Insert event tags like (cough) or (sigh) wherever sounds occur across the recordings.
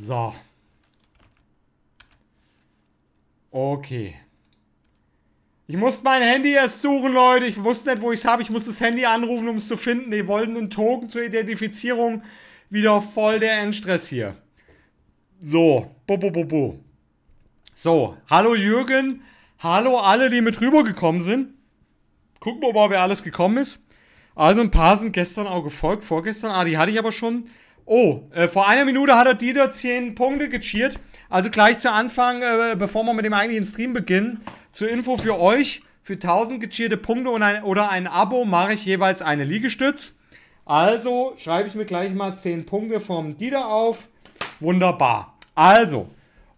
So. Okay. Ich musste mein Handy erst suchen, Leute. Ich wusste nicht, wo ich es habe. Ich musste das Handy anrufen, um es zu finden. Die wollten einen Token zur Identifizierung. Wieder voll der Endstress hier. So. Bo, bo, bo, bo. So. Hallo Jürgen. Hallo alle, die mit rübergekommen sind. Gucken wir mal, wer alles gekommen ist. Also ein paar sind gestern auch gefolgt, vorgestern. Ah, die hatte ich aber schon. Oh, äh, vor einer Minute hat er Dieter 10 Punkte gecheert. Also gleich zu Anfang, äh, bevor wir mit dem eigentlichen Stream beginnen, zur Info für euch. Für 1000 gecheerte Punkte ein, oder ein Abo mache ich jeweils eine Liegestütz. Also schreibe ich mir gleich mal 10 Punkte vom Dieter auf. Wunderbar. Also,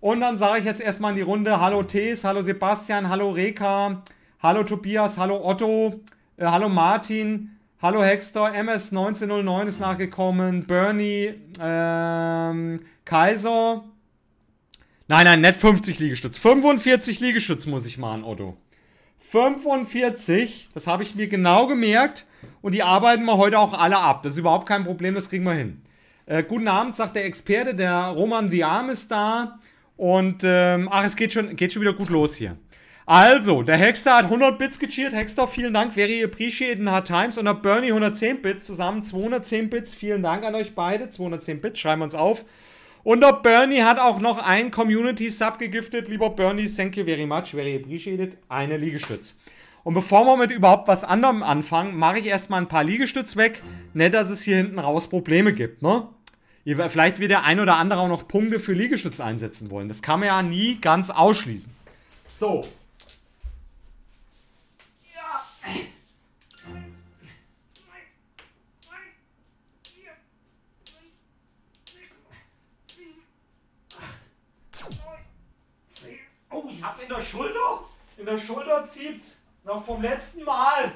und dann sage ich jetzt erstmal in die Runde: Hallo Thes, hallo Sebastian, hallo Reka, hallo Tobias, hallo Otto, äh, hallo Martin, Hallo Hexter, MS1909 ist nachgekommen, Bernie, ähm, Kaiser. Nein, nein, nicht 50 Liegestütz. 45 Liegestütz muss ich machen, Otto. 45, das habe ich mir genau gemerkt. Und die arbeiten wir heute auch alle ab. Das ist überhaupt kein Problem, das kriegen wir hin. Äh, guten Abend, sagt der Experte, der Roman The Arm ist da. Und ähm, ach, es geht schon, geht schon wieder gut los hier. Also, der Hexter hat 100 Bits gecheert. Hexter, vielen Dank. Very appreciated Hard Times. Und der Bernie 110 Bits. Zusammen 210 Bits. Vielen Dank an euch beide. 210 Bits. Schreiben wir uns auf. Und der Bernie hat auch noch ein Community-Sub gegiftet. Lieber Bernie, thank you very much. Very appreciated. Eine Liegestütz. Und bevor wir mit überhaupt was anderem anfangen, mache ich erstmal ein paar Liegestütz weg. Nicht, dass es hier hinten raus Probleme gibt, ne? Vielleicht wird der ein oder andere auch noch Punkte für Liegestütz einsetzen wollen. Das kann man ja nie ganz ausschließen. So, Ich in der Schulter, in der Schulter zieht's. Noch vom letzten Mal.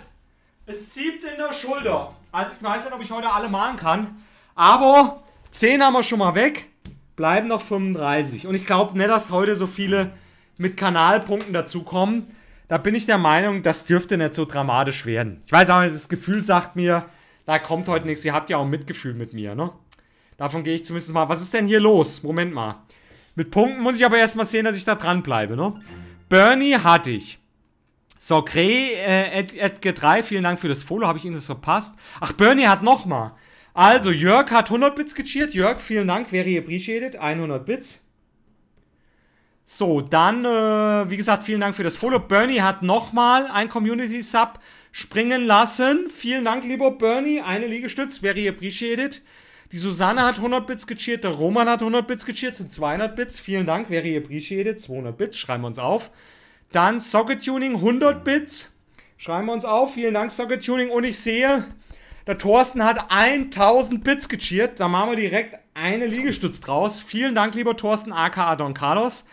Es zieht in der Schulter. Also ich weiß nicht, ob ich heute alle malen kann. Aber 10 haben wir schon mal weg. Bleiben noch 35. Und ich glaube nicht, dass heute so viele mit Kanalpunkten dazukommen. Da bin ich der Meinung, das dürfte nicht so dramatisch werden. Ich weiß aber, das Gefühl sagt mir, da kommt heute nichts. Ihr habt ja auch Mitgefühl mit mir, ne? Davon gehe ich zumindest mal. Was ist denn hier los? Moment mal. Mit Punkten muss ich aber erstmal sehen, dass ich da dranbleibe, ne? Bernie hatte ich. So, Gray, äh, at, at 3 vielen Dank für das Follow, habe ich Ihnen das verpasst? Ach, Bernie hat nochmal. Also, Jörg hat 100 Bits gecheert. Jörg, vielen Dank, very appreciated, 100 Bits. So, dann, äh, wie gesagt, vielen Dank für das Follow. Bernie hat nochmal ein Community-Sub springen lassen. Vielen Dank, lieber Bernie. Eine Liegestütz, very appreciated. Die Susanne hat 100 Bits gecheert, der Roman hat 100 Bits gecheert, sind 200 Bits. Vielen Dank, very appreciated. 200 Bits, schreiben wir uns auf. Dann Socket Tuning 100 Bits, schreiben wir uns auf. Vielen Dank, Socket Tuning. Und ich sehe, der Thorsten hat 1000 Bits gecheert. Da machen wir direkt eine Liegestütz draus. Vielen Dank, lieber Thorsten, aka Don Carlos.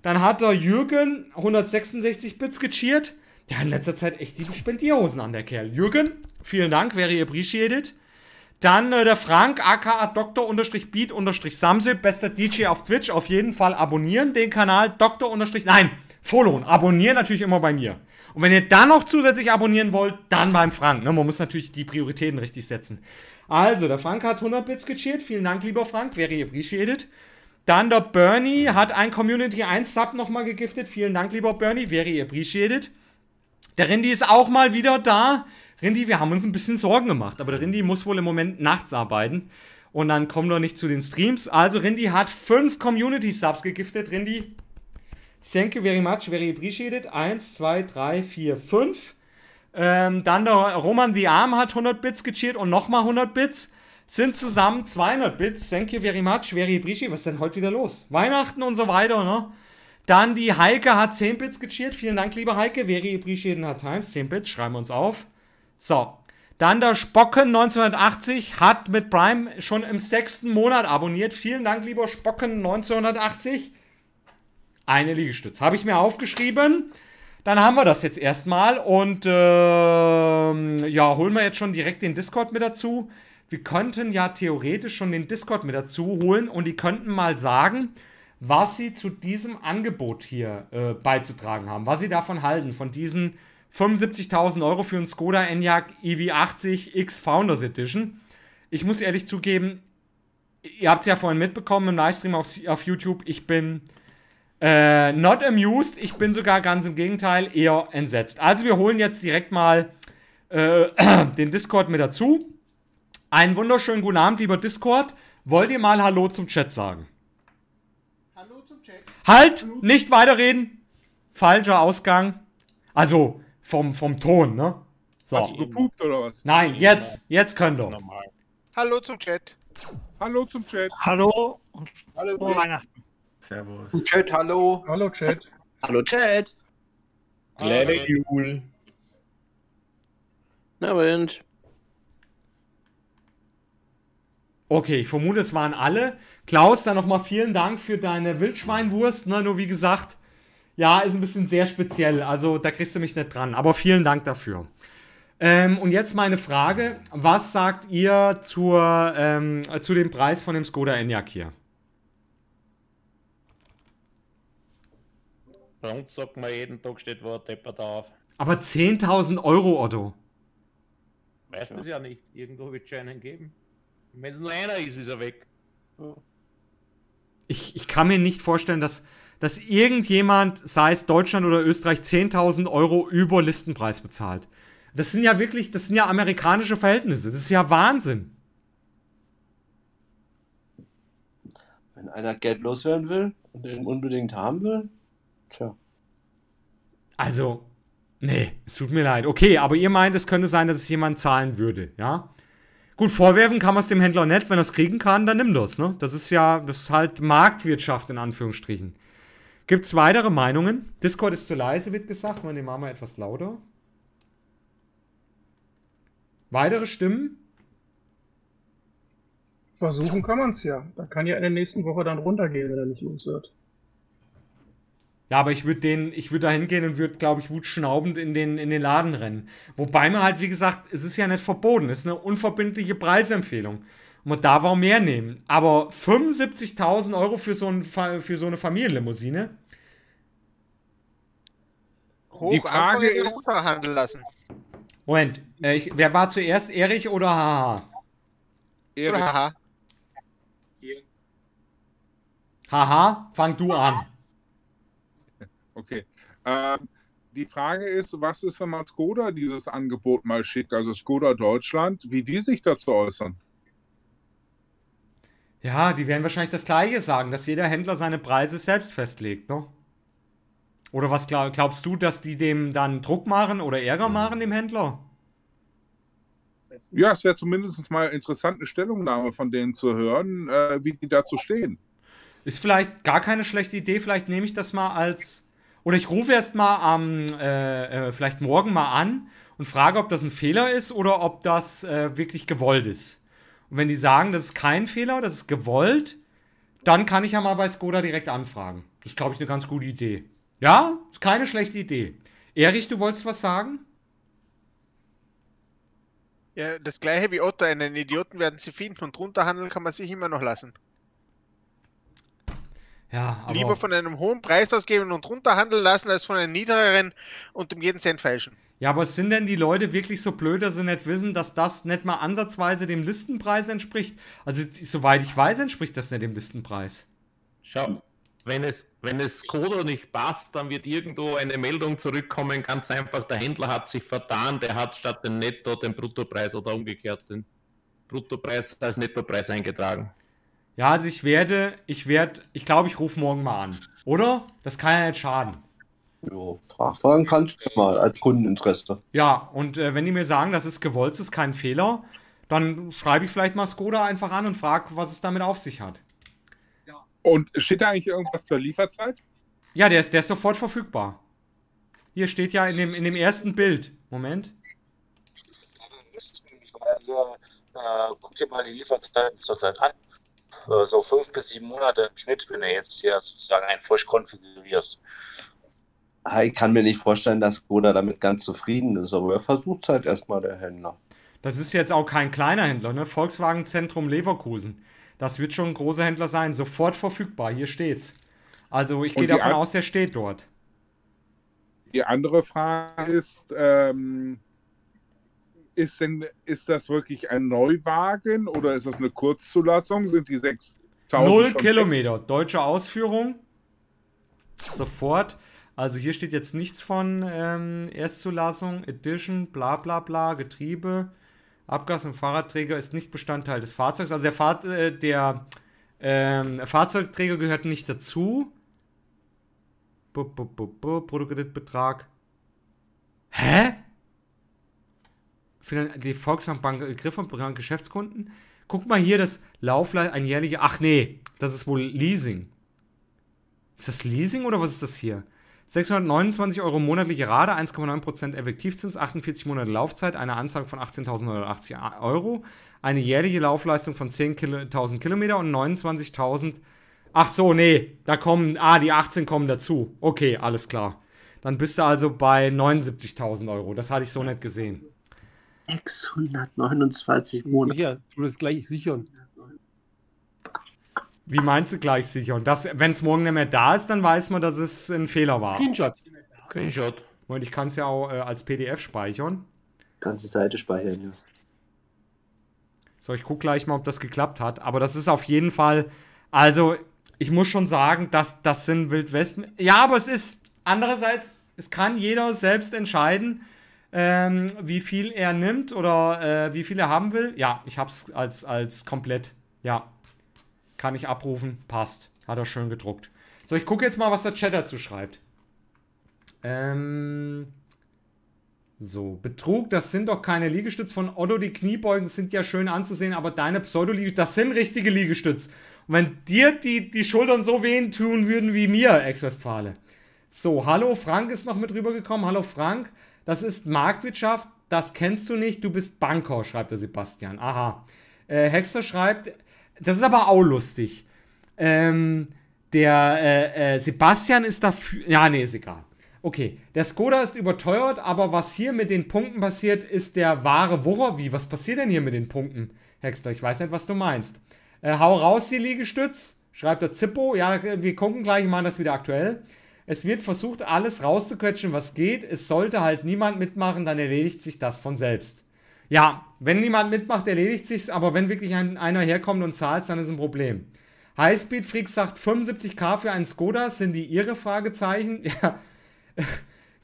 Dann hat der Jürgen 166 Bits gecheert. Der hat in letzter Zeit echt die Spendierhosen an, der Kerl. Jürgen, vielen Dank, very appreciated. Dann äh, der Frank, aka Dr-Beat-Samsip, bester DJ auf Twitch. Auf jeden Fall abonnieren den Kanal Dr- Nein, followen. Abonnieren natürlich immer bei mir. Und wenn ihr dann noch zusätzlich abonnieren wollt, dann beim Frank. Ne? Man muss natürlich die Prioritäten richtig setzen. Also, der Frank hat 100 Bits gecheert. Vielen Dank, lieber Frank. Wäre appreciated. Dann der Bernie hat ein Community 1 Sub nochmal gegiftet. Vielen Dank, lieber Bernie. Wäre appreciated. Der Rindy ist auch mal wieder da. Rindy, wir haben uns ein bisschen Sorgen gemacht, aber der Rindy muss wohl im Moment nachts arbeiten und dann kommen wir nicht zu den Streams. Also Rindy hat fünf Community-Subs gegiftet. Rindy, thank you very much, very appreciated. Eins, zwei, drei, vier, fünf. Ähm, dann der Roman The Arm hat 100 Bits gecheert und nochmal 100 Bits. Sind zusammen 200 Bits. Thank you very much, very appreciated. Was ist denn heute wieder los? Weihnachten und so weiter, ne? Dann die Heike hat 10 Bits gecheert. Vielen Dank, liebe Heike. Very appreciated in her times. 10 Bits, schreiben wir uns auf. So. Dann der Spocken 1980 hat mit Prime schon im sechsten Monat abonniert. Vielen Dank, lieber Spocken 1980. Eine Liegestütze Habe ich mir aufgeschrieben. Dann haben wir das jetzt erstmal und äh, ja, holen wir jetzt schon direkt den Discord mit dazu. Wir könnten ja theoretisch schon den Discord mit dazu holen und die könnten mal sagen, was sie zu diesem Angebot hier äh, beizutragen haben, was sie davon halten, von diesen 75.000 Euro für einen Skoda Enyaq EV80 X Founders Edition. Ich muss ehrlich zugeben, ihr habt es ja vorhin mitbekommen im Livestream auf, auf YouTube, ich bin äh, not amused, ich bin sogar ganz im Gegenteil eher entsetzt. Also wir holen jetzt direkt mal äh, (clears throat) den Discord mit dazu. Einen wunderschönen guten Abend, lieber Discord. Wollt ihr mal Hallo zum Chat sagen? Hallo zum Chat. Halt! Hallo. Nicht weiterreden! Falscher Ausgang. Also, vom, vom Ton, ne? So. Hast du gepupt oder was? Nein, jetzt, jetzt können wir. Hallo zum Chat. Hallo zum Chat. Hallo und hallo frohe Weihnachten. Servus. Chat, hallo. Hallo Chat. Hallo Chat. Gläde ah. Jul. Na Mensch. Okay, ich vermute, es waren alle. Klaus, dann nochmal vielen Dank für deine Wildschweinwurst. Ne? Nur wie gesagt, ja, ist ein bisschen sehr speziell. Also da kriegst du mich nicht dran. Aber vielen Dank dafür. Ähm, und jetzt meine Frage: Was sagt ihr zur, ähm, zu dem Preis von dem Skoda Enyaq hier? Bei sagt man jeden Tag steht Wort deppert auf. Aber 10.000 Euro, Otto. Weiß ja. man ja nicht. Irgendwo wird es einen geben. Wenn es nur einer ist, ist er weg. Ja. Ich, ich kann mir nicht vorstellen, dass, dass irgendjemand, sei es Deutschland oder Österreich, 10.000 Euro über Listenpreis bezahlt. Das sind ja wirklich, das sind ja amerikanische Verhältnisse. Das ist ja Wahnsinn. Wenn einer Geld loswerden will und den unbedingt haben will, tja. Also, nee, es tut mir leid. Okay, aber ihr meint, es könnte sein, dass es jemand zahlen würde, ja? Gut, vorwerfen kann man es dem Händler nicht. Wenn er es kriegen kann, dann nimm das, ne? Das ist ja, das ist halt Marktwirtschaft in Anführungsstrichen. Gibt es weitere Meinungen? Discord ist zu leise, wird gesagt. Man, den machen etwas lauter. Weitere Stimmen? Versuchen kann man es ja. Da kann ja in der nächsten Woche dann runtergehen, wenn er nicht los wird. Ja, aber ich würde den, da hingehen und würde, glaube ich, wutschnaubend in den, in den Laden rennen. Wobei man halt, wie gesagt, es ist ja nicht verboten, es ist eine unverbindliche Preisempfehlung. man darf auch mehr nehmen. Aber 75.000 Euro für so, ein, für so eine Familienlimousine? hoch die Frage ist, handeln lassen. Moment, äh, ich, wer war zuerst, Erich oder Haha? Erich. Haha. Haha, fang du an. (laughs) Okay. Ähm, die Frage ist, was ist, wenn man Skoda dieses Angebot mal schickt, also Skoda Deutschland, wie die sich dazu äußern? Ja, die werden wahrscheinlich das Gleiche sagen, dass jeder Händler seine Preise selbst festlegt, ne? Oder was glaub, glaubst du, dass die dem dann Druck machen oder Ärger machen, dem Händler? Ja, es wäre zumindest mal interessant, eine Stellungnahme von denen zu hören, äh, wie die dazu stehen. Ist vielleicht gar keine schlechte Idee, vielleicht nehme ich das mal als. Oder ich rufe erst mal am, äh, äh, vielleicht morgen mal an und frage, ob das ein Fehler ist oder ob das äh, wirklich gewollt ist. Und wenn die sagen, das ist kein Fehler, das ist gewollt, dann kann ich ja mal bei Skoda direkt anfragen. Das ist, glaube ich, eine ganz gute Idee. Ja, ist keine schlechte Idee. Erich, du wolltest was sagen? Ja, das gleiche wie Otto, einen Idioten werden sie finden und runterhandeln kann man sich immer noch lassen. Ja, aber Lieber von einem hohen Preis ausgeben und runterhandeln lassen, als von einem niedrigeren und um jeden Cent falschen. Ja, aber sind denn die Leute wirklich so blöd, dass sie nicht wissen, dass das nicht mal ansatzweise dem Listenpreis entspricht? Also, soweit ich weiß, entspricht das nicht dem Listenpreis. Schau, wenn es, wenn es Kodo nicht passt, dann wird irgendwo eine Meldung zurückkommen, ganz einfach, der Händler hat sich vertan, der hat statt dem Netto den Bruttopreis oder umgekehrt den Bruttopreis als Nettopreis eingetragen. Ja, also ich werde, ich werde, ich glaube, ich rufe morgen mal an. Oder? Das kann ja nicht schaden. Ja, nachfragen kannst du mal als Kundeninteresse. Ja, und äh, wenn die mir sagen, das ist gewollt, das ist kein Fehler, dann schreibe ich vielleicht mal Skoda einfach an und frage, was es damit auf sich hat. Und steht da eigentlich irgendwas zur Lieferzeit? Ja, der ist, der ist sofort verfügbar. Hier steht ja in dem, in dem ersten Bild. Moment. Hier, äh, guck dir mal die Lieferzeiten zurzeit an. Äh, so fünf bis sieben Monate im Schnitt, wenn du jetzt hier sozusagen einen Frisch konfigurierst. Ah, ich kann mir nicht vorstellen, dass Skoda damit ganz zufrieden ist, aber er versucht es halt erstmal, der Händler. Das ist jetzt auch kein kleiner Händler, ne? Volkswagen Zentrum Leverkusen. Das wird schon ein großer Händler sein. Sofort verfügbar, hier steht's. Also ich gehe davon aus, der steht dort. Die andere Frage ist, ähm, ist, denn, ist das wirklich ein Neuwagen oder ist das eine Kurzzulassung? Sind die 6000? Null Kilometer, weg? deutsche Ausführung. Sofort. Also hier steht jetzt nichts von ähm, Erstzulassung, Edition, bla bla bla, Getriebe. Abgas und Fahrradträger ist nicht Bestandteil des Fahrzeugs. Also der, Fahr äh, der ähm, Fahrzeugträger gehört nicht dazu. Bup, bup, bup, bup, Produktkreditbetrag. Hä? Die Volksbank äh, Bank, Griff von Geschäftskunden. Guck mal hier, das Laufleid, ein jährlicher. Ach nee, das ist wohl Leasing. Ist das Leasing oder was ist das hier? 629 Euro monatliche Rate, 1,9% Effektivzins, 48 Monate Laufzeit, eine Anzahl von 18.980 Euro, eine jährliche Laufleistung von 10.000 Kilometer und 29.000. Ach so, nee, da kommen, ah, die 18 kommen dazu. Okay, alles klar. Dann bist du also bei 79.000 Euro. Das hatte ich so nicht gesehen. 629 Monate. Ja, du das gleich sichern. Wie meinst du gleich sicher? Und wenn es morgen nicht mehr da ist, dann weiß man, dass es ein Fehler war. Screenshot. Screenshot. Und ich kann es ja auch äh, als PDF speichern. Kannst die Seite speichern, ja. So, ich gucke gleich mal, ob das geklappt hat. Aber das ist auf jeden Fall. Also, ich muss schon sagen, dass das sind Wildwespen. Ja, aber es ist. Andererseits, es kann jeder selbst entscheiden, ähm, wie viel er nimmt oder äh, wie viel er haben will. Ja, ich habe es als, als komplett. Ja, kann ich abrufen. Passt. Hat er schön gedruckt. So, ich gucke jetzt mal, was der Chat dazu schreibt. Ähm. So, Betrug, das sind doch keine Liegestütze von Otto. Die Kniebeugen sind ja schön anzusehen, aber deine Pseudo-Liegestütze, das sind richtige Liegestütze. Und wenn dir die, die Schultern so wehen tun würden wie mir, Ex-Westfale. So, hallo, Frank ist noch mit rübergekommen. Hallo, Frank. Das ist Marktwirtschaft, das kennst du nicht, du bist Banker, schreibt der Sebastian. Aha. Äh, Hexter schreibt, das ist aber auch lustig. Ähm, der äh, äh, Sebastian ist dafür. Ja, nee, ist egal. Okay, der Skoda ist überteuert, aber was hier mit den Punkten passiert, ist der wahre Wurrer. Wie, was passiert denn hier mit den Punkten, Hexter? Ich weiß nicht, was du meinst. Äh, hau raus, die Liegestütz, schreibt der Zippo. Ja, wir gucken gleich, machen das wieder aktuell. Es wird versucht, alles rauszuquetschen, was geht. Es sollte halt niemand mitmachen, dann erledigt sich das von selbst. Ja, wenn niemand mitmacht, erledigt sich's, aber wenn wirklich ein, einer herkommt und zahlt, dann ist ein Problem. Highspeed Freak sagt 75k für einen Skoda, sind die ihre Fragezeichen? (laughs) Ja. (laughs)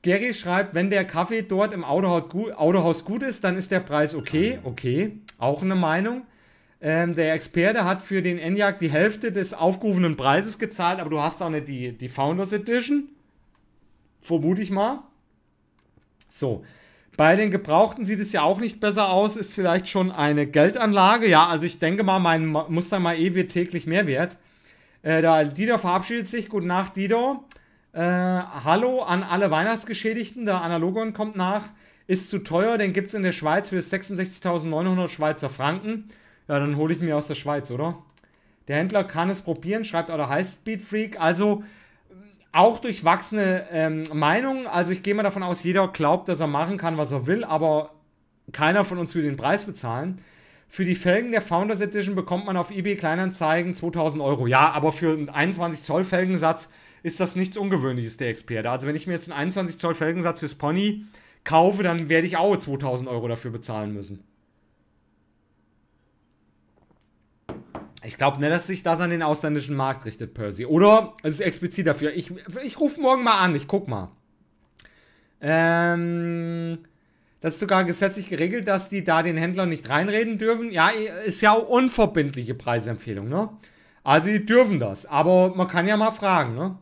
Gary schreibt, wenn der Kaffee dort im Autohaus gut ist, dann ist der Preis okay. Okay, auch eine Meinung. Ähm, der Experte hat für den Enyaq die Hälfte des aufgerufenen Preises gezahlt, aber du hast auch nicht die, die Founders Edition. Vermute ich mal. So, bei den Gebrauchten sieht es ja auch nicht besser aus, ist vielleicht schon eine Geldanlage. Ja, also ich denke mal, mein Muster mal eh wird täglich mehr wert. Äh, da Dido verabschiedet sich. Gute Nacht, Dido. Äh, hallo an alle Weihnachtsgeschädigten. Der Analogon kommt nach. Ist zu teuer, den gibt es in der Schweiz für 66.900 Schweizer Franken. Ja, dann hole ich mir aus der Schweiz, oder? Der Händler kann es probieren, schreibt oder heißt Speed Also, auch durchwachsene ähm, Meinungen. Also ich gehe mal davon aus, jeder glaubt, dass er machen kann, was er will, aber keiner von uns will den Preis bezahlen. Für die Felgen der Founders Edition bekommt man auf eBay Kleinanzeigen 2000 Euro. Ja, aber für einen 21 Zoll Felgensatz ist das nichts Ungewöhnliches, der Experte. Also wenn ich mir jetzt einen 21 Zoll Felgensatz fürs Pony kaufe, dann werde ich auch 2000 Euro dafür bezahlen müssen. Ich glaube nicht, dass sich das an den ausländischen Markt richtet, Percy. Oder es ist explizit dafür. Ich, ich rufe morgen mal an, ich guck mal. Ähm, das ist sogar gesetzlich geregelt, dass die da den Händlern nicht reinreden dürfen. Ja, ist ja auch unverbindliche Preisempfehlung, ne? Also die dürfen das, aber man kann ja mal fragen, ne?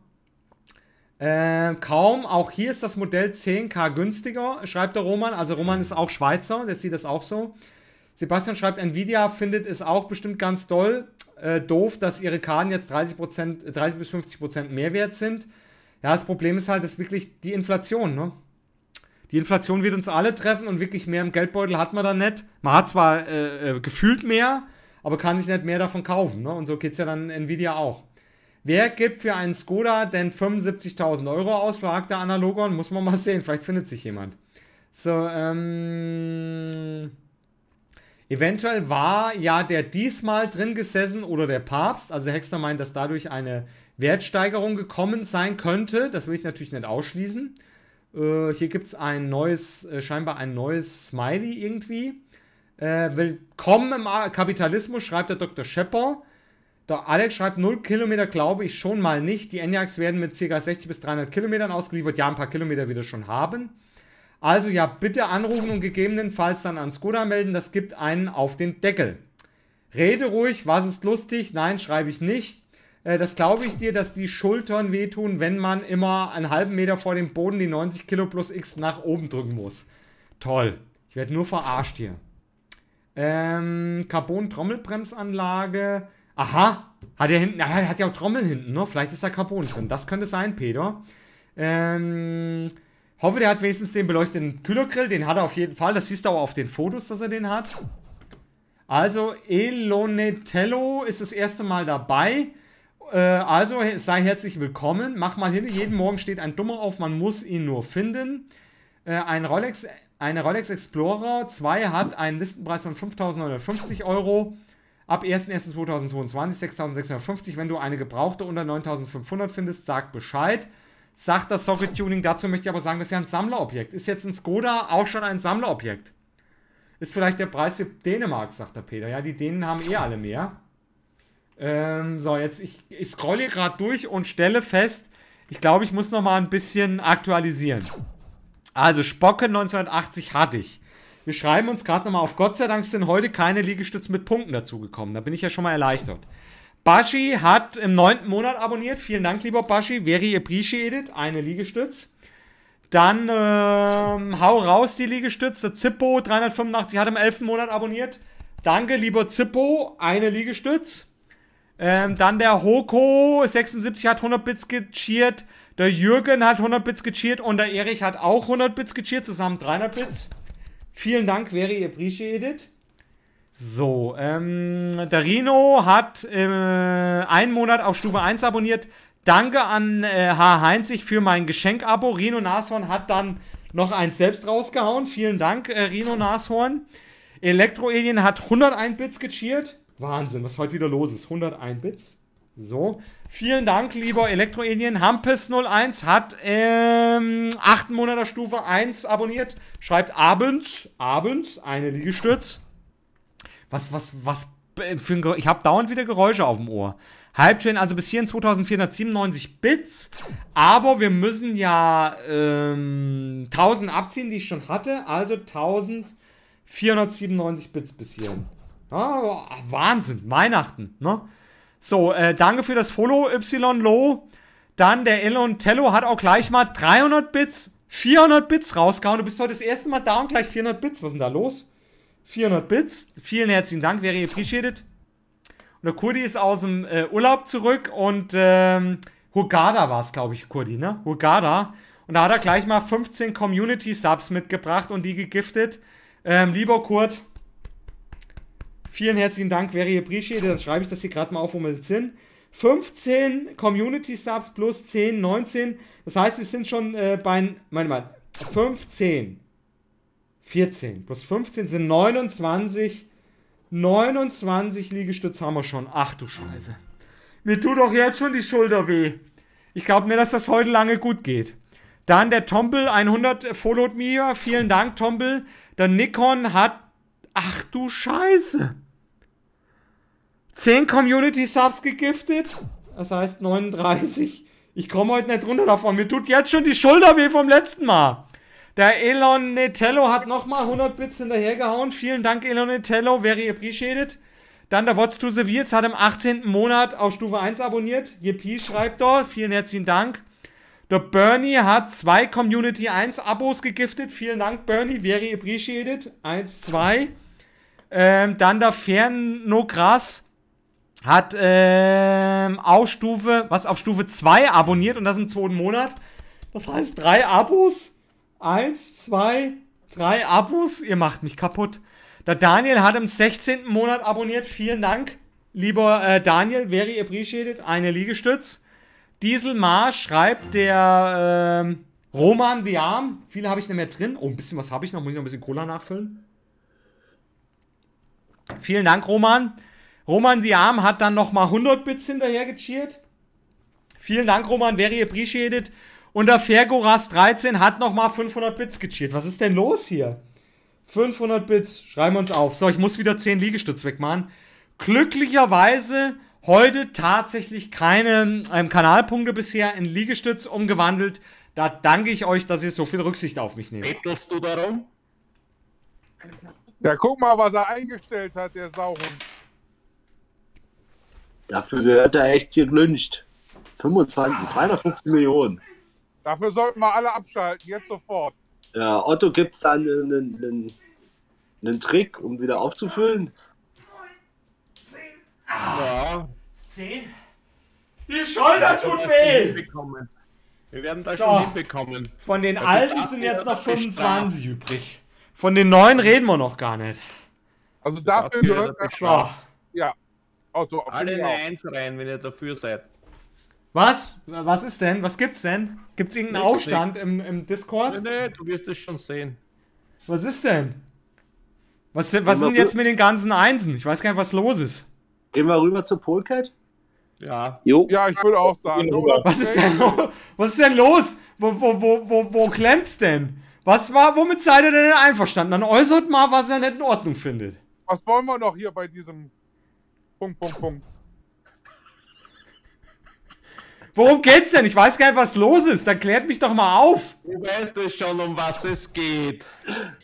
Äh, kaum, auch hier ist das Modell 10k günstiger, schreibt der Roman. Also Roman ist auch Schweizer, der sieht das auch so. Sebastian schreibt, Nvidia findet es auch bestimmt ganz doll. Äh, doof, dass ihre Karten jetzt 30%, 30 äh, bis 50% Prozent mehr wert sind. Ja, das Problem ist halt, dass wirklich die Inflation, ne? Die Inflation wird uns alle treffen und wirklich mehr im Geldbeutel hat man dann nicht. Man hat zwar äh, äh, gefühlt mehr, aber kann sich nicht mehr davon kaufen. Ne? Und so geht es ja dann Nvidia auch. Wer gibt für einen Skoda denn 75.000 Euro aus? fragt der Analogon. Muss man mal sehen. Vielleicht findet sich jemand. So, ähm. Eventuell war ja der diesmal drin gesessen oder der Papst. Also Hexter meint, dass dadurch eine Wertsteigerung gekommen sein könnte. Das will ich natürlich nicht ausschließen. Äh, hier gibt es ein neues, äh, scheinbar ein neues Smiley irgendwie. Äh, willkommen im Kapitalismus, schreibt der Dr. Schepper. Der Alex schreibt, 0 Kilometer glaube ich schon mal nicht. Die Enyaqs werden mit ca. 60 bis 300 Kilometern ausgeliefert. Ja, ein paar Kilometer wieder schon haben. Also ja, bitte anrufen und gegebenenfalls dann an Skoda melden. Das gibt einen auf den Deckel. Rede ruhig, was ist lustig? Nein, schreibe ich nicht. Äh, das glaube ich dir, dass die Schultern wehtun, wenn man immer einen halben Meter vor dem Boden die 90 Kilo plus X nach oben drücken muss. Toll. Ich werde nur verarscht hier. Ähm, Carbon-Trommelbremsanlage. Aha, hat er hinten, er hat ja auch Trommeln hinten, ne? Vielleicht ist da Carbon drin. Das könnte sein, Peter. Ähm, Hoffe, der hat wenigstens den beleuchteten Kühlergrill. Den hat er auf jeden Fall. Das siehst du auch auf den Fotos, dass er den hat. Also, Elonetello ist das erste Mal dabei. Äh, also, sei herzlich willkommen. Mach mal hin. Jeden Morgen steht ein Dummer auf. Man muss ihn nur finden. Äh, ein Rolex, eine Rolex Explorer 2 hat einen Listenpreis von 5.950 Euro. Ab 1.1.2022 6.650. Wenn du eine gebrauchte unter 9.500 findest, sag Bescheid sagt das Socket-Tuning. Dazu möchte ich aber sagen, das ist ja ein Sammlerobjekt. Ist jetzt ein Skoda auch schon ein Sammlerobjekt? Ist vielleicht der Preis für Dänemark, sagt der Peter. Ja, die Dänen haben eh alle mehr. Ähm, so, jetzt, ich, ich scrolle gerade durch und stelle fest, ich glaube, ich muss noch mal ein bisschen aktualisieren. Also, Spocke 1980 hatte ich. Wir schreiben uns gerade nochmal auf. Gott sei Dank sind heute keine Liegestütze mit Punkten dazugekommen. Da bin ich ja schon mal erleichtert. Baschi hat im neunten Monat abonniert. Vielen Dank, lieber Baschi. Very appreciated. Eine Liegestütz. Dann ähm, hau raus die Liegestütze. Zippo 385 hat im elften Monat abonniert. Danke, lieber Zippo. Eine Liegestütz. Ähm, dann der Hoko 76 hat 100 Bits gecheert. Der Jürgen hat 100 Bits gecheert und der Erich hat auch 100 Bits gecheert. Zusammen 300 Bits. Vielen Dank, very appreciated. So, ähm, Darino hat äh, einen Monat auf Stufe 1 abonniert. Danke an äh, H. Heinzig für mein Geschenk-Abo. Rino Nashorn hat dann noch eins selbst rausgehauen. Vielen Dank, äh, Rino Nashorn. Elektro-Alien hat 101 Bits gecheert. Wahnsinn, was heute wieder los ist. 101 Bits. So. Vielen Dank, lieber Elektro-Alien. Hampes01 hat ähm, 8 Monate Stufe 1 abonniert. Schreibt abends, abends eine Liegestütz. Was, was, was für ein Ich habe dauernd wieder Geräusche auf dem Ohr. Halbchain, also bis hierhin 2497 Bits. Aber wir müssen ja ähm, 1000 abziehen, die ich schon hatte. Also 1497 Bits bis hierhin. Oh, ah, Wahnsinn, Weihnachten, ne? So, äh, danke für das Follow, Y-Low. Dann der Elon Tello hat auch gleich mal 300 Bits, 400 Bits rausgehauen. Du bist heute das erste Mal da und gleich 400 Bits. Was ist denn da los? 400 Bits. Vielen herzlichen Dank, wäre appreciated. Und der Kurdi ist aus dem äh, Urlaub zurück und ähm, Hurghada war es, glaube ich, Kurdi, ne? Hugada. Und da hat er gleich mal 15 Community-Subs mitgebracht und die gegiftet. Ähm, lieber Kurt, vielen herzlichen Dank, wäre appreciated. Dann schreibe ich das hier gerade mal auf, wo wir jetzt sind. 15 Community-Subs plus 10, 19. Das heißt, wir sind schon äh, bei, meine mal, 15. 14 plus 15 sind 29. 29 Liegestütze haben wir schon. Ach du Scheiße. Mir tut doch jetzt schon die Schulter weh. Ich glaube mir, dass das heute lange gut geht. Dann der Tompel 100 followed mir. Vielen Dank, Tompel. Der Nikon hat. Ach du Scheiße. 10 Community Subs gegiftet. Das heißt 39. Ich komme heute nicht runter davon. Mir tut jetzt schon die Schulter weh vom letzten Mal. Der Elon Netello hat nochmal 100 Bits hinterhergehauen. Vielen Dank, Elon Netello. Very appreciated. Dann der What's to the Wheels hat im 18. Monat auf Stufe 1 abonniert. Yippie schreibt da. Vielen herzlichen Dank. Der Bernie hat zwei Community 1 Abos gegiftet. Vielen Dank, Bernie. Very appreciated. 1, 2. Ähm, dann der Fernogras hat ähm, auf Stufe, was auf Stufe 2 abonniert und das im zweiten Monat. Das heißt drei Abos eins, zwei, drei Abos. Ihr macht mich kaputt. Der Daniel hat im 16. Monat abonniert. Vielen Dank, lieber äh, Daniel. Very appreciated. Eine Liegestütz. Diesel Marsch schreibt der ähm, Roman The Arm. Viele habe ich nicht mehr drin. Oh, ein bisschen was habe ich noch. Muss ich noch ein bisschen Cola nachfüllen? Vielen Dank, Roman. Roman The Arm hat dann nochmal 100 Bits hinterher gecheert. Vielen Dank, Roman. Very appreciated. Und der Fergoras13 hat nochmal 500 Bits gecheert. Was ist denn los hier? 500 Bits, schreiben wir uns auf. So, ich muss wieder 10 Liegestütz wegmachen. Glücklicherweise heute tatsächlich keine ähm, Kanalpunkte bisher in Liegestütz umgewandelt. Da danke ich euch, dass ihr so viel Rücksicht auf mich nehmt. Bettelst du darum? Ja, guck mal, was er eingestellt hat, der Sauhund. Dafür gehört er echt gelünscht. 25, 250 Millionen. Dafür sollten wir alle abschalten, jetzt sofort. Ja, Otto, gibt es da einen, einen, einen, Trick, um wieder aufzufüllen? 9, 10. 8, 10. Die Schulter tut weh! Wir werden das so. schon hinbekommen. Von den da alten sind jetzt noch 25 übrig. Von den neuen reden wir noch gar nicht. Also dafür gehört das. Ja. Otto, auf Alle in eins rein, wenn ihr dafür seid. Was? Was ist denn? Was gibt's denn? Gibt's irgendeinen nee, Aufstand nee. Im, im Discord? Nee, nee, du wirst es schon sehen. Was ist denn? Was, was sind jetzt mit den ganzen Einsen? Ich weiß gar nicht, was los ist. Gehen wir rüber zur Polcat? Ja. Jo. Ja, ich würde auch sagen. Was ist denn, was ist denn los? Wo, wo, wo, wo, wo klemmt's denn? Was war, womit seid ihr denn einverstanden? Dann äußert mal, was ihr nicht in Ordnung findet. Was wollen wir noch hier bei diesem Punkt, Punkt, Punkt? Worum geht's denn? Ich weiß gar nicht, was los ist. Dann klärt mich doch mal auf. Du weißt es schon, um was es geht.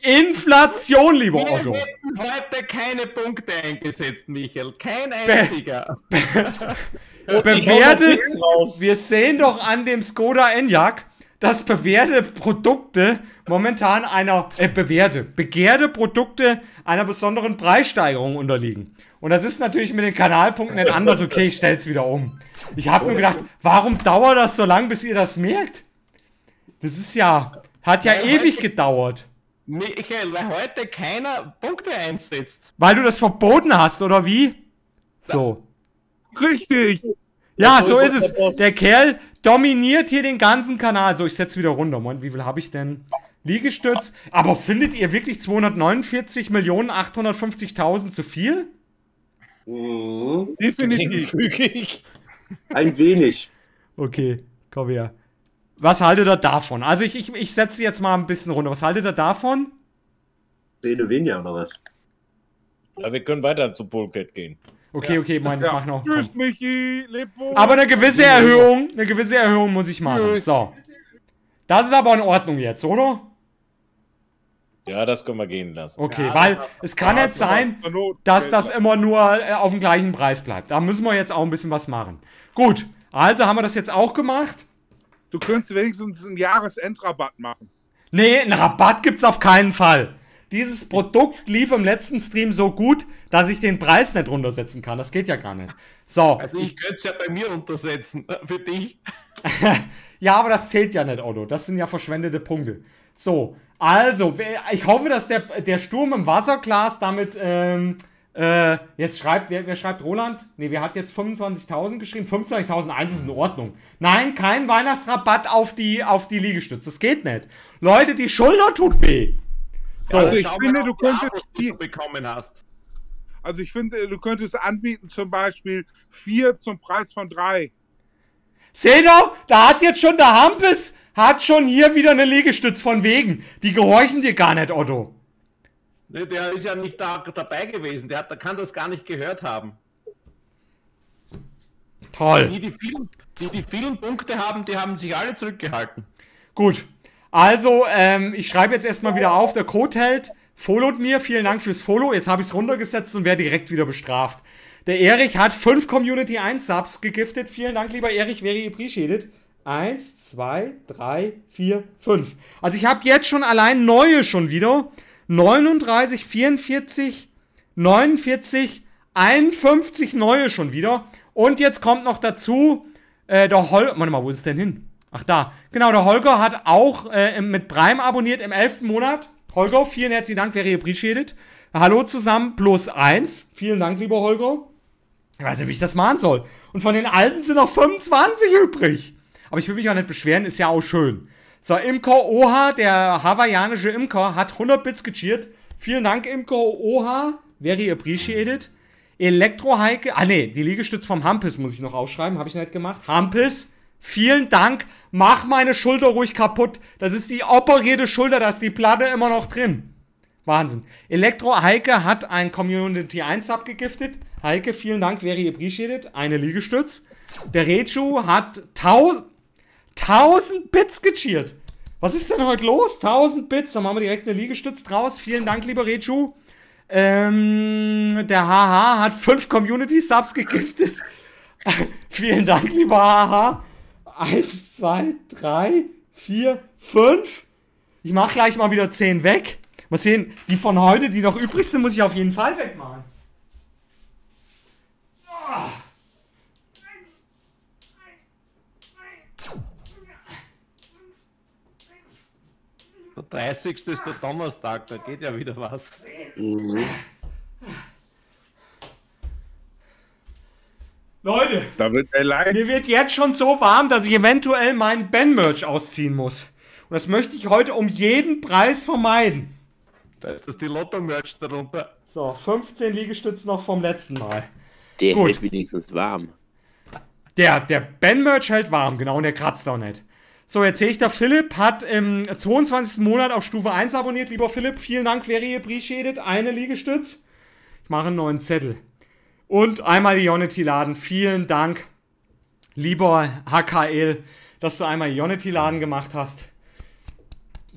Inflation, lieber Wir Otto. Wir heute keine Punkte eingesetzt, Michael. Kein einziger. Be be bewertet. Wir sehen doch an dem Skoda Enyaq, dass bewährte Produkte momentan einer äh, bewährte, begehrte Produkte einer besonderen Preissteigerung unterliegen. Und das ist natürlich mit den Kanalpunkten nicht anders. Okay, ich stell's wieder um. Ich habe nur gedacht, warum dauert das so lang, bis ihr das merkt? Das ist ja, hat ja weil ewig heute, gedauert. Michael, äh, weil heute keiner Punkte einsetzt. Weil du das verboten hast, oder wie? So. Richtig. Ja, so, ist es. Der, Kerl dominiert hier den ganzen Kanal. So, ich setze wieder runter. Moment, wie viel habe ich denn? Liegestütz. Aber findet ihr wirklich 249.850.000 zu viel? Mhm. Definitiv. (laughs) Ein wenig. Okay, komm her. Was haltet ihr davon? Also ich, ich, ich setze jetzt mal ein bisschen runter. Was haltet ihr davon? weniger oder was? Ja, wir können weiter zu Polkett gehen. Okay, ja. okay, mein, ich ja. mach noch. Tschüss, Michi, leb wohl. Aber eine gewisse Erhöhung, eine gewisse Erhöhung muss ich machen. Tschüss. So. Das ist aber in Ordnung jetzt, oder? Ja, das können wir gehen lassen. Okay, ja, weil es kann jetzt sein, dass das immer nur äh, auf dem gleichen Preis bleibt. Da müssen wir jetzt auch ein bisschen was machen. Gut, also haben wir das jetzt auch gemacht. Du könntest wenigstens einen Jahresendrabatt machen. Nee, einen Rabatt gibt es auf keinen Fall. Dieses Produkt lief im letzten Stream so gut, dass ich den Preis nicht runtersetzen kann. Das geht ja gar nicht. So. Also ich könnte es ja bei mir runtersetzen. Äh, für dich. (laughs) ja, aber das zählt ja nicht, Otto. Das sind ja verschwendete Punkte. So, also, ich hoffe, dass der, der Sturm im Wasserglas damit. Ähm, äh, jetzt schreibt, wer, wer, schreibt Roland? Ne, wer hat jetzt 25.000 geschrieben? 25.001 ist in Ordnung. Nein, kein Weihnachtsrabatt auf die, auf die Liegestütze. Das geht nicht. Leute, die Schulter tut weh. So, also ich finde, du könntest. Abos, die du bekommen hast. Also ich finde, du könntest anbieten zum Beispiel vier zum Preis von drei. Seht ihr, da hat jetzt schon der Hampes, hat schon hier wieder eine Liegestütz von wegen. Die gehorchen dir gar nicht, Otto. Nee, der ist ja nicht da, dabei gewesen. Der, hat, der kann das gar nicht gehört haben. Toll. Die die, vielen, die die vielen Punkte haben, die haben sich alle zurückgehalten. Gut. Also, ähm, ich schreibe jetzt erstmal wieder auf, der Code hält. Followt mir, vielen Dank fürs Follow. Jetzt habe ich es runtergesetzt und werde direkt wieder bestraft. Der Erich hat 5 Community 1 Subs gegiftet. Vielen Dank, lieber Erich, very appreciated. 1, 2, 3, 4, 5. Also ich habe jetzt schon allein neue schon wieder. 39, 44, 49, 51 neue schon wieder. Und jetzt kommt noch dazu, äh, der Holger, warte mal, wo ist es denn hin? Ach da, genau, der Holger hat auch äh, mit Prime abonniert im 11. Monat. Holger, vielen herzlichen Dank, wäre appreciated. Hallo zusammen, plus 1. Vielen Dank, lieber Holger. Ich weiß nicht, wie ich das machen soll. Und von den alten sind noch 25 übrig. Aber ich will mich auch nicht beschweren, ist ja auch schön. So, Imko Oha, der hawaiianische Imker, hat 100 Bits gecheert. Vielen Dank, Imko Oha. Very appreciated. Elektro-Heike. Ah, ne, die Liegestütze vom Hampis muss ich noch aufschreiben. Habe ich nicht gemacht. Hampis, vielen Dank. Mach meine Schulter ruhig kaputt. Das ist die operierte Schulter, da ist die Platte immer noch drin. Wahnsinn. Elektro Heike hat ein Community 1 Sub gegiftet. Heike, vielen Dank, very appreciated. Eine Liegestütz. Der Rechu hat 1000, Bits gecheert. Was ist denn heute los? 1000 Bits. Dann machen wir direkt eine Liegestütz draus. Vielen Dank, lieber Rechu. Ähm, der HH hat 5 Community Subs gegiftet. (laughs) vielen Dank, lieber HH. 1, 2, 3, 4, 5. Ich mach gleich mal wieder 10 weg. Mal sehen, die von heute, die noch übrig sind, muss ich auf jeden Fall wegmalen. Der 30. ist der Donnerstag, da geht ja wieder was. Mhm. Leute, wird mir wird jetzt schon so warm, dass ich eventuell meinen Ben-Merch ausziehen muss. Und das möchte ich heute um jeden Preis vermeiden. Da ist das die Lotto-Merch darunter. So, 15 Liegestütze noch vom letzten Mal. Der Gut. hält wenigstens warm. Der, der Ben-Merch hält warm, genau, und der kratzt auch nicht. So, jetzt sehe ich da, Philipp hat im 22. Monat auf Stufe 1 abonniert. Lieber Philipp, vielen Dank, wäre ihr appreciated. Eine Liegestütz. Ich mache einen neuen Zettel. Und einmal Ionity-Laden. Vielen Dank, lieber HKL, dass du einmal Ionity-Laden gemacht hast.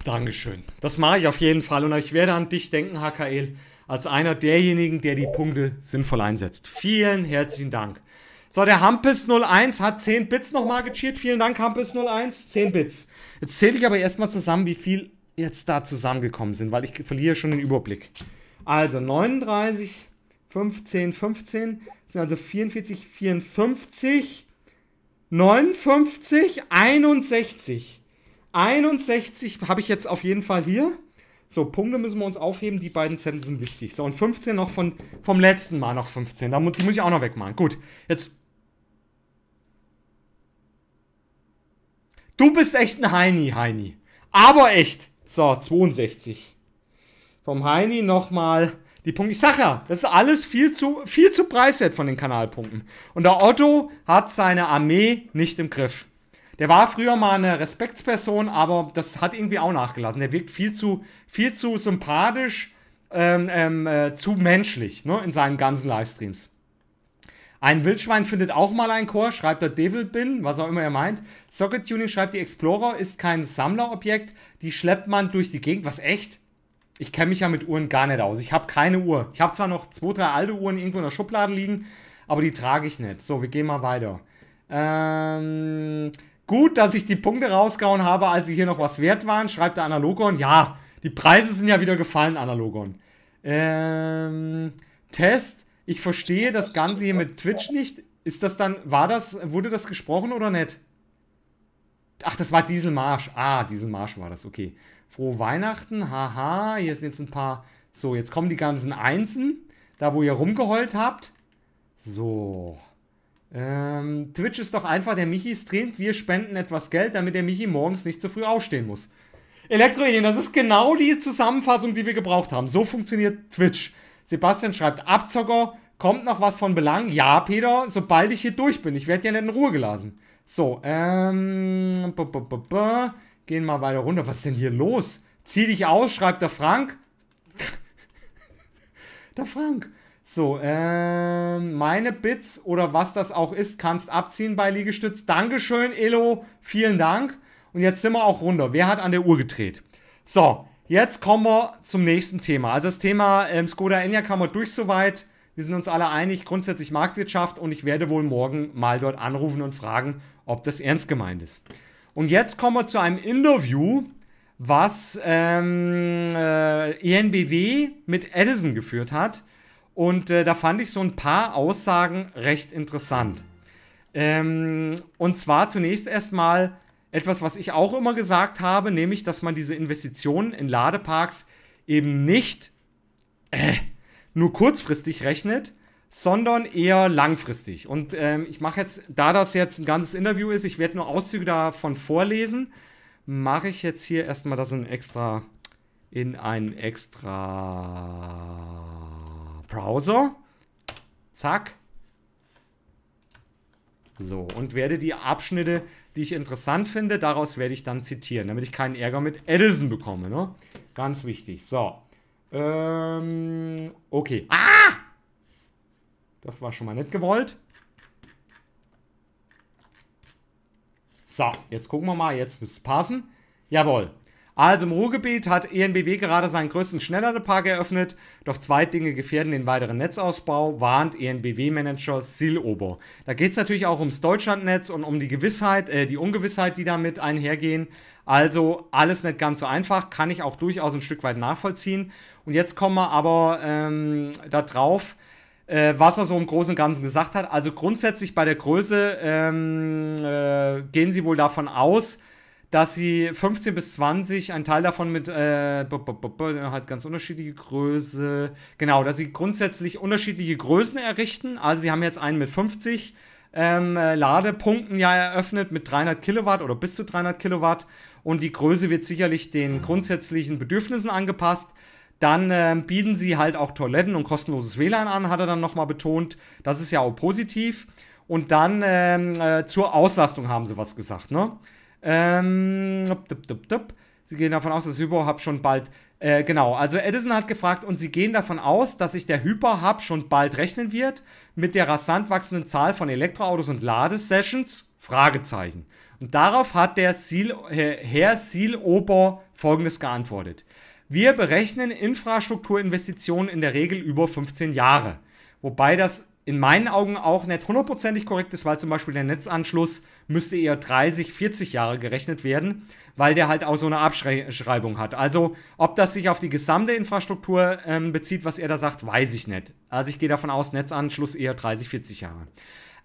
Dankeschön. Das mache ich auf jeden Fall und ich werde an dich denken, HKL, als einer derjenigen, der die Punkte sinnvoll einsetzt. Vielen herzlichen Dank. So, der Hampus01 hat 10 Bits nochmal gecheert. Vielen Dank, Hampus01. 10 Bits. Jetzt zähle ich aber erstmal zusammen, wie viel jetzt da zusammengekommen sind, weil ich verliere schon den Überblick. Also 39, 15, 15 sind also 44, 54, 59, 61. 61 habe ich jetzt auf jeden Fall hier. So, Punkte müssen wir uns aufheben, die beiden Zettel sind wichtig. So, und 15 noch von, vom letzten Mal noch 15. Da muss, die muss ich auch noch wegmachen. Gut, jetzt. Du bist echt ein Heini, Heini. Aber echt. So, 62. Vom Heini nochmal die Punkte. Ich sag ja, das ist alles viel zu, viel zu preiswert von den Kanalpunkten. Und der Otto hat seine Armee nicht im Griff. Der war früher mal eine Respektsperson, aber das hat irgendwie auch nachgelassen. Der wirkt viel zu, viel zu sympathisch, ähm, ähm, äh, zu menschlich ne, in seinen ganzen Livestreams. Ein Wildschwein findet auch mal ein Chor, schreibt der Devil Bin, was auch immer er meint. Socket Tuning schreibt, die Explorer ist kein Sammlerobjekt, die schleppt man durch die Gegend. Was echt? Ich kenne mich ja mit Uhren gar nicht aus. Ich habe keine Uhr. Ich habe zwar noch zwei, drei alte Uhren irgendwo in der Schublade liegen, aber die trage ich nicht. So, wir gehen mal weiter. Ähm, Gut, dass ich die Punkte rausgehauen habe, als sie hier noch was wert waren, schreibt der Analogon. Ja, die Preise sind ja wieder gefallen, Analogon. Ähm, Test. Ich verstehe das Ganze hier mit Twitch nicht. Ist das dann, war das, wurde das gesprochen oder nicht? Ach, das war Dieselmarsch. Ah, Dieselmarsch war das, okay. Frohe Weihnachten, haha. Hier sind jetzt ein paar. So, jetzt kommen die ganzen Einsen. Da, wo ihr rumgeheult habt. So. Ähm, Twitch ist doch einfach, der Michi streamt, wir spenden etwas Geld, damit der Michi morgens nicht zu früh aufstehen muss. Elektroedien, das ist genau die Zusammenfassung, die wir gebraucht haben. So funktioniert Twitch. Sebastian schreibt, Abzocker, kommt noch was von Belang? Ja, Peter, sobald ich hier durch bin. Ich werde ja nicht in Ruhe gelassen. So, ähm, b -b -b gehen mal weiter runter. Was ist denn hier los? Zieh dich aus, schreibt der Frank. (laughs) der Frank. So, ähm, meine Bits oder was das auch ist, kannst abziehen bei Liegestütz. Dankeschön, Elo. Vielen Dank. Und jetzt sind wir auch runter. Wer hat an der Uhr gedreht? So, jetzt kommen wir zum nächsten Thema. Also das Thema ähm, Skoda Enya kam wir durch soweit. Wir sind uns alle einig, grundsätzlich Marktwirtschaft und ich werde wohl morgen mal dort anrufen und fragen, ob das ernst gemeint ist. Und jetzt kommen wir zu einem Interview, was ähm, äh, ENBW mit Edison geführt hat. Und äh, da fand ich so ein paar Aussagen recht interessant. Ähm, und zwar zunächst erstmal etwas, was ich auch immer gesagt habe, nämlich, dass man diese Investitionen in Ladeparks eben nicht äh, nur kurzfristig rechnet, sondern eher langfristig. Und ähm, ich mache jetzt, da das jetzt ein ganzes Interview ist, ich werde nur Auszüge davon vorlesen, mache ich jetzt hier erstmal das in extra, in ein extra Browser. Zack. So, und werde die Abschnitte, die ich interessant finde, daraus werde ich dann zitieren, damit ich keinen Ärger mit Edison bekomme, ne? Ganz wichtig. So. Ähm, okay. Ah! Das war schon mal nicht gewollt. So, jetzt gucken wir mal. Jetzt müsste es passen. Jawohl. Also im Ruhrgebiet hat ENBW gerade seinen größten Schnellladepark eröffnet, doch zwei Dinge gefährden den weiteren Netzausbau, warnt ENBW-Manager Silober. Da geht es natürlich auch ums Deutschlandnetz und um die Gewissheit, äh, die Ungewissheit, die damit einhergehen. Also alles nicht ganz so einfach, kann ich auch durchaus ein Stück weit nachvollziehen. Und jetzt kommen wir aber ähm, da drauf, äh, was er so im Großen und Ganzen gesagt hat. Also grundsätzlich bei der Größe ähm, äh, gehen sie wohl davon aus, dass sie 15 bis 20, ein Teil davon mit, äh, hat ganz unterschiedliche Größe, genau, dass sie grundsätzlich unterschiedliche Größen errichten. Also sie haben jetzt einen mit 50 ähm, äh, Ladepunkten ja eröffnet mit 300 Kilowatt oder bis zu 300 Kilowatt und die Größe wird sicherlich den grundsätzlichen Bedürfnissen angepasst. Dann äh, bieten sie halt auch Toiletten und kostenloses WLAN an, hat er dann nochmal betont. Das ist ja auch positiv. Und dann ähm, äh, zur Auslastung haben sie was gesagt, ne? Ähm, dup, dup, dup. Sie gehen davon aus, dass Hyperhub schon bald. Äh, genau, also Edison hat gefragt und sie gehen davon aus, dass sich der Hyperhub schon bald rechnen wird mit der rasant wachsenden Zahl von Elektroautos und Ladesessions? Fragezeichen. Und darauf hat der Ziel, Herr Seal-Ober folgendes geantwortet. Wir berechnen Infrastrukturinvestitionen in der Regel über 15 Jahre. Wobei das in meinen Augen auch nicht hundertprozentig korrekt ist, weil zum Beispiel der Netzanschluss müsste eher 30, 40 Jahre gerechnet werden, weil der halt auch so eine Abschreibung hat. Also, ob das sich auf die gesamte Infrastruktur ähm, bezieht, was er da sagt, weiß ich nicht. Also, ich gehe davon aus, Netzanschluss eher 30, 40 Jahre.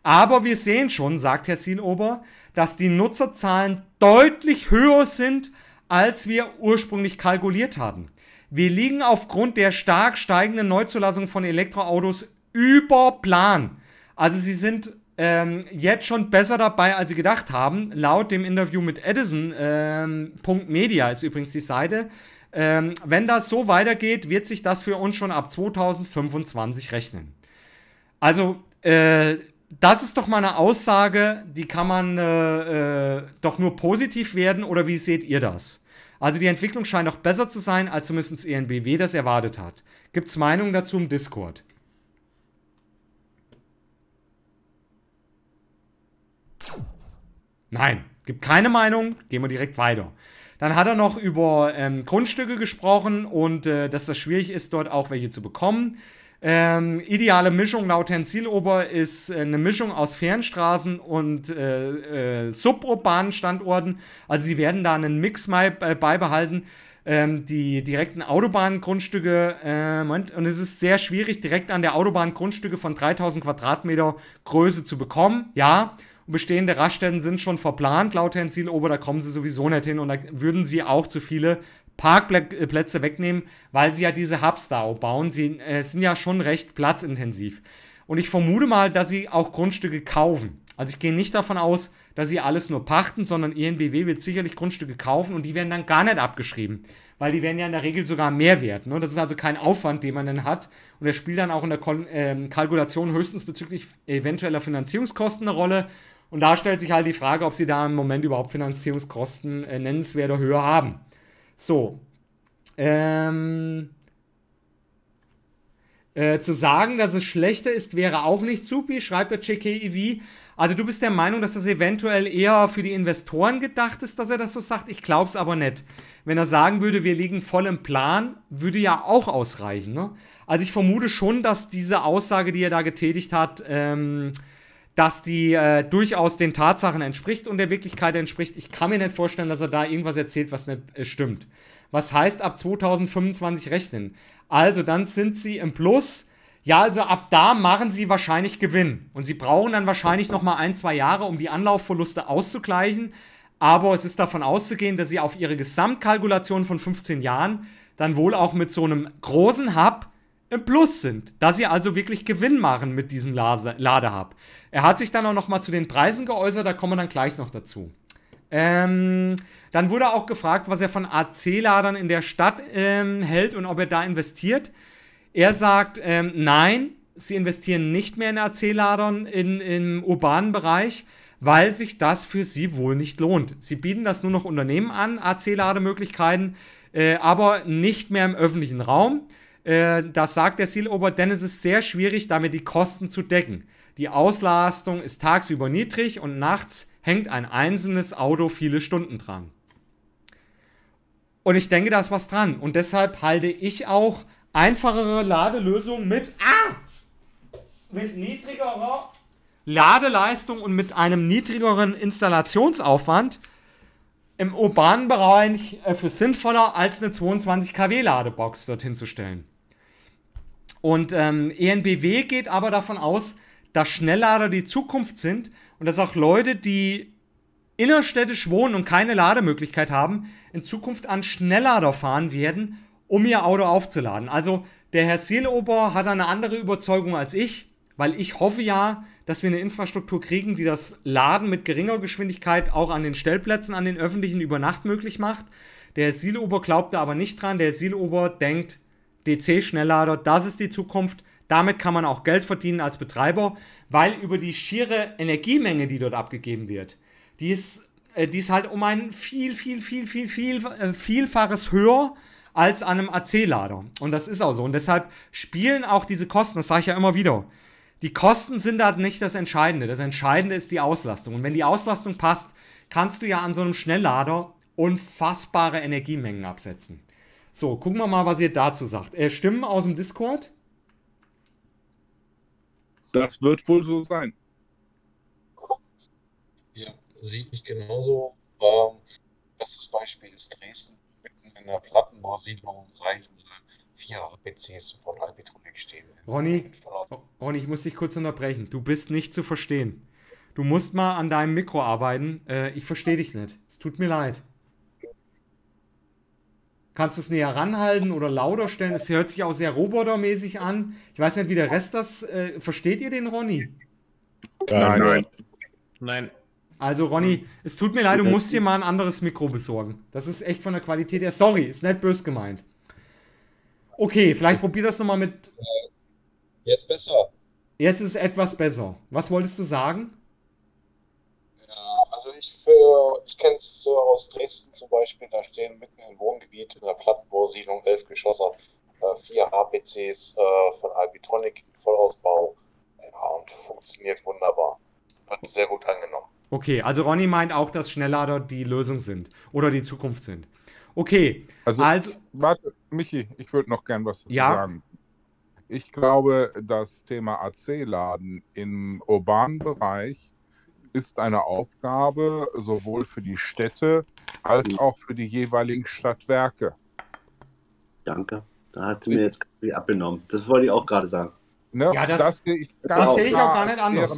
Aber wir sehen schon, sagt Herr Sienober, dass die Nutzerzahlen deutlich höher sind, als wir ursprünglich kalkuliert haben. Wir liegen aufgrund der stark steigenden Neuzulassung von Elektroautos über Plan. Also sie sind ähm, jetzt schon besser dabei, als sie gedacht haben. Laut dem Interview mit Edison, ähm, .media ist übrigens die Seite, ähm, wenn das so weitergeht, wird sich das für uns schon ab 2025 rechnen. Also, äh, das ist doch mal eine Aussage, die kann man äh, äh, doch nur positiv werden, oder wie seht ihr das? Also die Entwicklung scheint doch besser zu sein, als zumindest ENBW das erwartet hat. Gibt es Meinungen dazu im Discord? Nein, gibt keine Meinung, gehen wir direkt weiter. Dann hat er noch über ähm, Grundstücke gesprochen und äh, dass das schwierig ist, dort auch welche zu bekommen. Ähm, ideale Mischung laut Herrn Zielober ist äh, eine Mischung aus Fernstraßen und äh, äh suburbanen Standorten. Also sie werden da einen Mix mal, äh, beibehalten. Ähm, die direkten Autobahngrundstücke, äh, und es ist sehr schwierig, direkt an der Autobahn Grundstücke von 3000 Quadratmeter Größe zu bekommen. Ja, bestehende Raststätten sind schon verplant laut Herrn Zielober, da kommen sie sowieso nicht hin und da würden sie auch zu viele Parkplätze äh, wegnehmen, weil sie ja diese Hubs da bauen. Sie äh, sind ja schon recht platzintensiv. Und ich vermute mal, dass sie auch Grundstücke kaufen. Also ich gehe nicht davon aus, dass sie alles nur pachten, sondern INBW e wird sicherlich Grundstücke kaufen und die werden dann gar nicht abgeschrieben, weil die werden ja in der Regel sogar mehr wert. Ne? Das ist also kein Aufwand, den man dann hat. Und das spielt dann auch in der Kon äh, Kalkulation höchstens bezüglich eventueller Finanzierungskosten eine Rolle. Und da stellt sich halt die Frage, ob sie da im Moment überhaupt Finanzierungskosten äh, nennenswerter Höhe haben. So. Ähm. Äh, zu sagen, dass es schlechter ist, wäre auch nicht supi, schreibt der JKEV. Also du bist der Meinung, dass das eventuell eher für die Investoren gedacht ist, dass er das so sagt? Ich glaub's aber nicht. Wenn er sagen würde, wir liegen voll im Plan, würde ja auch ausreichen. Ne? Also ich vermute schon, dass diese Aussage, die er da getätigt hat, ähm, dass die äh, durchaus den Tatsachen entspricht und der Wirklichkeit entspricht. Ich kann mir nicht vorstellen, dass er da irgendwas erzählt, was nicht äh, stimmt. Was heißt ab 2025 rechnen? Also dann sind sie im Plus. Ja, also ab da machen sie wahrscheinlich Gewinn. Und sie brauchen dann wahrscheinlich nochmal ein, zwei Jahre, um die Anlaufverluste auszugleichen. Aber es ist davon auszugehen, dass sie auf ihre Gesamtkalkulation von 15 Jahren dann wohl auch mit so einem großen Hub im Plus sind. Dass sie also wirklich Gewinn machen mit diesem Ladehub. Er hat sich dann auch nochmal zu den Preisen geäußert, da kommen wir dann gleich noch dazu. Ähm, dann wurde auch gefragt, was er von AC-Ladern in der Stadt ähm, hält und ob er da investiert. Er sagt, ähm, nein, sie investieren nicht mehr in AC-Ladern im urbanen Bereich, weil sich das für sie wohl nicht lohnt. Sie bieten das nur noch Unternehmen an, AC-Lademöglichkeiten, äh, aber nicht mehr im öffentlichen Raum. Äh, das sagt der Seal-Ober, denn es ist sehr schwierig, damit die Kosten zu decken. Die Auslastung ist tagsüber niedrig und nachts hängt ein einzelnes Auto viele Stunden dran. Und ich denke, da ist was dran. Und deshalb halte ich auch einfachere Ladelösungen mit, ah, mit niedrigerer Ladeleistung und mit einem niedrigeren Installationsaufwand im urbanen Bereich äh, für sinnvoller, als eine 22 kW Ladebox dorthin zu stellen. Und ähm, ENBW geht aber davon aus, dass Schnelllader die Zukunft sind und dass auch Leute, die innerstädtisch wohnen und keine Lademöglichkeit haben, in Zukunft an Schnelllader fahren werden, um ihr Auto aufzuladen. Also der Herr Seeleober hat eine andere Überzeugung als ich, weil ich hoffe ja, dass wir eine Infrastruktur kriegen, die das Laden mit geringer Geschwindigkeit auch an den Stellplätzen, an den öffentlichen über Nacht möglich macht. Der Herr Seeleober da aber nicht dran. Der Herr Seeleober denkt, DC-Schnelllader, das ist die Zukunft. Damit kann man auch Geld verdienen als Betreiber, weil über die schiere Energiemenge, die dort abgegeben wird, die ist, äh, die ist halt um ein viel, viel, viel, viel, viel, äh, Vielfaches höher als an einem AC-Lader. Und das ist auch so. Und deshalb spielen auch diese Kosten, das sage ich ja immer wieder. Die Kosten sind da nicht das Entscheidende. Das Entscheidende ist die Auslastung. Und wenn die Auslastung passt, kannst du ja an so einem Schnelllader unfassbare Energiemengen absetzen. So, gucken wir mal, was ihr dazu sagt. Äh, Stimmen aus dem Discord? Das wird wohl so sein. Ja, sieht nicht genauso. Ähm, bestes Beispiel ist Dresden. Mitten in der Plattenbausiedlung sage ich mal, vier PCs von Albitronic stehen. Ronny, oh, Ronny, ich muss dich kurz unterbrechen. Du bist nicht zu verstehen. Du musst mal an deinem Mikro arbeiten. Äh, ich verstehe dich nicht. Es tut mir leid. Kannst du es näher ranhalten oder lauter stellen? Es hört sich auch sehr robotermäßig an. Ich weiß nicht, wie der Rest das. Äh, versteht ihr den Ronny? Äh, nein. Nein. Nein. Also Ronny, es tut mir leid, du musst dir mal ein anderes Mikro besorgen. Das ist echt von der Qualität her. Sorry, ist nicht böse gemeint. Okay, vielleicht probier das nochmal mit. Jetzt besser. Jetzt ist es etwas besser. Was wolltest du sagen? für, ich kenne es so aus Dresden zum Beispiel, da stehen mitten im Wohngebiet in der Plattenbausiedlung elf Geschosser, äh, vier HPCs äh, von Albitronic, Vollausbau ja, und funktioniert wunderbar. Wird sehr gut angenommen. Okay, also Ronny meint auch, dass Schnelllader die Lösung sind oder die Zukunft sind. Okay, also, also warte, Michi, ich würde noch gern was dazu ja? sagen. Ich glaube, das Thema AC-Laden im urbanen Bereich ist eine Aufgabe sowohl für die Städte als mhm. auch für die jeweiligen Stadtwerke. Danke. Da hast du mir jetzt abgenommen. Das wollte ich auch gerade sagen. Ne? Ja, das, das sehe ich, das sehe ich auch gar nicht anders.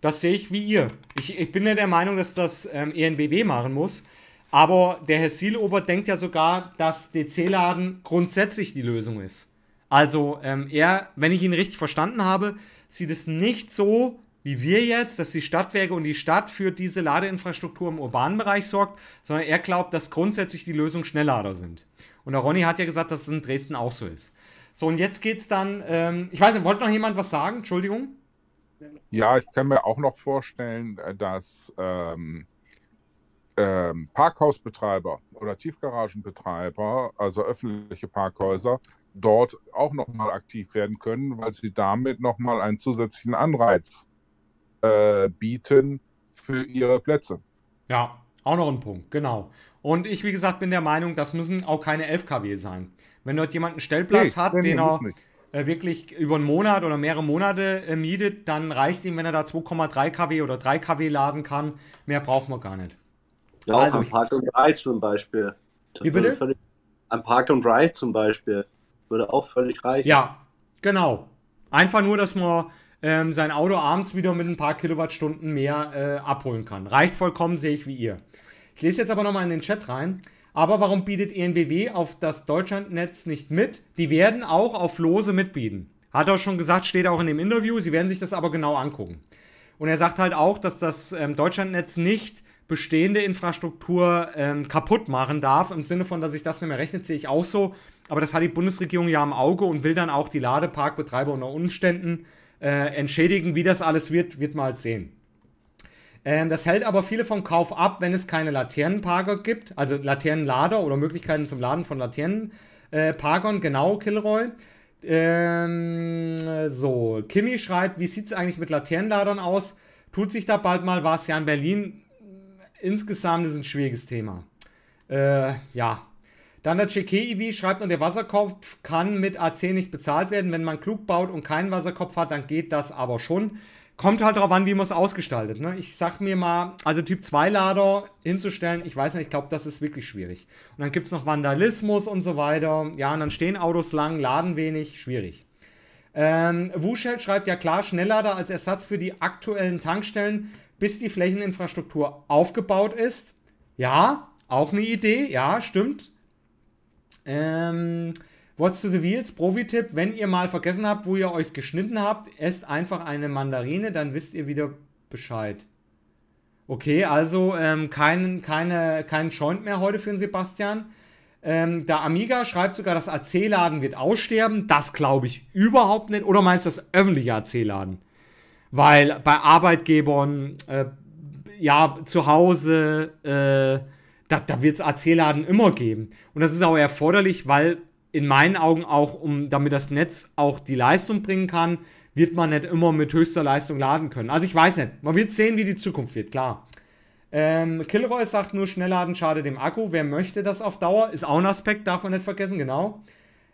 Das sehe ich wie ihr. Ich, ich, bin ja der Meinung, dass das ähm, ENBW machen muss. Aber der Herr Sielober denkt ja sogar, dass DC-Laden grundsätzlich die Lösung ist. Also ähm, er, wenn ich ihn richtig verstanden habe, sieht es nicht so, wie wir jetzt, dass die Stadtwerke und die Stadt für diese Ladeinfrastruktur im urbanen Bereich sorgt, sondern er glaubt, dass grundsätzlich die Lösung Schnelllader sind. Und der Ronny hat ja gesagt, dass es in Dresden auch so ist. So, und jetzt geht es dann, ähm, ich weiß nicht, wollte noch jemand was sagen? Entschuldigung. Ja, ich kann mir auch noch vorstellen, äh, dass ähm, ähm, Parkhausbetreiber oder Tiefgaragenbetreiber, also öffentliche Parkhäuser, dort auch nochmal aktiv werden können, weil sie damit nochmal einen zusätzlichen Anreiz äh, bieten für ihre Plätze. Ja, auch noch ein Punkt, genau. Und ich, wie gesagt, bin der Meinung, das müssen auch keine 11 kW sein. Wenn dort jemand einen Stellplatz nee, hat, nee, den er äh, wirklich über einen Monat oder mehrere Monate äh, mietet, dann reicht ihm, wenn er da 2,3 kW oder 3 kW laden kann. Mehr braucht man gar nicht. Ja, also, auch am Park und Ride zum Beispiel. wie bitte? Völlig, am Park und Ride zum Beispiel. Würde auch völlig reichen. Ja, genau. Einfach nur, dass man ähm, sein Auto abends wieder mit ein paar Kilowattstunden mehr äh, abholen kann. Reicht vollkommen, sehe ich wie ihr. Ich lese jetzt aber nochmal in den Chat rein. Aber warum bietet ENBW auf das Deutschlandnetz nicht mit? Die werden auch auf Lose mitbieten. Hat er schon gesagt, steht auch in dem Interview. Sie werden sich das aber genau angucken. Und er sagt halt auch, dass das ähm, Deutschlandnetz nicht bestehende Infrastruktur ähm, kaputt machen darf, im Sinne von, dass sich das nicht mehr rechnet, sehe ich auch so. Aber das hat die Bundesregierung ja im Auge und will dann auch die Ladeparkbetreiber unter Umständen äh, entschädigen. Wie das alles wird, wird mal halt sehen. Ähm, das hält aber viele vom Kauf ab, wenn es keine Laternenparker gibt, also Laternenlader oder Möglichkeiten zum Laden von Laternenparkern. Äh, genau, Kilroy. Ähm, so, Kimi schreibt, wie sieht es eigentlich mit Laternenladern aus? Tut sich da bald mal was? Ja, in Berlin äh, insgesamt ist ein schwieriges Thema. Äh, ja, dann der Chekeiwi schreibt, und der Wasserkopf kann mit AC nicht bezahlt werden. Wenn man klug baut und keinen Wasserkopf hat, dann geht das aber schon. Kommt halt darauf an, wie man es ausgestaltet. Ne? Ich sag mir mal, also Typ 2 Lader hinzustellen, ich weiß nicht, ich glaube, das ist wirklich schwierig. Und dann gibt es noch Vandalismus und so weiter. Ja, und dann stehen Autos lang, laden wenig, schwierig. Ähm, Wuschel schreibt ja klar, Schnelllader als Ersatz für die aktuellen Tankstellen, bis die Flächeninfrastruktur aufgebaut ist. Ja, auch eine Idee, ja, stimmt. Ähm, What's to the Wheels, Profi-Tipp, wenn ihr mal vergessen habt, wo ihr euch geschnitten habt, esst einfach eine Mandarine, dann wisst ihr wieder Bescheid. Okay, also ähm, keinen, keine, keinen Joint mehr heute für den Sebastian. Ähm, der Amiga schreibt sogar, das AC-Laden wird aussterben. Das glaube ich überhaupt nicht. Oder meinst du das öffentliche AC-Laden? Weil bei Arbeitgebern, äh, ja, zu Hause, äh, da, da wird es AC-Laden immer geben. Und das ist auch erforderlich, weil in meinen Augen auch, um, damit das Netz auch die Leistung bringen kann, wird man nicht immer mit höchster Leistung laden können. Also ich weiß nicht. Man wird sehen, wie die Zukunft wird, klar. Ähm, Kilroy sagt nur, Schnellladen schadet dem Akku. Wer möchte das auf Dauer? Ist auch ein Aspekt, darf man nicht vergessen, genau.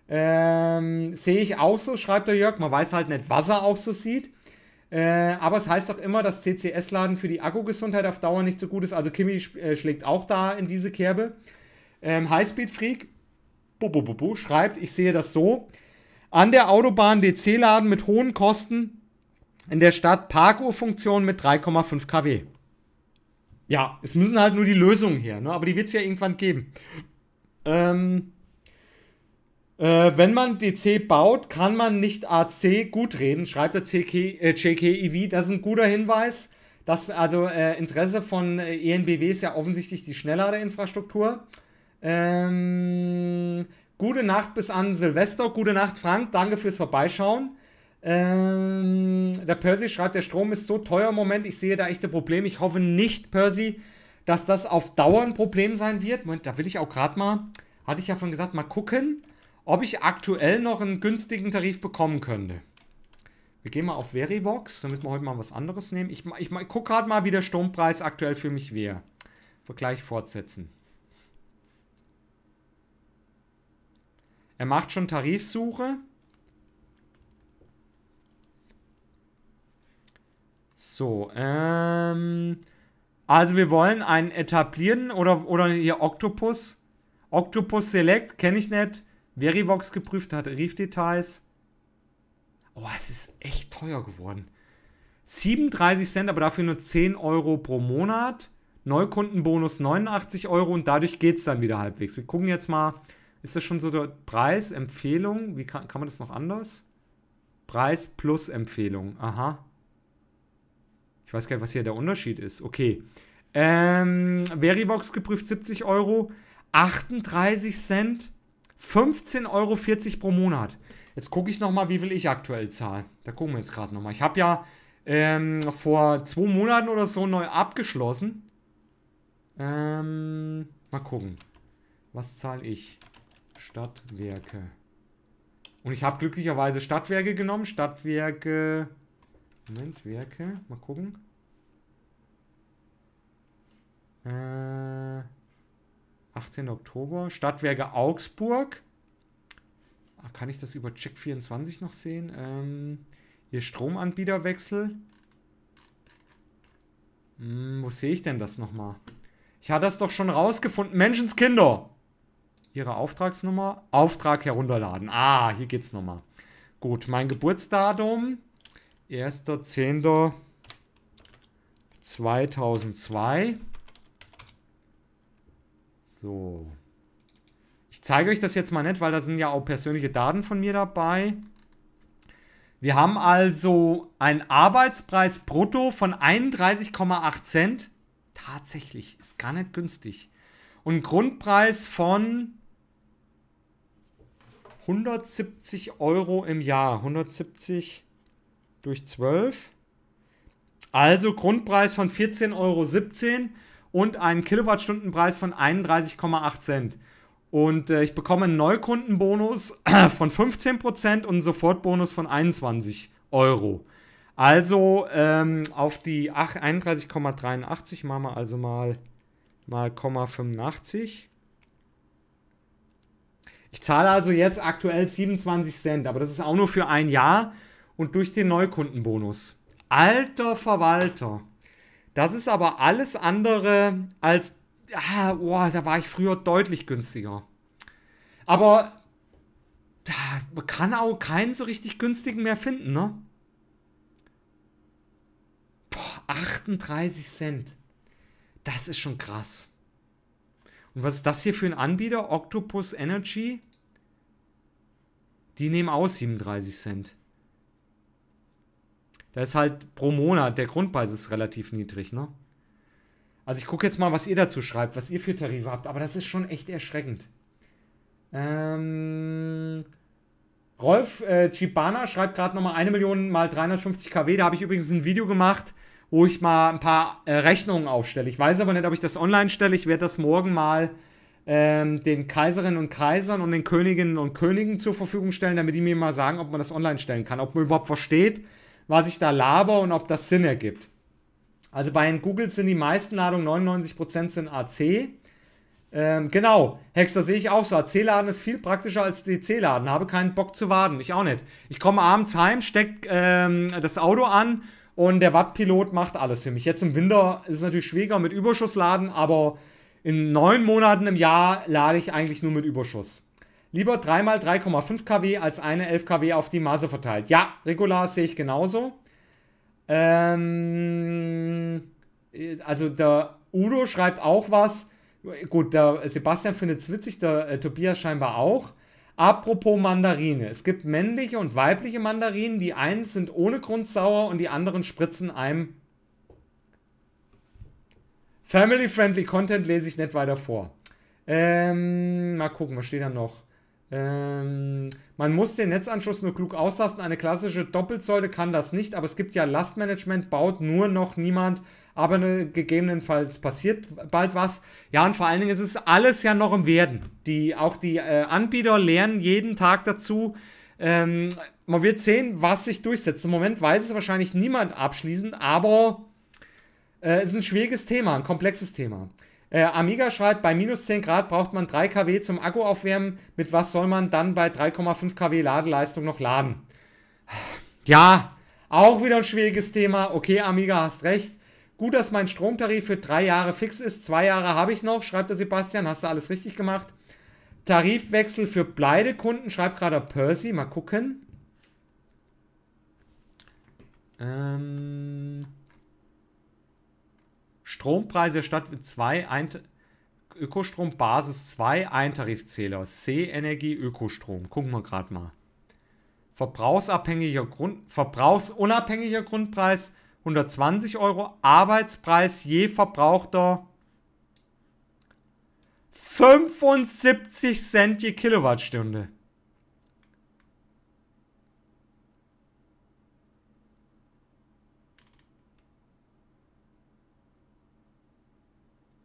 Ähm, Sehe ich auch so, schreibt der Jörg. Man weiß halt nicht, was er auch so sieht. Äh, aber es heißt doch immer, dass CCS-Laden für die Akkugesundheit auf Dauer nicht so gut ist. Also Kimi sch äh, schlägt auch da in diese Kerbe. Ähm, Highspeed Freak schreibt, ich sehe das so. An der Autobahn DC-Laden mit hohen Kosten. In der Stadt Parkuhrfunktion mit 3,5 kW. Ja, es müssen halt nur die Lösungen her, ne? aber die wird es ja irgendwann geben. Ähm, äh, wenn man DC baut, kann man nicht AC gut reden, schreibt der CK, äh, Das ist ein guter Hinweis. Das also äh, Interesse von äh, ENBW ist ja offensichtlich die Schnellladeinfrastruktur. Ähm, gute Nacht bis an Silvester. Gute Nacht, Frank. Danke fürs Vorbeischauen. Ähm, der Percy schreibt, der Strom ist so teuer im Moment. Ich sehe da echte Probleme. Ich hoffe nicht, Percy, dass das auf Dauer ein Problem sein wird. Moment, da will ich auch gerade mal, hatte ich ja vorhin gesagt, mal gucken ob ich aktuell noch einen günstigen Tarif bekommen könnte. Wir gehen mal auf Verivox, damit wir heute mal was anderes nehmen. Ich, ich, ich gucke gerade mal, wie der Sturmpreis aktuell für mich wäre. Vergleich fortsetzen. Er macht schon Tarifsuche. So, ähm... Also wir wollen einen etablierten oder, oder hier Octopus. Octopus Select kenne ich nicht. Verivox geprüft hat, Rief-Details. Oh, es ist echt teuer geworden. 37 Cent, aber dafür nur 10 Euro pro Monat. Neukundenbonus 89 Euro und dadurch geht es dann wieder halbwegs. Wir gucken jetzt mal, ist das schon so der Preis, Empfehlung? Wie kann, kann man das noch anders? Preis plus Empfehlung, aha. Ich weiß gar nicht, was hier der Unterschied ist. Okay. Ähm, Verivox geprüft 70 Euro, 38 Cent. 15,40 Euro pro Monat. Jetzt gucke ich nochmal, wie viel ich aktuell zahle. Da gucken wir jetzt gerade nochmal. Ich habe ja ähm, vor zwei Monaten oder so neu abgeschlossen. Ähm, mal gucken. Was zahle ich? Stadtwerke. Und ich habe glücklicherweise Stadtwerke genommen. Stadtwerke. Moment, Werke. Mal gucken. Äh. 18. Oktober. Stadtwerke Augsburg. Ah, kann ich das über Check24 noch sehen? Ähm, hier Stromanbieterwechsel. Hm, wo sehe ich denn das nochmal? Ich hatte das doch schon rausgefunden. Menschenskinder! Ihre Auftragsnummer. Auftrag herunterladen. Ah, hier geht's nochmal. Gut, mein Geburtsdatum. 1.10.2002. So. Ich zeige euch das jetzt mal nicht, weil da sind ja auch persönliche Daten von mir dabei. Wir haben also einen Arbeitspreis brutto von 31,8 Cent. Tatsächlich, ist gar nicht günstig. Und einen Grundpreis von 170 Euro im Jahr. 170 durch 12. Also Grundpreis von 14,17 Euro und einen Kilowattstundenpreis von 31,8 Cent. Und äh, ich bekomme einen Neukundenbonus (clears throat) von 15% und einen Sofortbonus von 21 Euro. Also ähm, auf die 31,83 machen wir also mal, mal 85. Ich zahle also jetzt aktuell 27 Cent, aber das ist auch nur für ein Jahr und durch den Neukundenbonus. Alter Verwalter. Das ist aber alles andere als, ah, boah, da war ich früher deutlich günstiger. Aber man kann auch keinen so richtig günstigen mehr finden, ne? Boah, 38 Cent. Das ist schon krass. Und was ist das hier für ein Anbieter? Octopus Energy? Die nehmen auch 37 Cent. Da ist halt pro Monat, der Grundpreis ist relativ niedrig, ne? Also ich gucke jetzt mal, was ihr dazu schreibt, was ihr für Tarife habt, aber das ist schon echt erschreckend. Ähm, Rolf äh, Chibana schreibt gerade nochmal 1 Million mal 350 kW. Da habe ich übrigens ein Video gemacht, wo ich mal ein paar äh, Rechnungen aufstelle. Ich weiß aber nicht, ob ich das online stelle. Ich werde das morgen mal ähm, den Kaiserinnen und Kaisern und den Königinnen und Königen zur Verfügung stellen, damit die mir mal sagen, ob man das online stellen kann, ob man überhaupt versteht, was ich da laber und ob das Sinn ergibt. Also bei Google sind die meisten Ladungen, 99% sind AC. Ähm, genau, Hexer sehe ich auch so. AC-Laden ist viel praktischer als DC-Laden. Habe keinen Bock zu waden. Ich auch nicht. Ich komme abends heim, stecke ähm, das Auto an und der Wattpilot macht alles für mich. Jetzt im Winter ist es natürlich schwieriger mit Überschussladen, aber in neun Monaten im Jahr lade ich eigentlich nur mit Überschuss. Lieber dreimal 3,5 kW als eine 11 kW auf die Masse verteilt. Ja, Regular sehe ich genauso. Ähm, also der Udo schreibt auch was. Gut, der Sebastian findet es witzig, der äh, Tobias scheinbar auch. Apropos Mandarine. Es gibt männliche und weibliche Mandarinen. Die einen sind ohne Grund sauer und die anderen spritzen einem. Family-friendly Content lese ich nicht weiter vor. Ähm, mal gucken, was steht da noch? Ähm, man muss den Netzanschluss nur klug auslasten. Eine klassische Doppelsäule kann das nicht, aber es gibt ja Lastmanagement, baut nur noch niemand, aber ne, gegebenenfalls passiert bald was. Ja, und vor allen Dingen ist es alles ja noch im Werden. Die, auch die äh, Anbieter lernen jeden Tag dazu. Ähm, man wird sehen, was sich durchsetzt. Im Moment weiß es wahrscheinlich niemand abschließend, aber äh, es äh, ist ein schwieriges Thema, ein komplexes Thema. Äh, Amiga schreibt, bei minus 10 Grad braucht man 3 kW zum Akku aufwärmen. Mit was soll man dann bei 3,5 kW Ladeleistung noch laden? Ja, auch wieder ein schwieriges Thema. Okay, Amiga, hast recht. Gut, dass mein Stromtarif für drei Jahre fix ist. Zwei Jahre habe ich noch, schreibt der Sebastian. Hast du alles richtig gemacht? Tarifwechsel für beide Kunden, schreibt gerade Percy. Mal gucken. Ähm. Strompreise statt 2 ein Ökostrom Basis 2 Eintarifzähler C Energie Ökostrom. Gucken wir gerade mal. Verbrauchsabhängiger Grund, verbrauchsunabhängiger Grundpreis 120 Euro, Arbeitspreis je verbrauchter 75 Cent je Kilowattstunde.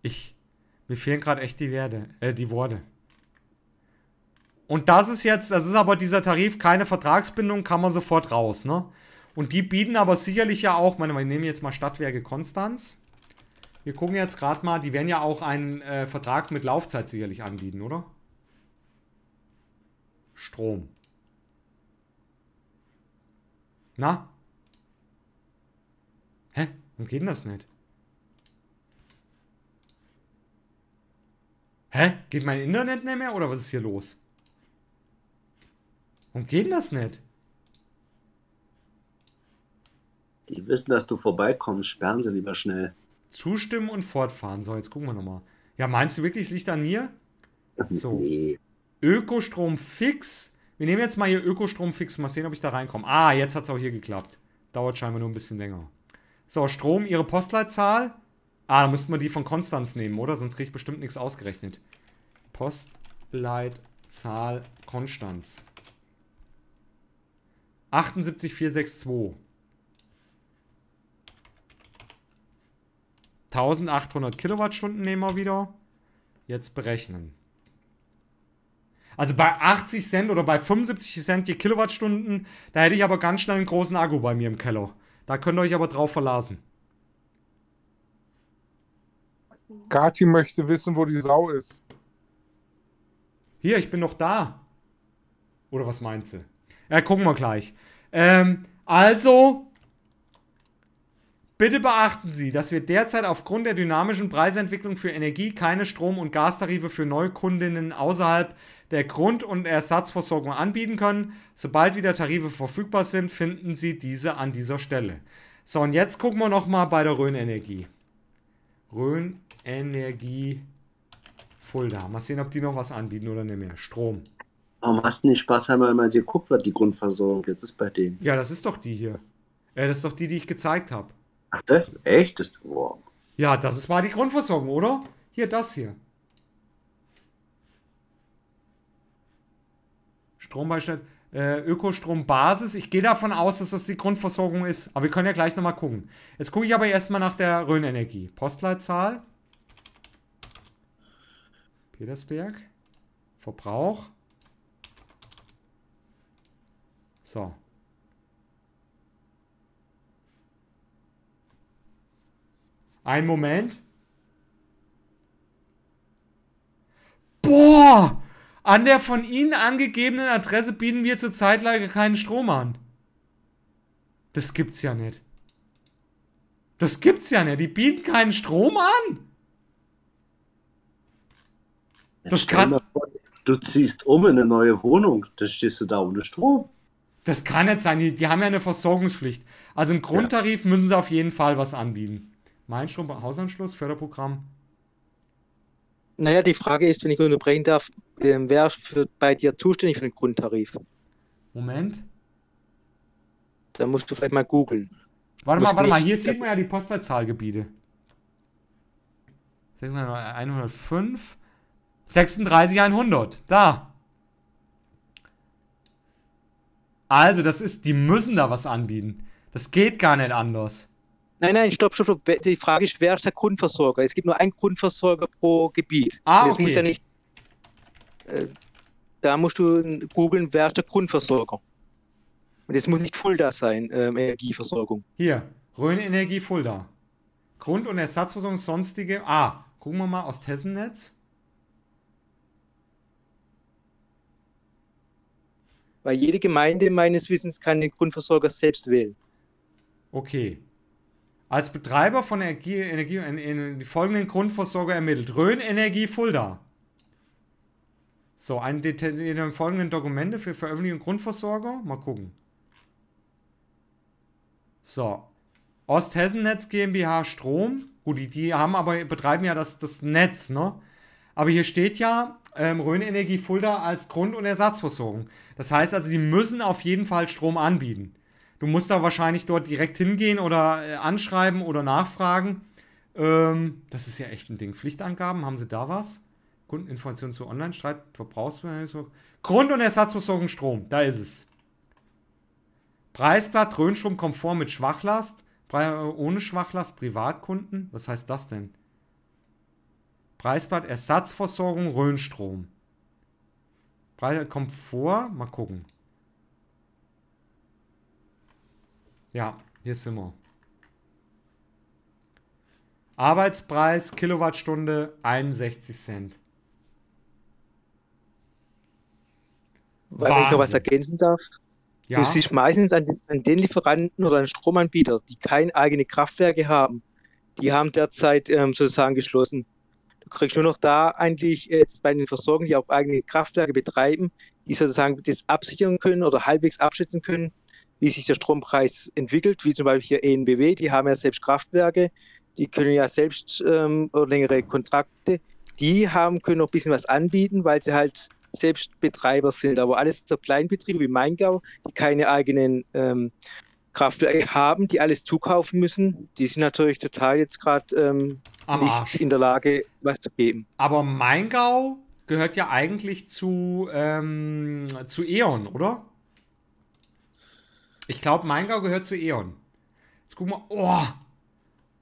Ich, mir fehlen gerade echt die, Werde, äh, die Worte. Und das ist jetzt, das ist aber dieser Tarif, keine Vertragsbindung, kann man sofort raus, ne? Und die bieten aber sicherlich ja auch, meine, wir nehmen jetzt mal Stadtwerke Konstanz. Wir gucken jetzt gerade mal, die werden ja auch einen äh, Vertrag mit Laufzeit sicherlich anbieten, oder? Strom. Na? Hä? Warum geht denn das nicht? Hä? Geht mein Internet nicht mehr oder was ist hier los? Warum geht denn das nicht? Die wissen, dass du vorbeikommst, sperren sie lieber schnell. Zustimmen und fortfahren. So, jetzt gucken wir nochmal. Ja, meinst du wirklich, es liegt an mir? (laughs) So. Nee. Ökostrom fix. Wir nehmen jetzt mal hier Ökostrom fix. Mal sehen, ob ich da reinkomme. Ah, jetzt hat es auch hier geklappt. Dauert scheinbar nur ein bisschen länger. So, Strom, Ihre Postleitzahl. Ah, da müssten wir die von Konstanz nehmen, oder? Sonst kriege ich bestimmt nichts ausgerechnet. Postleitzahl Konstanz. 78462. 1800 Kilowattstunden nehmen wir wieder. Jetzt berechnen. Also bei 80 Cent oder bei 75 Cent je Kilowattstunden, da hätte ich aber ganz schnell einen großen Akku bei mir im Keller. Da könnt ihr euch aber drauf verlassen. Kati möchte wissen, wo die Sau ist. Hier, ich bin noch da. Oder was meinst du? Ja, gucken wir gleich. Ähm, also, bitte beachten Sie, dass wir derzeit aufgrund der dynamischen Preisentwicklung für Energie keine Strom- und Gastarife für Neukundinnen außerhalb der Grund- und Ersatzversorgung anbieten können. Sobald wieder Tarife verfügbar sind, finden Sie diese an dieser Stelle. So, und jetzt gucken wir nochmal bei der Rhön Energie. Rhön energie Energie Fulda. Mal sehen, ob die noch was anbieten oder nicht mehr. Strom. Warum hast du nicht Spaß einmal immer guckt, was die Grundversorgung jetzt ist bei denen? Ja, das ist doch die hier. Äh, das ist doch die, die ich gezeigt habe. Ach, das? Echt? Das, wow. Ja, das ist mal die Grundversorgung, oder? Hier, das hier. Strombeistand, äh, Ökostrombasis. Ich gehe davon aus, dass das die Grundversorgung ist. Aber wir können ja gleich nochmal gucken. Jetzt gucke ich aber erstmal nach der Rhön-Energie. Postleitzahl Petersberg. Verbrauch. So. Ein Moment. Boah! An der von Ihnen angegebenen Adresse bieten wir zur Zeitlage keinen Strom an. Das gibt's ja nicht. Das gibt's ja nicht. Die bieten keinen Strom an. Das kann. Du ziehst um in eine neue Wohnung, dann stehst du da ohne Strom. Das kann nicht sein, die, die haben ja eine Versorgungspflicht. Also im Grundtarif ja. müssen sie auf jeden Fall was anbieten. Mein Strom, Hausanschluss, Förderprogramm. Naja, die Frage ist, wenn ich unterbrechen darf, ähm, wer für, bei dir zuständig für den Grundtarif? Moment. Da musst du vielleicht mal googeln. Warte mal, warte mal, hier sieht man ja die Postleitzahlgebiete. 605. 36100. Da. Also, das ist, die müssen da was anbieten. Das geht gar nicht anders. Nein, nein, stopp, stopp, stopp. Die Frage ist, wer ist der Grundversorger? Es gibt nur einen Grundversorger pro Gebiet. Ah, okay. muss ja nicht. Äh, da musst du googeln, wer ist der Grundversorger. Und das muss nicht Fulda sein, ähm, Energieversorgung. Hier, Rhön Energie Fulda. Grund- und Ersatzversorgung, sonstige. Ah, gucken wir mal aus Hessennetz. Weil jede Gemeinde meines Wissens kann den Grundversorger selbst wählen. Okay. Als Betreiber von Energie, Energie in, in, die folgenden Grundversorger ermittelt. Rhön Energie Fulda. So, ein der folgenden Dokumente für Veröffentlichung Grundversorger. Mal gucken. So. Osthessen Netz GmbH Strom. Gut, die, die haben aber, betreiben ja das, das Netz, ne? Aber hier steht ja, ähm, Rhön Energie Fulda als Grund- und Ersatzversorgung. Das heißt also, sie müssen auf jeden Fall Strom anbieten. Du musst da wahrscheinlich dort direkt hingehen oder äh, anschreiben oder nachfragen. Ähm, das ist ja echt ein Ding. Pflichtangaben, haben sie da was? Kundeninformationen zu online, Streit, Verbrauchsversorgung. Grund- und Ersatzversorgung Strom, da ist es. Preisblatt, Röhnstrom konform mit Schwachlast, ohne Schwachlast, Privatkunden. Was heißt das denn? Preisblatt Ersatzversorgung Röhnstrom. Preisblatt Komfort, Mal gucken. Ja, hier sind wir. Arbeitspreis Kilowattstunde 61 Cent. Weil Wahnsinn. ich noch was ergänzen darf, ja. du siehst meistens an den, an den Lieferanten oder an Stromanbieter, die keine eigenen Kraftwerke haben, die haben derzeit ähm, sozusagen geschlossen. Du kriegst nur noch da eigentlich jetzt bei den Versorgern, die auch eigene Kraftwerke betreiben, die sozusagen das absichern können oder halbwegs abschätzen können, wie sich der Strompreis entwickelt, wie zum Beispiel hier ENBW, die haben ja selbst Kraftwerke, die können ja selbst ähm, längere Kontrakte, die haben, können noch ein bisschen was anbieten, weil sie halt selbst Betreiber sind, aber alles so Kleinbetriebe wie Maingau, die keine eigenen ähm, Kraftwerke haben, die alles zukaufen müssen, die sind natürlich total jetzt gerade ähm, nicht in der Lage, was zu geben. Aber Maingau gehört ja eigentlich zu, ähm, zu E.ON, oder? Ich glaube, Maingau gehört zu E.ON. Jetzt guck mal. Oh!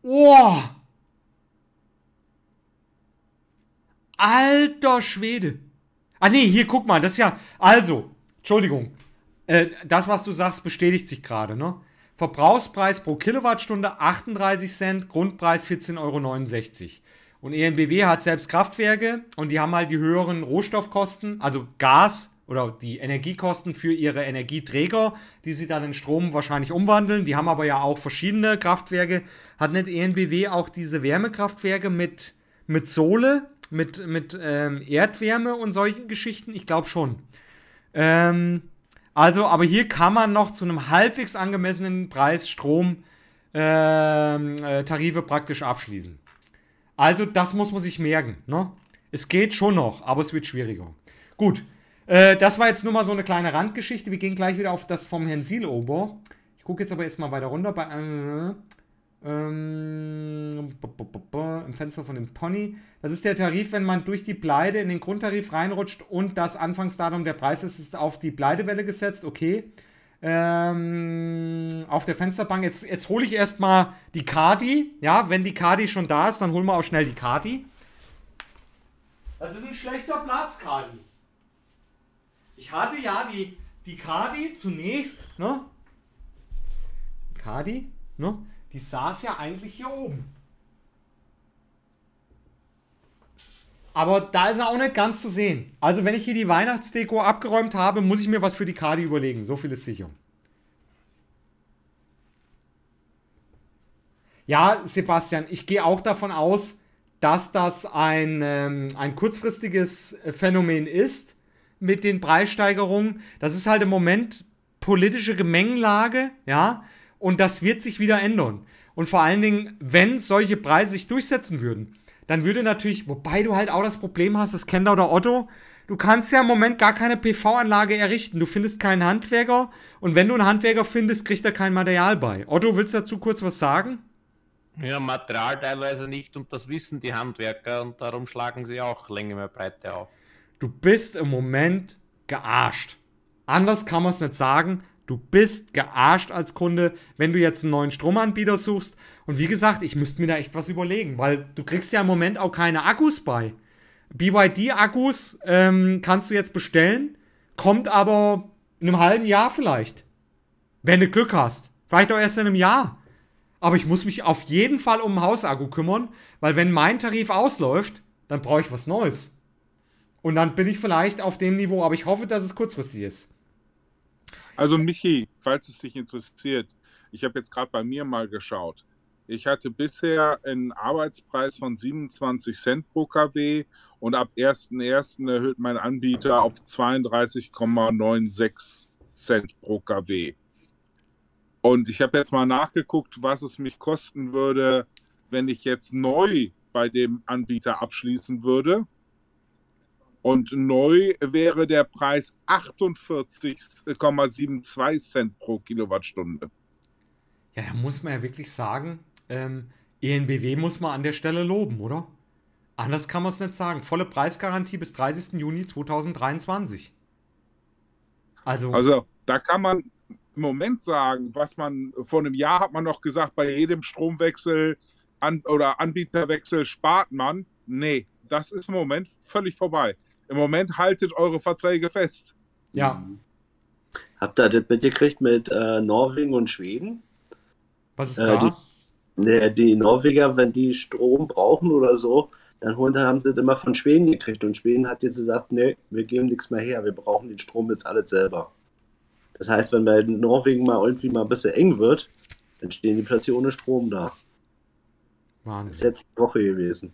Oh! Alter Schwede! Ah, nee, hier, guck mal, das ist ja. Also, Entschuldigung. Äh, das, was du sagst, bestätigt sich gerade, ne? Verbrauchspreis pro Kilowattstunde 38 Cent, Grundpreis 14,69 Euro. Und EnBW hat selbst Kraftwerke und die haben halt die höheren Rohstoffkosten, also Gas oder die Energiekosten für ihre Energieträger, die sie dann in Strom wahrscheinlich umwandeln. Die haben aber ja auch verschiedene Kraftwerke. Hat nicht EnBW auch diese Wärmekraftwerke mit, mit Sohle, mit, mit ähm, Erdwärme und solchen Geschichten? Ich glaube schon. Ähm, also, aber hier kann man noch zu einem halbwegs angemessenen Preis Stromtarife ähm, äh, praktisch abschließen. Also, das muss man sich merken. Ne? Es geht schon noch, aber es wird schwieriger. Gut, äh, das war jetzt nur mal so eine kleine Randgeschichte. Wir gehen gleich wieder auf das vom Herrn Sielober. Ich gucke jetzt aber erstmal weiter runter. Bei, äh, ähm, im Fenster von dem Pony. Das ist der Tarif, wenn man durch die Pleite in den Grundtarif reinrutscht und das Anfangsdatum der Preises ist auf die Pleitewelle gesetzt. Okay. Ähm, auf der Fensterbank. Jetzt, jetzt hole ich erstmal die Kadi. Ja, wenn die Kadi schon da ist, dann holen wir auch schnell die Kadi. Das ist ein schlechter Platz, Kadi. Ich hatte ja die, die Kadi zunächst, ne? Kadi, ne? Die saß ja eigentlich hier oben. Aber da ist er auch nicht ganz zu sehen. Also wenn ich hier die Weihnachtsdeko abgeräumt habe, muss ich mir was für die Kadi überlegen. So viel ist sicher. Ja, Sebastian, ich gehe auch davon aus, dass das ein, ähm, ein kurzfristiges Phänomen ist mit den Preissteigerungen. Das ist halt im Moment politische Gemengelage, ja. Und das wird sich wieder ändern. Und vor allen Dingen, wenn solche Preise sich durchsetzen würden, dann würde natürlich, wobei du halt auch das Problem hast, das kennt oder Otto, du kannst ja im Moment gar keine PV-Anlage errichten. Du findest keinen Handwerker und wenn du einen Handwerker findest, kriegt er kein Material bei. Otto, willst du dazu kurz was sagen? Ja, Material teilweise nicht und das wissen die Handwerker und darum schlagen sie auch Länge mehr Breite auf. Du bist im Moment gearscht. Anders kann man es nicht sagen. Du bist gearscht als Kunde, wenn du jetzt einen neuen Stromanbieter suchst. Und wie gesagt, ich müsste mir da echt was überlegen, weil du kriegst ja im Moment auch keine Akkus bei. BYD-Akkus ähm, kannst du jetzt bestellen, kommt aber in einem halben Jahr vielleicht. Wenn du Glück hast. Vielleicht auch erst in einem Jahr. Aber ich muss mich auf jeden Fall um ein Hausakku kümmern, weil wenn mein Tarif ausläuft, dann brauche ich was Neues. Und dann bin ich vielleicht auf dem Niveau, aber ich hoffe, dass es kurzfristig ist. Also Michi, falls es dich interessiert, ich habe jetzt gerade bei mir mal geschaut. Ich hatte bisher einen Arbeitspreis von 27 Cent pro kW und ab 1.1. erhöht mein Anbieter auf 32,96 Cent pro kW. Und ich habe jetzt mal nachgeguckt, was es mich kosten würde, wenn ich jetzt neu bei dem Anbieter abschließen würde. Und neu wäre der Preis 48,72 Cent pro Kilowattstunde. Ja, da muss man ja wirklich sagen, ähm, ENBW muss man an der Stelle loben, oder? Anders kann man es nicht sagen. Volle Preisgarantie bis 30. Juni 2023. Also, also da kann man im Moment sagen, was man vor einem Jahr hat man noch gesagt, bei jedem Stromwechsel an, oder Anbieterwechsel spart man. Nee, das ist im Moment völlig vorbei. Im Moment haltet eure Verträge fest. Ja. Habt ihr das mitgekriegt mit äh, Norwegen und Schweden? Was ist äh, da? Die, ne, die Norweger, wenn die Strom brauchen oder so, dann haben sie das immer von Schweden gekriegt. Und Schweden hat jetzt gesagt, nee, wir geben nichts mehr her, wir brauchen den Strom jetzt alles selber. Das heißt, wenn bei Norwegen mal irgendwie mal ein bisschen eng wird, dann stehen die plötzlich ohne Strom da. Wahnsinn. Das ist jetzt eine Woche gewesen.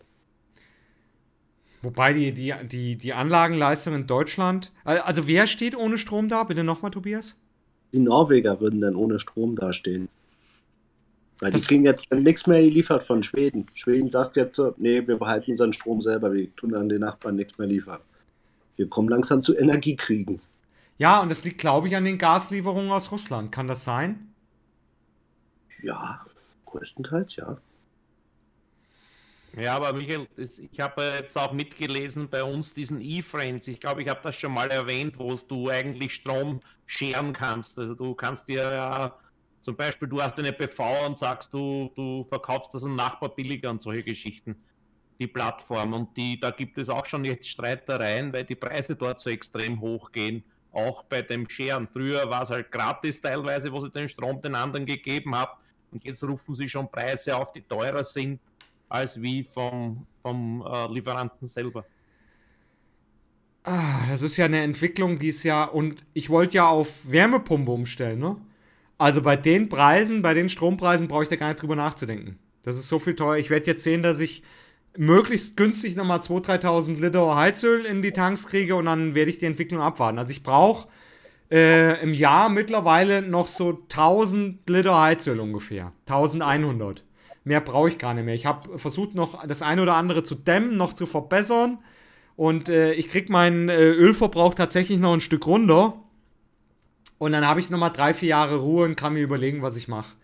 Wobei die, die, die, die Anlagenleistung in Deutschland. Also wer steht ohne Strom da? Bitte nochmal, Tobias. Die Norweger würden dann ohne Strom dastehen. Weil das die kriegen jetzt nichts mehr geliefert von Schweden. Schweden sagt jetzt so, nee, wir behalten unseren Strom selber, wir tun dann den Nachbarn nichts mehr liefern. Wir kommen langsam zu Energiekriegen. Ja, und das liegt, glaube ich, an den Gaslieferungen aus Russland. Kann das sein? Ja, größtenteils ja. Ja, aber Michael, ich habe äh, jetzt auch mitgelesen bei uns diesen E-Friends. Ich glaube, ich habe das schon mal erwähnt, wo du eigentlich Strom scheren kannst. Also du kannst dir ja zum Beispiel, du hast eine PV und sagst, du, du verkaufst das einem Nachbar billiger und solche Geschichten. Die Plattform. Und die, da gibt es auch schon jetzt Streitereien, weil die Preise dort so extrem hoch gehen. Auch bei dem Scheren. Früher war es halt gratis teilweise, wo sie den Strom den anderen gegeben haben. Und jetzt rufen sie schon Preise auf, die teurer sind als wie vom, vom äh, Lieferanten selber. Ah, das ist ja eine Entwicklung, die ist ja. Und ich wollte ja auf Wärmepumpe umstellen, ne? Also bei den Preisen, bei den Strompreisen brauche ich da gar nicht drüber nachzudenken. Das ist so viel teuer. Ich werde jetzt sehen, dass ich möglichst günstig nochmal 2.000, 3.000 Liter Heizöl in die Tanks kriege und dann werde ich die Entwicklung abwarten. Also ich brauche äh, im Jahr mittlerweile noch so 1.000 Liter Heizöl ungefähr. 1.100 mehr brauche ich gar nicht mehr. Ich habe versucht, noch das eine oder andere zu dämmen, noch zu verbessern. Und äh, ich kriege meinen äh, Ölverbrauch tatsächlich noch ein Stück runter. Und dann habe ich nochmal drei, vier Jahre Ruhe und kann mir überlegen, was ich mache.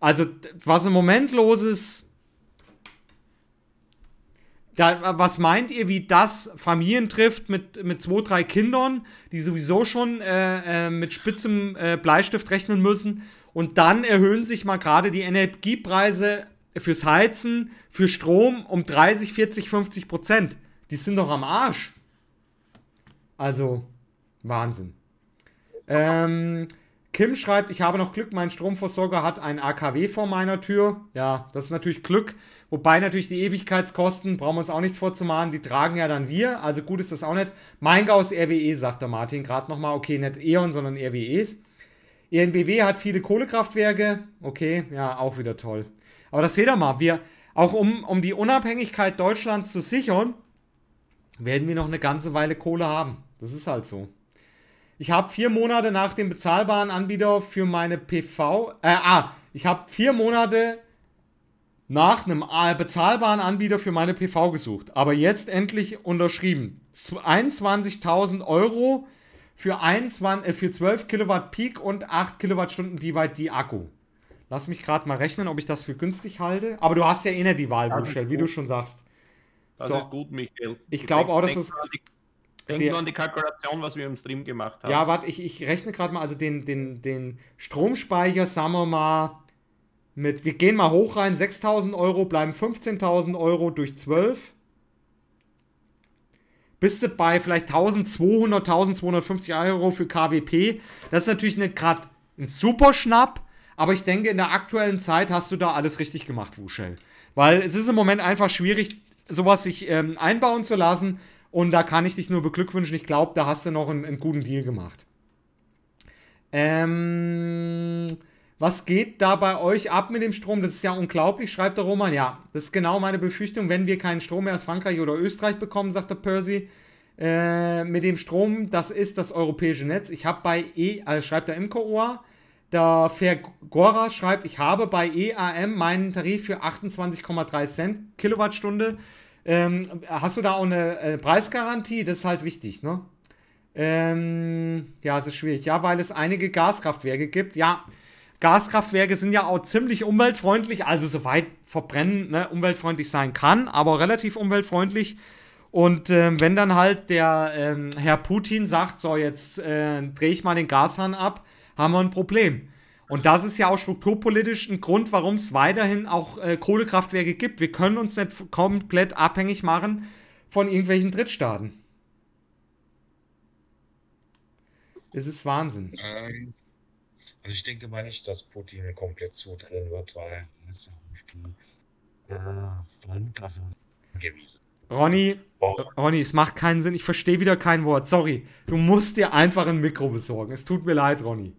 Also, was im Moment los ist. Da, was meint ihr, wie das Familien trifft mit, mit zwei, drei Kindern, die sowieso schon äh, äh mit spitzem äh, Bleistift rechnen müssen? Und dann erhöhen sich mal gerade die Energiepreise fürs Heizen, für Strom um 30, 40, 50 Prozent. Die sind doch am Arsch. Also, Wahnsinn. Ähm, Kim schreibt, ich habe noch Glück, mein Stromversorger hat ein AKW vor meiner Tür. Ja, das ist natürlich Glück. Wobei natürlich die Ewigkeitskosten, brauchen wir uns auch nichts vorzumachen, die tragen ja dann wir. Also gut ist das auch nicht. Mein Meingaus RWE, sagt der Martin gerade nochmal. Okay, nicht E.ON, sondern RWEs. ENBW e hat viele Kohlekraftwerke. Okay, ja, auch wieder toll. Aber das seht ihr mal, wir, auch um, um die Unabhängigkeit Deutschlands zu sichern, werden wir noch eine ganze Weile Kohle haben. Das ist halt so. Ich habe vier Monate nach dem bezahlbaren Anbieter für meine PV, äh, ah, ich habe vier Monate nach einem äh, bezahlbaren Anbieter für meine PV gesucht, aber jetzt endlich unterschrieben. 21.000 Euro für, 21, äh, für 12 Kilowatt Peak und 8 Kilowattstunden BYD Akku. Lass mich gerade mal rechnen, ob ich das für günstig halte. Aber du hast ja eh nicht die Wahl, Wuschel, wie du schon sagst. Das so. ist gut, Michael. Ich glaube auch, dass es. Denk die, nur an die Kalkulation, was wir im Stream gemacht haben. Ja, warte, ich, ich rechne gerade mal, also den, den, den Stromspeicher, sagen wir mal, mit, wir gehen mal hoch rein, 6000 Euro bleiben 15.000 Euro durch 12. Bist du bei vielleicht 1200, 1250 Euro für KWP. Das ist natürlich nicht gerade ein super Schnapp, aber ich denke, in der aktuellen Zeit hast du da alles richtig gemacht, Wuschel. Weil es ist im Moment einfach schwierig, sowas sich ähm, einbauen zu lassen. Und da kann ich dich nur beglückwünschen. Ich glaube, da hast du noch einen, einen guten Deal gemacht. Ähm, was geht da bei euch ab mit dem Strom? Das ist ja unglaublich, schreibt der Roman. Ja, das ist genau meine Befürchtung. Wenn wir keinen Strom mehr aus Frankreich oder Österreich bekommen, sagt der Percy, äh, mit dem Strom, das ist das europäische Netz. Ich habe bei E, also schreibt der Imco-Ohr, der Fergora schreibt, ich habe bei EAM meinen Tarif für 28,3 Cent Kilowattstunde. Ähm, hast du da auch eine, eine äh, Preisgarantie? Das ist halt wichtig, ne? Ähm, ja, es ist schwierig. Ja, weil es einige Gaskraftwerke gibt. Ja, Gaskraftwerke sind ja auch ziemlich umweltfreundlich, also soweit Verbrennen ne, umweltfreundlich sein kann, aber relativ umweltfreundlich. Und ähm, wenn dann halt der ähm, Herr Putin sagt, so jetzt äh, drehe ich mal den Gashahn ab, haben wir ein Problem. Und das ist ja auch strukturpolitisch ein Grund, warum es weiterhin auch äh, Kohlekraftwerke gibt. Wir können uns nicht komplett abhängig machen von irgendwelchen Drittstaaten. Es ist Wahnsinn. Ähm, also ich denke mal nicht, dass Putin komplett zudrehen wird, weil er ist ja auf die äh, Landkasse also angewiesen. Ronny, Ronny, es macht keinen Sinn. Ich verstehe wieder kein Wort. Sorry. Du musst dir einfach ein Mikro besorgen. Es tut mir leid, Ronny.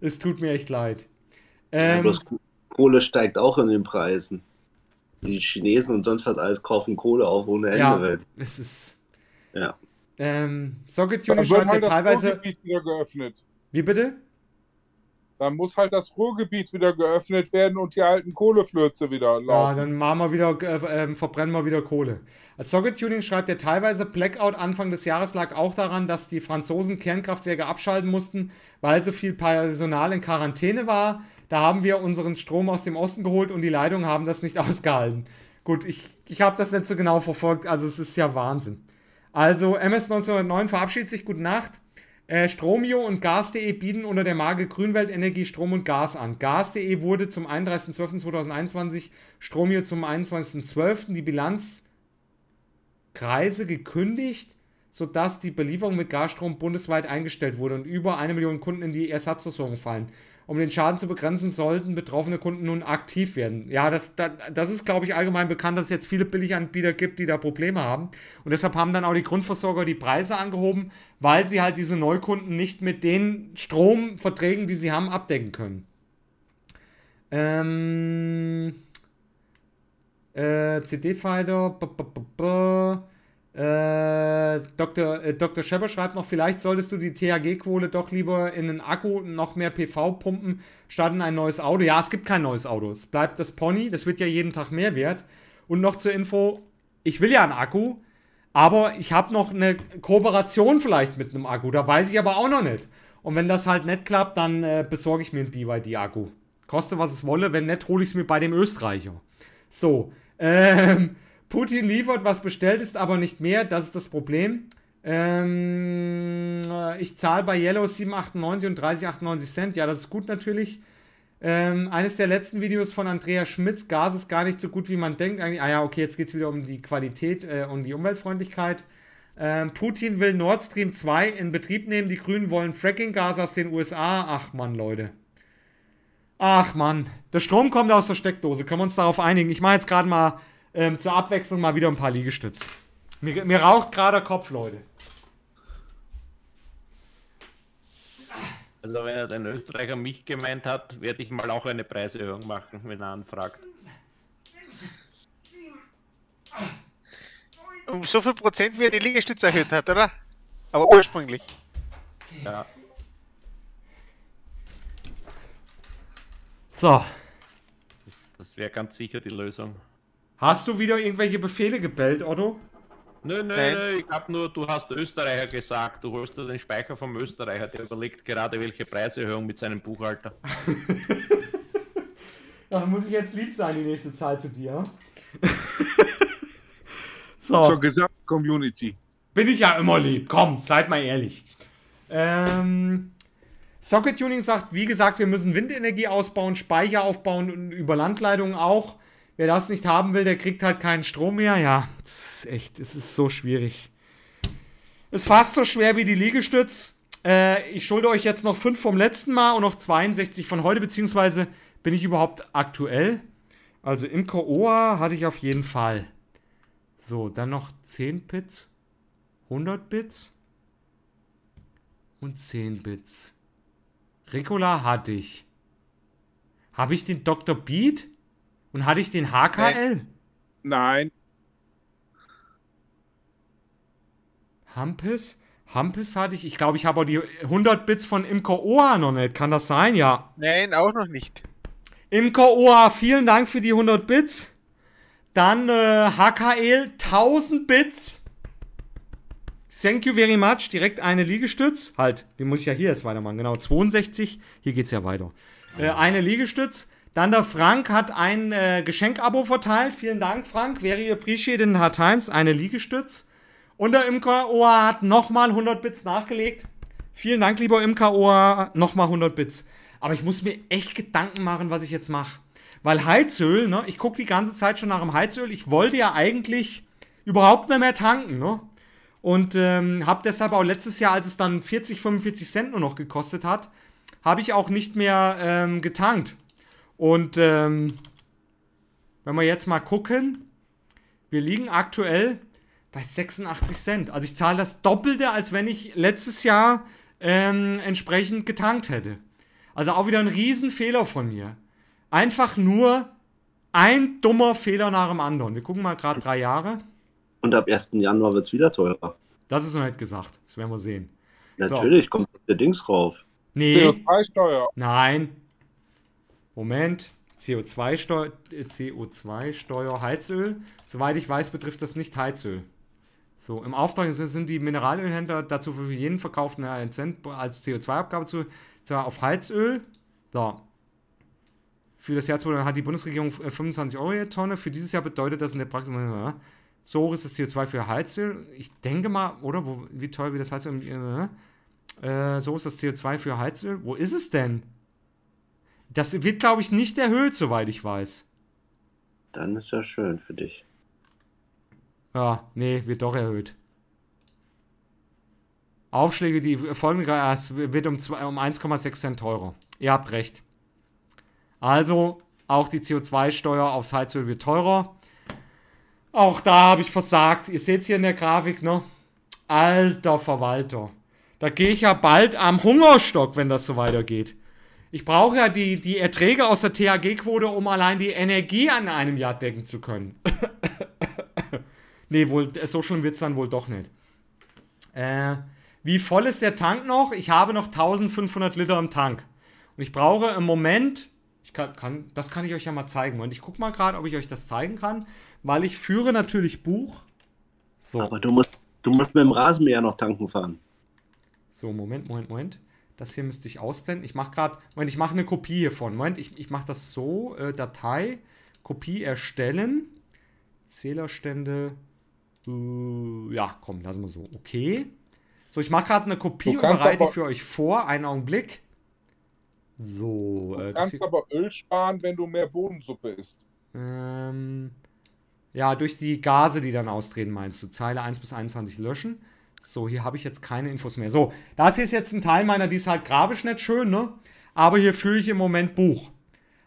Es tut mir echt leid. Ähm, ja, bloß Kohle steigt auch in den Preisen. Die Chinesen und sonst was alles kaufen Kohle auf ohne Ende. Ja, Welt. es ist. Ja. Ähm, Socket Unit schreibt halt teilweise. Wie bitte? Dann muss halt das Ruhrgebiet wieder geöffnet werden und die alten Kohleflöze wieder laufen. Ja, dann machen wir wieder, äh, ähm, verbrennen wir wieder Kohle. Als Socket Tuning schreibt er teilweise, Blackout Anfang des Jahres lag auch daran, dass die Franzosen Kernkraftwerke abschalten mussten, weil so viel Personal in Quarantäne war. Da haben wir unseren Strom aus dem Osten geholt und die Leitungen haben das nicht (laughs) ausgehalten. Gut, ich, ich habe das nicht so genau verfolgt, also es ist ja Wahnsinn. Also MS 1909 verabschiedet sich, gute Nacht. Äh, Stromio und Gas.de bieten unter der Marke Grünwelt Energie Strom und Gas an. Gas.de wurde zum 31.12.2021, Stromio zum 21.12. die Bilanzkreise gekündigt, sodass die Belieferung mit Gasstrom bundesweit eingestellt wurde und über eine Million Kunden in die Ersatzversorgung fallen um den Schaden zu begrenzen, sollten betroffene Kunden nun aktiv werden. Ja, das, das, das ist, glaube ich, allgemein bekannt, dass es jetzt viele Billiganbieter gibt, die da Probleme haben. Und deshalb haben dann auch die Grundversorger die Preise angehoben, weil sie halt diese Neukunden nicht mit den Stromverträgen, die sie haben, abdecken können. Ähm, äh, CD-Fighter, äh, Dr. Äh, Dr. Schepper schreibt noch, vielleicht solltest du die THG-Kohle doch lieber in den Akku noch mehr PV pumpen, statt in ein neues Auto. Ja, es gibt kein neues Auto. Es bleibt das Pony, das wird ja jeden Tag mehr wert. Und noch zur Info, ich will ja einen Akku, aber ich habe noch eine Kooperation vielleicht mit einem Akku. Da weiß ich aber auch noch nicht. Und wenn das halt nicht klappt, dann äh, besorge ich mir einen BYD-Akku. Koste was es wolle, wenn nicht, hole ich es mir bei dem Österreicher. So, ähm, Putin liefert, was bestellt ist, aber nicht mehr. Das ist das Problem. Ähm, ich zahle bei Yellow 7,98 und 30,98 Cent. Ja, das ist gut natürlich. Ähm, eines der letzten Videos von Andrea Schmitz, Gas ist gar nicht so gut, wie man denkt. Ah ja, okay, jetzt geht es wieder um die Qualität äh, und die Umweltfreundlichkeit. Ähm, Putin will Nord Stream 2 in Betrieb nehmen, die Grünen wollen Fracking-Gas aus den USA. Ach man, Leute. Ach man. der Strom kommt aus der Steckdose, können wir uns darauf einigen. Ich mache jetzt gerade mal ähm, zur Abwechslung mal wieder ein paar Liegestütze. Mir, mir raucht gerade Kopf, Leute. Also wenn er den Österreicher mich gemeint hat, werde ich mal auch eine Preiserhöhung machen, wenn er anfragt. Um so viel Prozent, wie er die Liegestütze erhöht hat, oder? Aber ursprünglich. Ja. So. Das wäre ganz sicher die Lösung. Hast du wieder irgendwelche Befehle gebellt, Otto? Nö, nö, Nein. nö, ich hab nur, du hast Österreicher gesagt. Du holst dir den Speicher vom Österreicher, der überlegt gerade, welche Preiserhöhung mit seinem Buchhalter. (laughs) da muss ich jetzt lieb sein die nächste Zahl zu dir. (laughs) so. Zur Gesamtcommunity. Bin ich ja immer lieb. Komm, seid mal ehrlich. Ähm. Socket Tuning sagt, wie gesagt, wir müssen Windenergie ausbauen, Speicher aufbauen und über Landleitungen auch. Wer das nicht haben will, der kriegt halt keinen Strom mehr. Ja, das ist echt, es ist so schwierig. Ist fast so schwer wie die Liegestütz. Äh, ich schulde euch jetzt noch 5 vom letzten Mal und noch 62 von heute, beziehungsweise bin ich überhaupt aktuell. Also im Koa hatte ich auf jeden Fall. So, dann noch 10 Bits, 100 Bits und 10 Bits. Ricola hatte ich. Habe ich den Dr. Beat? Und hatte ich den HKL? Äh, nein. Hampes? Hampes hatte ich. Ich glaube, ich habe auch die 100 Bits von Imco Oha noch nicht. Kann das sein? Ja. Nein, auch noch nicht. Imco Oha, vielen Dank für die 100 Bits. Dann äh, HKL 1000 Bits. Thank you very much. Direkt eine Liegestütz. Halt, die muss ich ja hier jetzt weitermachen. Genau, 62. Hier geht es ja weiter. Äh, eine Liegestütz. Dann der Frank hat ein äh, Geschenkabo verteilt. Vielen Dank, Frank. Very appreciated in Hard Times. Eine Liegestütz. Und der Imker Oa hat nochmal 100 Bits nachgelegt. Vielen Dank, lieber Imker Oa. Nochmal 100 Bits. Aber ich muss mir echt Gedanken machen, was ich jetzt mache. Weil Heizöl, ne? Ich gucke die ganze Zeit schon nach dem Heizöl. Ich wollte ja eigentlich überhaupt nicht mehr tanken, ne? Und ähm, habe deshalb auch letztes Jahr, als es dann 40, 45 Cent nur noch gekostet hat, habe ich auch nicht mehr ähm, getankt. Und ähm, wenn wir jetzt mal gucken, wir liegen aktuell bei 86 Cent. Also ich zahle das Doppelte, als wenn ich letztes Jahr ähm, entsprechend getankt hätte. Also auch wieder ein Riesenfehler von mir. Einfach nur ein dummer Fehler nach dem anderen. Wir gucken mal gerade drei Jahre. Und ab 1. Januar wird es wieder teurer. Das ist noch nicht gesagt. Das werden wir sehen. Natürlich so. kommt der Dings rauf. Nee. CO2-Steuer. Nein, Moment. CO2-Steuer, CO2 Heizöl. Soweit ich weiß, betrifft das nicht Heizöl. So, im Auftrag sind die Mineralölhändler dazu für jeden verkauften einen Cent als CO2-Abgabe zu, zwar auf Heizöl. So. Für das Jahr 2000 hat die Bundesregierung 25 äh, Euro je Tonne. Für dieses Jahr bedeutet das in der Praxis. Äh, so ist das CO2 für Heizöl. Ich denke mal, oder? Wo, wie teuer wie das Heizöl? Äh, äh, so ist das CO2 für Heizöl. Wo ist es denn? Das wird, glaube ich, nicht erhöht, soweit ich weiß. Dann ist das schön für dich. Ja, nee, wird doch erhöht. Aufschläge, die folgen, es wird um, 2, um 1,6 Cent teurer. Ihr habt recht. Also, auch die CO2-Steuer aufs Heizöl wird teurer. Auch da habe ich versagt. Ihr seht es hier in der Grafik, ne? Alter Verwalter. Da gehe ich ja bald am Hungerstock, wenn das so weitergeht. Ich brauche ja die, die Erträge aus der THG-Quote, um allein die Energie an einem Jahr decken zu können. (laughs) nee, wohl, so schlimm wird es dann wohl doch nicht. Äh, wie voll ist der Tank noch? Ich habe noch 1500 Liter im Tank. Und ich brauche im Moment, ich kann, kann das kann ich euch ja mal zeigen. Und ich gucke mal gerade, ob ich euch das zeigen kann, weil ich führe natürlich Buch. So. Aber du musst, du musst mit dem Rasenmäher noch tanken fahren. So, Moment, Moment, Moment. Das hier müsste ich ausblenden. Ich mache gerade, Moment, ich mache eine Kopie hiervon. Moment, ich, ich mache das so, äh, Datei, Kopie erstellen, Zählerstände, äh, ja, komm, lassen wir so, okay. So, ich mache gerade eine Kopie und bereite die für euch vor. Einen Augenblick. So. Du äh, kannst aber Öl sparen, wenn du mehr Bodensuppe isst. Ähm, ja, durch die Gase, die dann austreten, meinst du. Zeile 1 bis 21 löschen. So, hier habe ich jetzt keine Infos mehr. So, das hier ist jetzt ein Teil meiner, die ist halt grafisch nicht schön, ne? Aber hier führe ich im Moment Buch.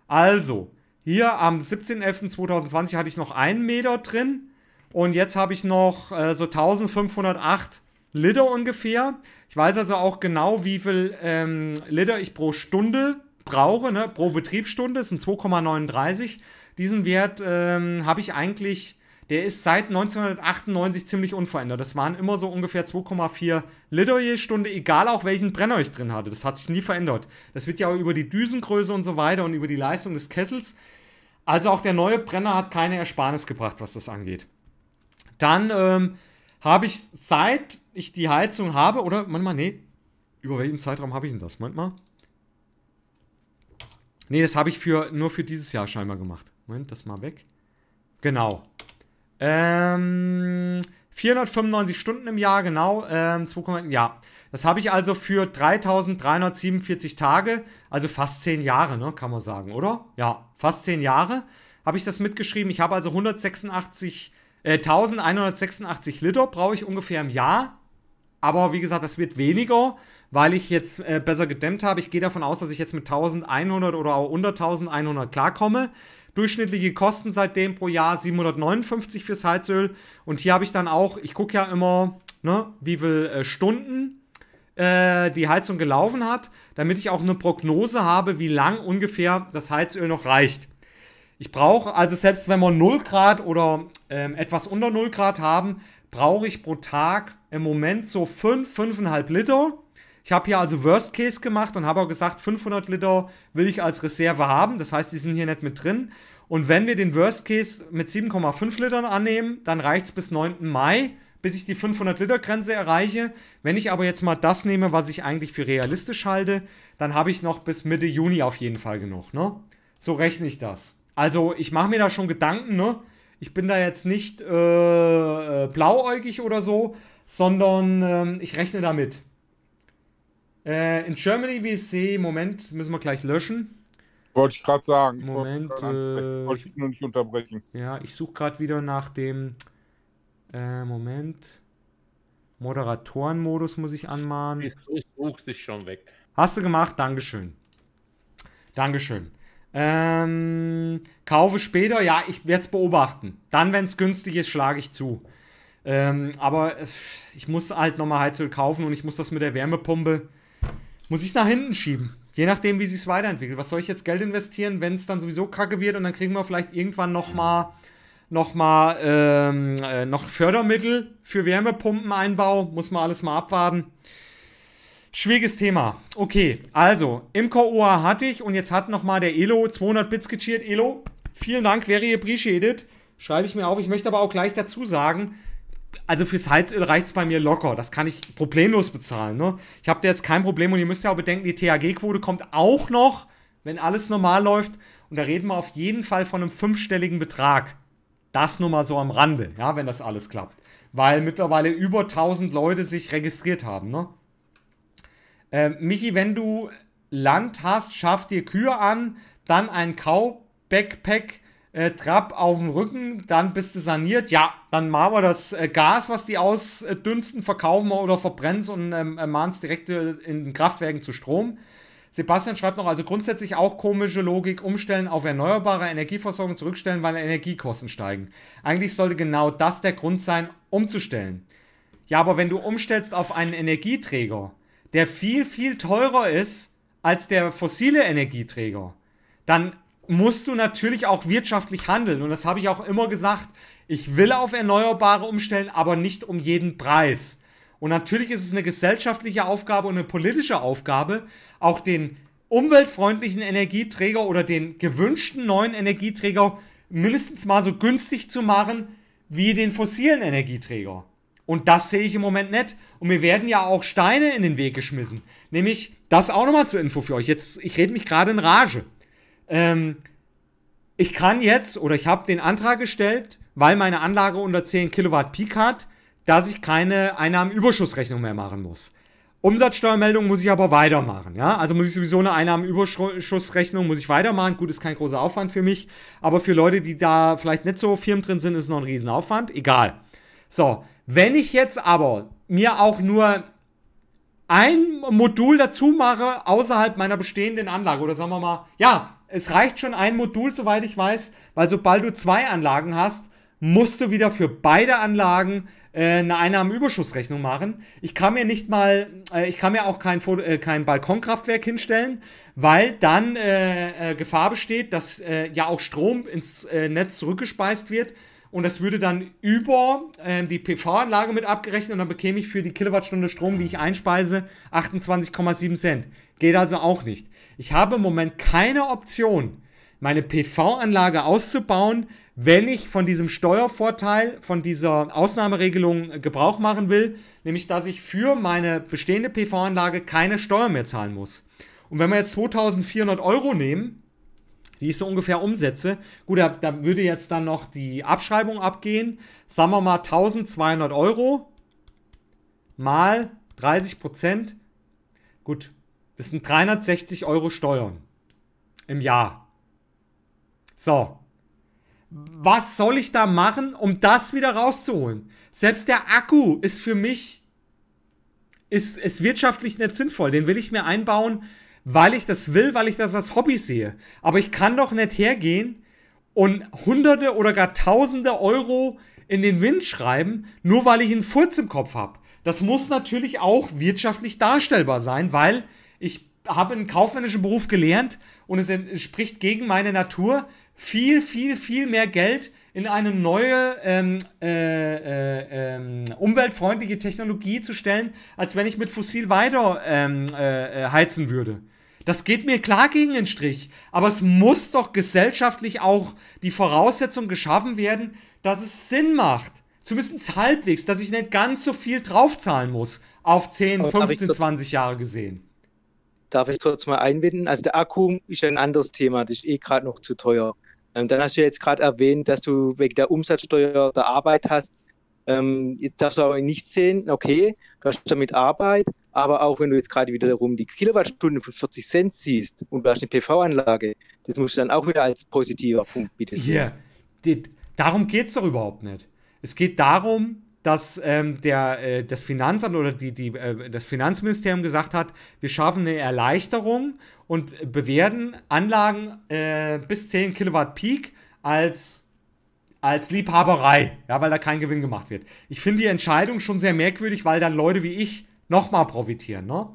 Also, hier am 17.11.2020 hatte ich noch einen Meter drin. Und jetzt habe ich noch äh, so 1508 Liter ungefähr. Ich weiß also auch genau, wie viel ähm, Liter ich pro Stunde brauche, ne? pro Betriebsstunde. Das sind 2,39. Diesen Wert ähm, habe ich eigentlich der ist seit 1998 ziemlich unverändert. Das waren immer so ungefähr 2,4 Liter je Stunde, egal auch welchen Brenner ich drin hatte. Das hat sich nie verändert. Das wird ja auch über die Düsengröße und so weiter und über die Leistung des Kessels. Also auch der neue Brenner hat keine Ersparnis gebracht, was das angeht. Dann ähm, habe ich, seit ich die Heizung habe, oder, manchmal, nee, über welchen Zeitraum habe ich denn das? Manchmal. Nee, das habe ich für, nur für dieses Jahr scheinbar gemacht. Moment, das mal weg. Genau. Ähm, 495 Stunden im Jahr, genau. Ähm, 2, ja. Das habe ich also für 3347 Tage, also fast 10 Jahre, ne, kann man sagen, oder? Ja, fast 10 Jahre habe ich das mitgeschrieben. Ich habe also 186, äh, 1186 Liter brauche ich ungefähr im Jahr. Aber wie gesagt, das wird weniger, weil ich jetzt äh, besser gedämmt habe. Ich gehe davon aus, dass ich jetzt mit 1100 oder auch unter 1100 klarkomme. Durchschnittliche Kosten seitdem pro Jahr 759 fürs Heizöl. Und hier habe ich dann auch, ich gucke ja immer, ne, wie viele äh, Stunden äh, die Heizung gelaufen hat, damit ich auch eine Prognose habe, wie lang ungefähr das Heizöl noch reicht. Ich brauche also selbst wenn wir 0 Grad oder ähm, etwas unter 0 Grad haben, brauche ich pro Tag im Moment so 5, 5,5 Liter. Ich habe hier also Worst Case gemacht und habe auch gesagt, 500 Liter will ich als Reserve haben. Das heißt, die sind hier nicht mit drin. Und wenn wir den Worst Case mit 7,5 Litern annehmen, dann reicht es bis 9. Mai, bis ich die 500 Liter Grenze erreiche. Wenn ich aber jetzt mal das nehme, was ich eigentlich für realistisch halte, dann habe ich noch bis Mitte Juni auf jeden Fall genug. Ne? So rechne ich das. Also ich mache mir da schon Gedanken. Ne? Ich bin da jetzt nicht äh, äh blauäugig oder so, sondern äh, ich rechne damit. Äh, in Germany WC, Moment, müssen wir gleich löschen. Wollte ich gerade sagen. Moment. Ich äh, wollte ich nur nicht unterbrechen. Ja, ich suche gerade wieder nach dem. Äh, Moment. Moderatorenmodus muss ich anmahnen. Ich suchst dich schon weg. Hast du gemacht? Dankeschön. Dankeschön. Ähm, kaufe später, ja, ich werde es beobachten. Dann, wenn es günstig ist, schlage ich zu. Ähm, aber äh, ich muss halt nochmal Heizöl kaufen und ich muss das mit der Wärmepumpe muss ich nach hinten schieben. Je nachdem, wie sich es weiterentwickelt. Was soll ich jetzt Geld investieren, wenn es dann sowieso kacke wird und dann kriegen wir vielleicht irgendwann nochmal noch mal, ähm, äh, noch Fördermittel für Wärmepumpeneinbau. Muss man alles mal abwarten. Schwieriges Thema. Okay, also, Imco OA hatte ich und jetzt hat nochmal der Elo 200 Bits gecheert. Elo, vielen Dank, wäre appreciated. Schreibe ich mir auf. Ich möchte aber auch gleich dazu sagen, also fürs Heizöl reicht es bei mir locker. Das kann ich problemlos bezahlen. Ne? Ich habe da jetzt kein Problem und ihr müsst ja auch bedenken, die THG-Quote kommt auch noch, wenn alles normal läuft. Und da reden wir auf jeden Fall von einem fünfstelligen Betrag. Das nur mal so am Rande, ja, wenn das alles klappt. Weil mittlerweile über 1000 Leute sich registriert haben. Ne? Äh, Michi, wenn du Land hast, schaff dir Kühe an, dann ein Cow-Backpack äh, Trab auf dem Rücken, dann bist du saniert. Ja, dann machen wir das äh, Gas, was die ausdünsten, verkaufen wir oder verbrennen und ähm, äh, mahnen es direkt äh, in den Kraftwerken zu Strom. Sebastian schreibt noch, also grundsätzlich auch komische Logik, umstellen auf erneuerbare Energieversorgung zurückstellen, weil Energiekosten steigen. Eigentlich sollte genau das der Grund sein, umzustellen. Ja, aber wenn du umstellst auf einen Energieträger, der viel, viel teurer ist als der fossile Energieträger, dann musst du natürlich auch wirtschaftlich handeln. Und das habe ich auch immer gesagt. Ich will auf Erneuerbare umstellen, aber nicht um jeden Preis. Und natürlich ist es eine gesellschaftliche Aufgabe und eine politische Aufgabe, auch den umweltfreundlichen Energieträger oder den gewünschten neuen Energieträger mindestens mal so günstig zu machen wie den fossilen Energieträger. Und das sehe ich im Moment nicht. Und mir werden ja auch Steine in den Weg geschmissen. Nämlich, das auch nochmal zur Info für euch. Jetzt, ich rede mich gerade in Rage ähm, ich kann jetzt oder ich habe den Antrag gestellt, weil meine Anlage unter 10 Kilowatt Peak hat, dass ich keine Einnahmenüberschussrechnung mehr machen muss. Umsatzsteuermeldung muss ich aber weitermachen, ja? Also muss ich sowieso eine Einnahmenüberschussrechnung muss ich weitermachen. Gut, ist kein großer Aufwand für mich, aber für Leute, die da vielleicht nicht so firm drin sind, ist noch ein Riesenaufwand. Egal. So, wenn ich jetzt aber mir auch nur ein Modul dazu mache außerhalb meiner bestehenden Anlage oder sagen wir mal, ja, es reicht schon ein Modul, soweit ich weiß, weil sobald du zwei Anlagen hast, musst du wieder für beide Anlagen äh, eine Einnahmenüberschussrechnung machen. Ich kann mir nicht mal, äh, ich kann mir auch kein, äh, kein Balkonkraftwerk hinstellen, weil dann äh, äh, Gefahr besteht, dass äh, ja auch Strom ins äh, Netz zurückgespeist wird und das würde dann über ähm, die PV-Anlage mit abgerechnet und dann bekäme ich für die Kilowattstunde Strom, die ich einspeise, 28,7 Cent. Geht also auch nicht. Ich habe im Moment keine Option, meine PV-Anlage auszubauen, wenn ich von diesem Steuervorteil, von dieser Ausnahmeregelung Gebrauch machen will, nämlich dass ich für meine bestehende PV-Anlage keine Steuer mehr zahlen muss. Und wenn wir jetzt 2400 Euro nehmen, die ich so ungefähr umsetze, gut, da, da würde jetzt dann noch die Abschreibung abgehen, sagen wir mal 1200 Euro mal 30 Prozent, gut, das sind 360 Euro Steuern im Jahr. So. Was soll ich da machen, um das wieder rauszuholen? Selbst der Akku ist für mich ist, ist wirtschaftlich nicht sinnvoll. Den will ich mir einbauen, weil ich das will, weil ich das als Hobby sehe. Aber ich kann doch nicht hergehen und Hunderte oder gar Tausende Euro in den Wind schreiben, nur weil ich einen Furz im Kopf habe. Das muss natürlich auch wirtschaftlich darstellbar sein, weil ich habe einen kaufmännischen Beruf gelernt und es entspricht gegen meine Natur, viel, viel, viel mehr Geld in eine neue ähm, äh, äh, ähm, umweltfreundliche Technologie zu stellen, als wenn ich mit fossil weiter ähm, äh, äh, heizen würde. Das geht mir klar gegen den Strich. Aber es muss doch gesellschaftlich auch die Voraussetzung geschaffen werden, dass es Sinn macht. Zumindest halbwegs, dass ich nicht ganz so viel draufzahlen muss auf 10, 15, 20 Jahre gesehen darf ich kurz mal einwenden. Also der Akku ist ein anderes Thema, das ist eh gerade noch zu teuer. Ähm, dann hast du jetzt gerade erwähnt, dass du wegen der Umsatzsteuer der Arbeit hast. Ähm, jetzt darfst du aber nicht sehen, okay, du hast damit Arbeit, aber auch wenn du jetzt gerade wiederum die Kilowattstunde von 40 Cent siehst und du hast eine PV-Anlage, das musst du dann auch wieder als positiver Punkt bitte sehen. Yeah. darum geht es doch überhaupt nicht. Es geht darum, dass ähm, der, äh, das Finanzamt oder die, die, äh, das Finanzministerium gesagt hat, wir schaffen eine Erleichterung und bewerten Anlagen äh, bis 10 Kilowatt Peak als, als Liebhaberei, ja, weil da kein Gewinn gemacht wird. Ich finde die Entscheidung schon sehr merkwürdig, weil dann Leute wie ich nochmal profitieren. Ne?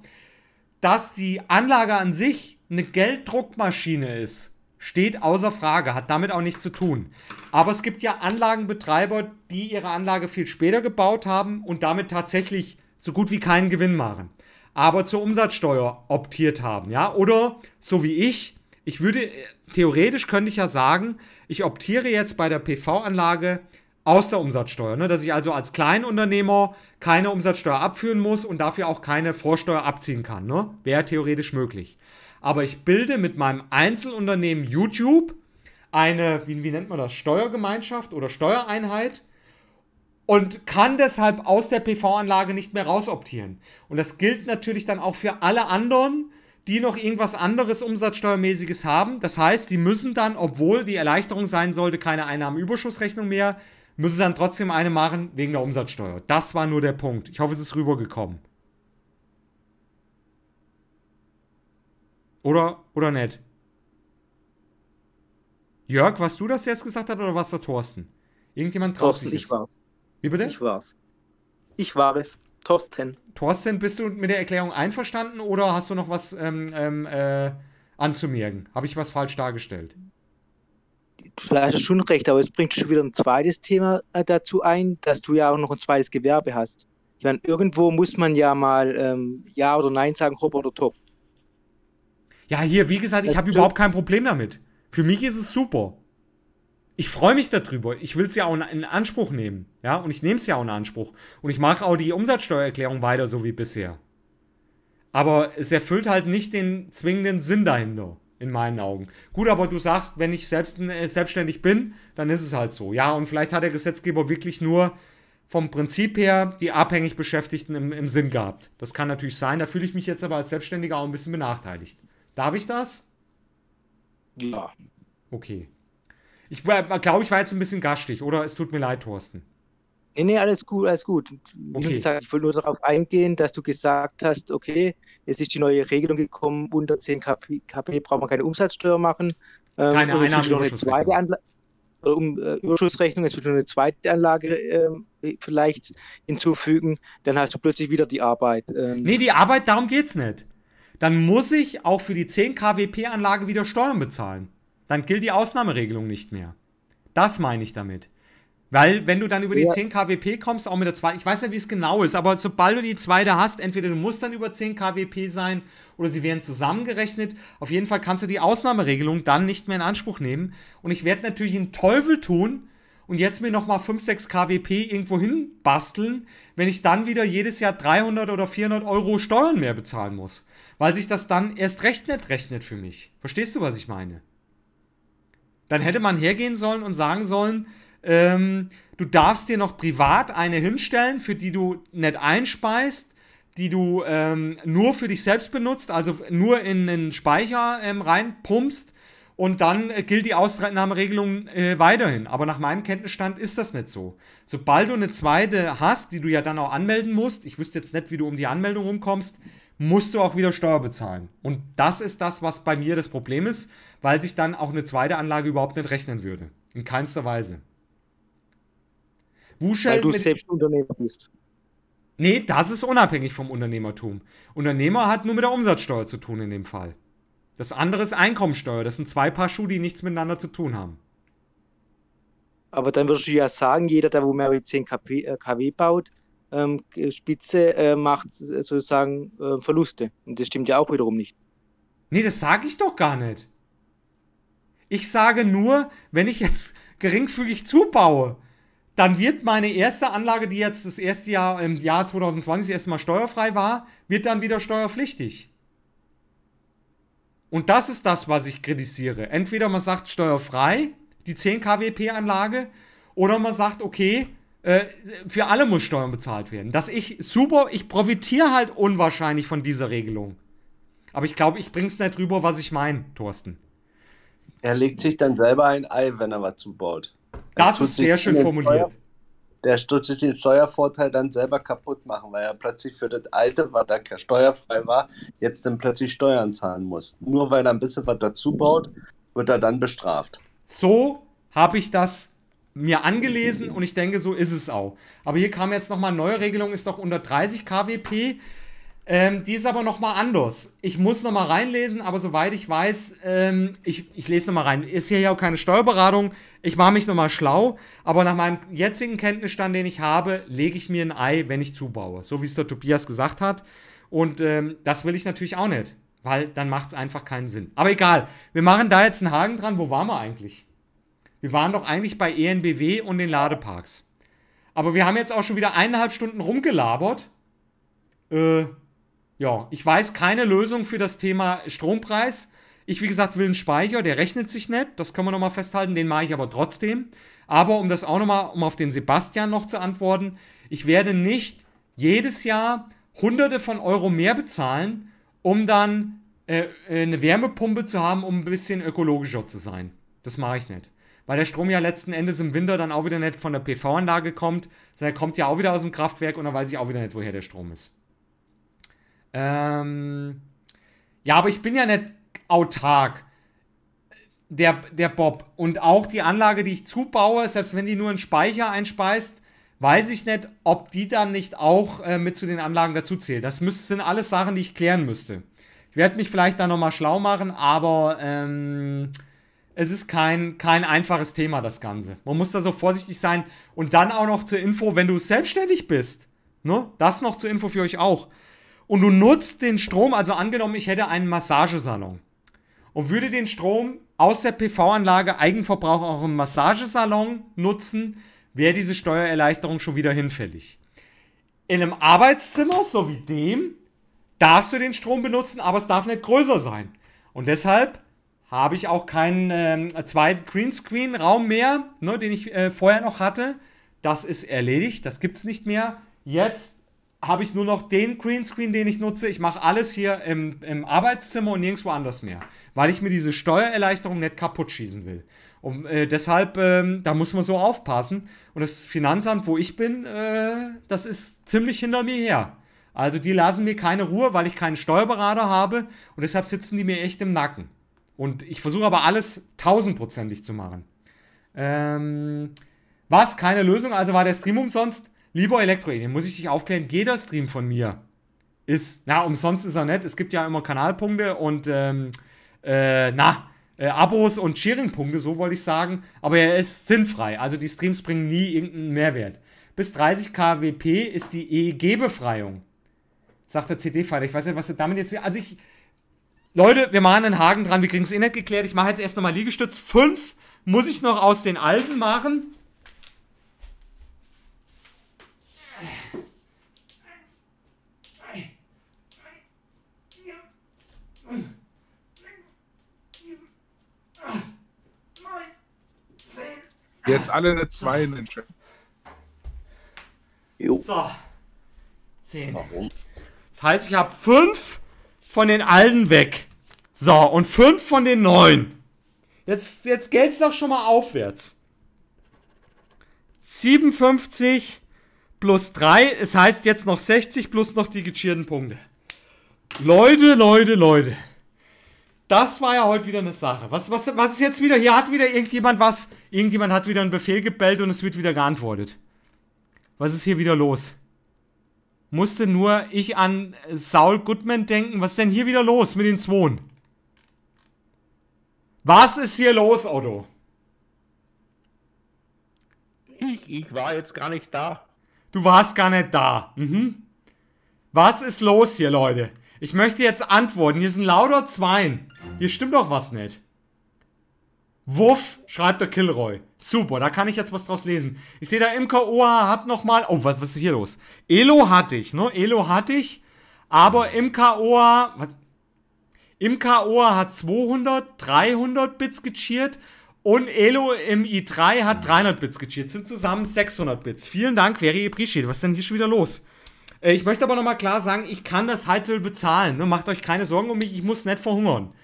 Dass die Anlage an sich eine Gelddruckmaschine ist, Steht außer Frage, hat damit auch nichts zu tun. Aber es gibt ja Anlagenbetreiber, die ihre Anlage viel später gebaut haben und damit tatsächlich so gut wie keinen Gewinn machen. Aber zur Umsatzsteuer optiert haben, ja? Oder so wie ich, ich würde, äh, theoretisch könnte ich ja sagen, ich optiere jetzt bei der PV-Anlage aus der Umsatzsteuer, ne? dass ich also als Kleinunternehmer keine Umsatzsteuer abführen muss und dafür auch keine Vorsteuer abziehen kann. Ne? Wäre theoretisch möglich aber ich bilde mit meinem Einzelunternehmen YouTube eine, wie, wie nennt man das, Steuergemeinschaft oder Steuereinheit und kann deshalb aus der PV-Anlage nicht mehr rausoptieren. Und das gilt natürlich dann auch für alle anderen, die noch irgendwas anderes Umsatzsteuermäßiges haben. Das heißt, die müssen dann, obwohl die Erleichterung sein sollte, keine Einnahmenüberschussrechnung mehr, müssen dann trotzdem eine machen wegen der Umsatzsteuer. Das war nur der Punkt. Ich hoffe, es ist rübergekommen. Oder, oder nicht? Jörg, warst du das, der es gesagt hat, oder warst du Thorsten? Irgendjemand traut Thorsten, sich jetzt. ich war's. Wie bitte? Ich war's. Ich war es. Thorsten. Thorsten, bist du mit der Erklärung einverstanden oder hast du noch was ähm, ähm, äh, anzumerken? Habe ich was falsch dargestellt? Vielleicht hast du schon recht, aber es bringt schon wieder ein zweites Thema äh, dazu ein, dass du ja auch noch ein zweites Gewerbe hast. Ich meine, irgendwo muss man ja mal ähm, Ja oder Nein sagen, hopp oder top. Ja, hier, wie gesagt, ich habe überhaupt kein Problem damit. Für mich ist es super. Ich freue mich darüber. Ich will es ja auch in Anspruch nehmen. Ja, und ich nehme es ja auch in Anspruch. Und ich mache auch die Umsatzsteuererklärung weiter, so wie bisher. Aber es erfüllt halt nicht den zwingenden Sinn dahinter, in meinen Augen. Gut, aber du sagst, wenn ich selbst, äh, selbstständig bin, dann ist es halt so. Ja, und vielleicht hat der Gesetzgeber wirklich nur vom Prinzip her die abhängig Beschäftigten im, im Sinn gehabt. Das kann natürlich sein. Da fühle ich mich jetzt aber als Selbstständiger auch ein bisschen benachteiligt. Darf ich das? Ja. Okay. Ich glaube, ich war jetzt ein bisschen gastig, oder? Es tut mir leid, Thorsten. Nee, nee, alles gut, alles gut. Wie gesagt, ich will nur darauf eingehen, dass du gesagt hast, okay, es ist die neue Regelung gekommen, unter 10 KP, KP braucht man keine Umsatzsteuer machen. Ähm, keine Einnahmenüberschussrechnung. Äh, um, äh, Überschussrechnung, es wird eine zweite Anlage ähm, äh, vielleicht hinzufügen, dann hast du plötzlich wieder die Arbeit. Ähm, nee, die Arbeit, darum geht's nicht dann muss ich auch für die 10 kWp-Anlage wieder Steuern bezahlen. Dann gilt die Ausnahmeregelung nicht mehr. Das meine ich damit. Weil, wenn du dann über die ja. 10 kWp kommst, auch mit der zweiten, ich weiß ja, wie es genau ist, aber sobald du die zweite hast, entweder du musst dann über 10 kWp sein oder sie werden zusammengerechnet. Auf jeden Fall kannst du die Ausnahmeregelung dann nicht mehr in Anspruch nehmen. Und ich werde natürlich einen Teufel tun und jetzt mir nochmal 5, 6 kWp irgendwo hin basteln, wenn ich dann wieder jedes Jahr 300 oder 400 Euro Steuern mehr bezahlen muss weil sich das dann erst recht nicht rechnet für mich. Verstehst du, was ich meine? Dann hätte man hergehen sollen und sagen sollen, ähm, du darfst dir noch privat eine hinstellen, für die du nicht einspeist, die du ähm, nur für dich selbst benutzt, also nur in einen Speicher ähm, reinpumpst und dann äh, gilt die Ausnahmeregelung äh, weiterhin. Aber nach meinem Kenntnisstand ist das nicht so. Sobald du eine zweite hast, die du ja dann auch anmelden musst, ich wüsste jetzt nicht, wie du um die Anmeldung rumkommst, musst du auch wieder Steuer bezahlen. Und das ist das, was bei mir das Problem ist, weil sich dann auch eine zweite Anlage überhaupt nicht rechnen würde. In keinster Weise. Wuschel weil du selbst Unternehmer bist. Nee, das ist unabhängig vom Unternehmertum. Unternehmer hat nur mit der Umsatzsteuer zu tun in dem Fall. Das andere ist Einkommensteuer. Das sind zwei Paar Schuhe, die nichts miteinander zu tun haben. Aber dann würdest du ja sagen, jeder, der wo mehr als 10 kW baut, ähm, Spitze äh, macht äh, sozusagen äh, Verluste. Und das stimmt ja auch wiederum nicht. Nee, das sage ich doch gar nicht. Ich sage nur, wenn ich jetzt (laughs) geringfügig zubaue, dann wird meine erste Anlage, die jetzt das erste Jahr im Jahr 2020 erstmal steuerfrei war, wird dann wieder steuerpflichtig. Und das ist das, was ich kritisiere. Entweder man sagt steuerfrei, die 10 kWp Anlage, oder man sagt, okay, äh, für alle muss Steuern bezahlt werden. Dass ich super, ich profitiere halt unwahrscheinlich von dieser Regelung. Aber ich glaube, ich bring's nicht rüber, was ich meine, Thorsten. Er legt sich dann selber ein Ei, wenn er was zubaut. Er das ist sehr schön formuliert. Steuer, der tut sich den Steuervorteil dann selber kaputt machen, weil er plötzlich für das alte, was da steuerfrei war, jetzt dann plötzlich Steuern zahlen muss. Nur weil er ein bisschen was dazu baut, wird er dann bestraft. So habe ich das mir angelesen und ich denke, so ist es auch. Aber hier kam jetzt nochmal eine neue Regelung, ist doch unter 30 kWp. Ähm, die ist aber nochmal anders. Ich muss nochmal reinlesen, aber soweit ich weiß, ähm, ich, ich lese nochmal rein. Ist hier ja auch keine Steuerberatung. Ich mache mich nochmal schlau. Aber nach meinem jetzigen Kenntnisstand, den ich habe, lege ich mir ein Ei, wenn ich zubaue. So wie es der Tobias gesagt hat. Und ähm, das will ich natürlich auch nicht, weil dann macht es einfach keinen Sinn. Aber egal, wir machen da jetzt einen Haken dran. Wo waren wir eigentlich? Wir waren doch eigentlich bei ENBW und den Ladeparks. Aber wir haben jetzt auch schon wieder eineinhalb Stunden rumgelabert. Äh, ja, ich weiß keine Lösung für das Thema Strompreis. Ich, wie gesagt, will einen Speicher, der rechnet sich nicht. Das können wir nochmal festhalten, den mache ich aber trotzdem. Aber um das auch nochmal, um auf den Sebastian noch zu antworten, ich werde nicht jedes Jahr Hunderte von Euro mehr bezahlen, um dann äh, äh eine Wärmepumpe zu haben, um ein bisschen ökologischer zu sein. Das mache ich nicht weil der Strom ja letzten Endes im Winter dann auch wieder nicht von der PV-Anlage kommt, sondern kommt ja auch wieder aus dem Kraftwerk und dann weiß ich auch wieder nicht, woher der Strom ist. Ähm ja, aber ich bin ja nicht autark, der, der Bob. Und auch die Anlage, die ich zubaue, selbst wenn die nur einen Speicher einspeist, weiß ich nicht, ob die dann nicht auch äh, mit zu den Anlagen dazu zählt. Das müssen, sind alles Sachen, die ich klären müsste. Ich werde mich vielleicht da nochmal schlau machen, aber... Ähm es ist kein, kein einfaches Thema, das Ganze. Man muss da so vorsichtig sein. Und dann auch noch zur Info, wenn du selbstständig bist. Ne? Das noch zur Info für euch auch. Und du nutzt den Strom, also angenommen, ich hätte einen Massagesalon und würde den Strom aus der PV-Anlage Eigenverbrauch auch im Massagesalon nutzen, wäre diese Steuererleichterung schon wieder hinfällig. In einem Arbeitszimmer, so wie dem, darfst du den Strom benutzen, aber es darf nicht größer sein. Und deshalb habe ich auch keinen ähm, zweiten Greenscreen-Raum mehr, ne, den ich äh, vorher noch hatte. Das ist erledigt, das gibt es nicht mehr. Jetzt habe ich nur noch den Greenscreen, den ich nutze. Ich mache alles hier im, im, Arbeitszimmer und nirgendwo anders mehr, weil ich mir diese Steuererleichterung nicht kaputt schießen will. Und äh, deshalb, äh, da muss man so aufpassen. Und das Finanzamt, wo ich bin, äh, das ist ziemlich hinter mir her. Also die lassen mir keine Ruhe, weil ich keinen Steuerberater habe und deshalb sitzen die mir echt im Nacken. Und ich versuche aber alles tausendprozentig zu machen. Ähm, was? Keine Lösung? Also war der Stream umsonst? Lieber Elektroalien, muss ich dich aufklären, jeder Stream von mir ist, na, umsonst ist er nett. Es gibt ja immer Kanalpunkte und, ähm, äh, na, äh, Abos und Sharing-Punkte, so wollte ich sagen. Aber er ist sinnfrei. Also die Streams bringen nie irgendeinen Mehrwert. Bis 30 kWp ist die EEG-Befreiung, sagt der CD-Fighter. Ich weiß nicht, was er damit jetzt will. Also ich, Leute, wir machen einen Haken dran, wir kriegen es eh nicht geklärt. Ich mache jetzt erst nochmal Liegestütz. Fünf muss ich noch aus den alten machen. Jetzt alle eine 2 in den Chat. So. 10. Warum? Das heißt, ich habe 5 von den alten weg. So, und fünf von den neun. Jetzt, jetzt geht es doch schon mal aufwärts. 57 plus 3, es heißt jetzt noch 60 plus noch die gechierten Punkte. Leute, Leute, Leute. Das war ja heute wieder eine Sache. Was, was, was ist jetzt wieder? Hier hat wieder irgendjemand was. Irgendjemand hat wieder einen Befehl gebellt und es wird wieder geantwortet. Was ist hier wieder los? musste nur ich an Saul Goodman denken. Was ist denn hier wieder los mit den Zwoen? Was ist hier los, Otto? Ich, ich war jetzt gar nicht da. Du warst gar nicht da. Mhm. Was ist los hier, Leute? Ich möchte jetzt antworten. Hier sind lauter Zweien. Hier stimmt doch was nicht. Wuff, schreibt der Kilroy. Super, da kann ich jetzt was draus lesen. Ich sehe da MKOA hat nochmal. Oh, was, was ist hier los? Elo hatte ich, ne? Elo hatte ich. Aber MKOA. Was? MKOA hat 200, 300 Bits gecheert. Und Elo im i3 hat 300 Bits gecheert. Sind zusammen 600 Bits. Vielen Dank, very appreciated. Was ist denn hier schon wieder los? Äh, ich möchte aber nochmal klar sagen, ich kann das Heizöl bezahlen. Ne? Macht euch keine Sorgen um mich, ich muss nicht verhungern.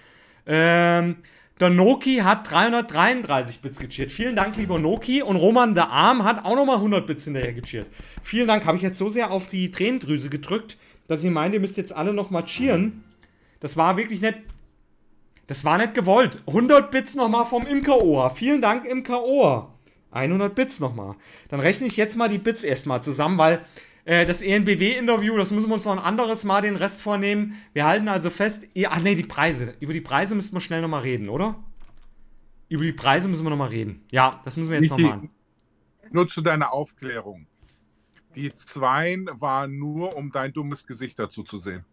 Ähm. Der Noki hat 333 Bits gecheert. Vielen Dank, lieber Noki. Und Roman der Arm hat auch nochmal 100 Bits hinterher gecheert. Vielen Dank. Habe ich jetzt so sehr auf die Tränendrüse gedrückt, dass ich meine, ihr müsst jetzt alle nochmal cheeren. Das war wirklich nicht... Das war nicht gewollt. 100 Bits nochmal vom Imker-Ohr. Vielen Dank, Imker-Ohr. 100 Bits nochmal. Dann rechne ich jetzt mal die Bits erstmal zusammen, weil äh, das ENBW-Interview, das müssen wir uns noch ein anderes Mal den Rest vornehmen. Wir halten also fest. Ach ah, nee, die Preise. Über die Preise müssten wir schnell nochmal reden, oder? Über die Preise müssen wir nochmal reden. Ja, das müssen wir jetzt nochmal Nur zu deiner Aufklärung. Die Zweien waren nur, um dein dummes Gesicht dazu zu sehen.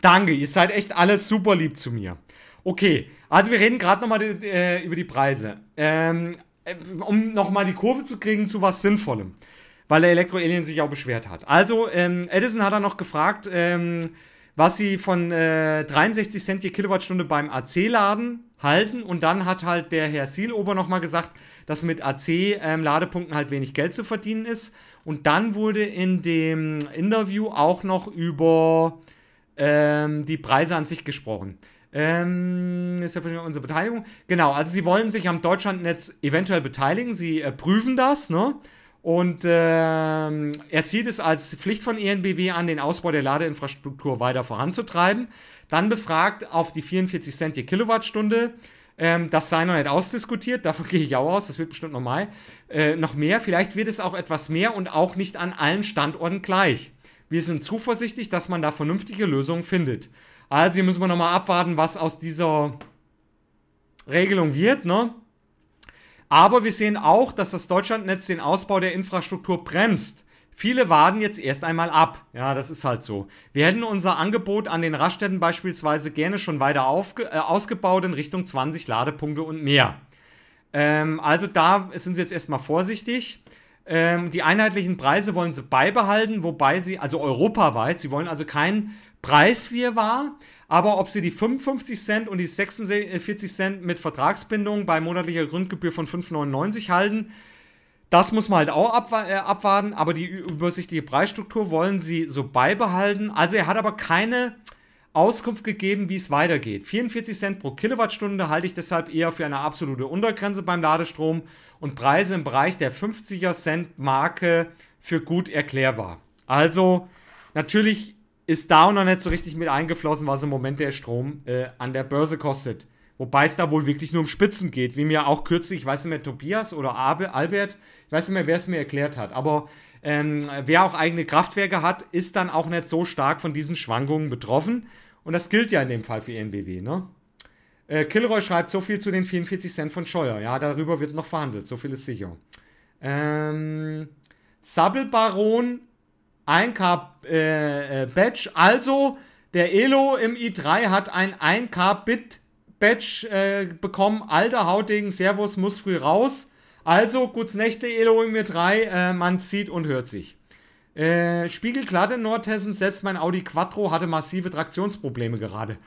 Danke, ihr seid echt alles super lieb zu mir. Okay, also wir reden gerade nochmal äh, über die Preise. Ähm, äh, um nochmal die Kurve zu kriegen zu was Sinnvollem. Weil der Elektro-Alien sich auch beschwert hat. Also, ähm, Edison hat dann noch gefragt, ähm, was sie von äh, 63 Cent je Kilowattstunde beim AC-Laden halten. Und dann hat halt der Herr Sielober nochmal gesagt, dass mit AC-Ladepunkten ähm, halt wenig Geld zu verdienen ist. Und dann wurde in dem Interview auch noch über ähm, die Preise an sich gesprochen. Ähm, ist ja unsere Beteiligung. Genau, also sie wollen sich am Deutschlandnetz eventuell beteiligen. Sie äh, prüfen das, ne? Und ähm, er sieht es als Pflicht von ENBW an, den Ausbau der Ladeinfrastruktur weiter voranzutreiben. Dann befragt auf die 44 Cent je Kilowattstunde. Ähm, das sei noch nicht ausdiskutiert, davon (laughs) gehe ich auch aus, das wird bestimmt normal. Äh, noch mehr, vielleicht wird es auch etwas mehr und auch nicht an allen Standorten gleich. Wir sind zuversichtlich, dass man da vernünftige Lösungen findet. Also hier müssen wir nochmal abwarten, was aus dieser Regelung wird, ne? Aber wir sehen auch, dass das Deutschlandnetz den Ausbau der Infrastruktur bremst. Viele waden jetzt erst einmal ab. Ja, das ist halt so. Wir hätten unser Angebot an den Raststätten beispielsweise gerne schon weiter äh, ausgebaut in Richtung 20 Ladepunkte und mehr. Ähm, also da sind sie jetzt erstmal vorsichtig. Ähm, die einheitlichen Preise wollen sie beibehalten, wobei sie, also europaweit, sie wollen also keinen Preis wie er war. Aber ob sie die 55 Cent und die 46 Cent mit Vertragsbindung bei monatlicher Grundgebühr von 5,99 halten, das muss man halt auch äh, abwarten. Aber die übersichtliche Preisstruktur wollen sie so beibehalten. Also er hat aber keine Auskunft gegeben, wie es weitergeht. 44 Cent pro Kilowattstunde halte ich deshalb eher für eine absolute Untergrenze beim Ladestrom und Preise im Bereich der 50er Cent Marke für gut erklärbar. Also natürlich ist da auch noch nicht so richtig mit eingeflossen, was im Moment der Strom äh, an der Börse kostet. Wobei es da wohl wirklich nur um Spitzen geht, wie mir auch kürzlich, ich weiß nicht mehr, Tobias oder Albert, ich weiß nicht mehr, wer es mir erklärt hat, aber ähm, wer auch eigene Kraftwerke hat, ist dann auch nicht so stark von diesen Schwankungen betroffen. Und das gilt ja in dem Fall für EnBW, ne? Äh, Kilroy schreibt so viel zu den 44 Cent von Scheuer. Ja, darüber wird noch verhandelt, so viel ist sicher. Ähm, Sabbelbaron 1K äh, äh, Badge. Also der Elo im i3 hat ein 1K Bit batch äh, bekommen. Alter Hautdegen, Servus, muss früh raus. Also, gut's Nächte, Elo im i3. Äh, man sieht und hört sich. Äh, Spiegelglatt in Nordhessen, selbst mein Audi Quattro hatte massive Traktionsprobleme gerade.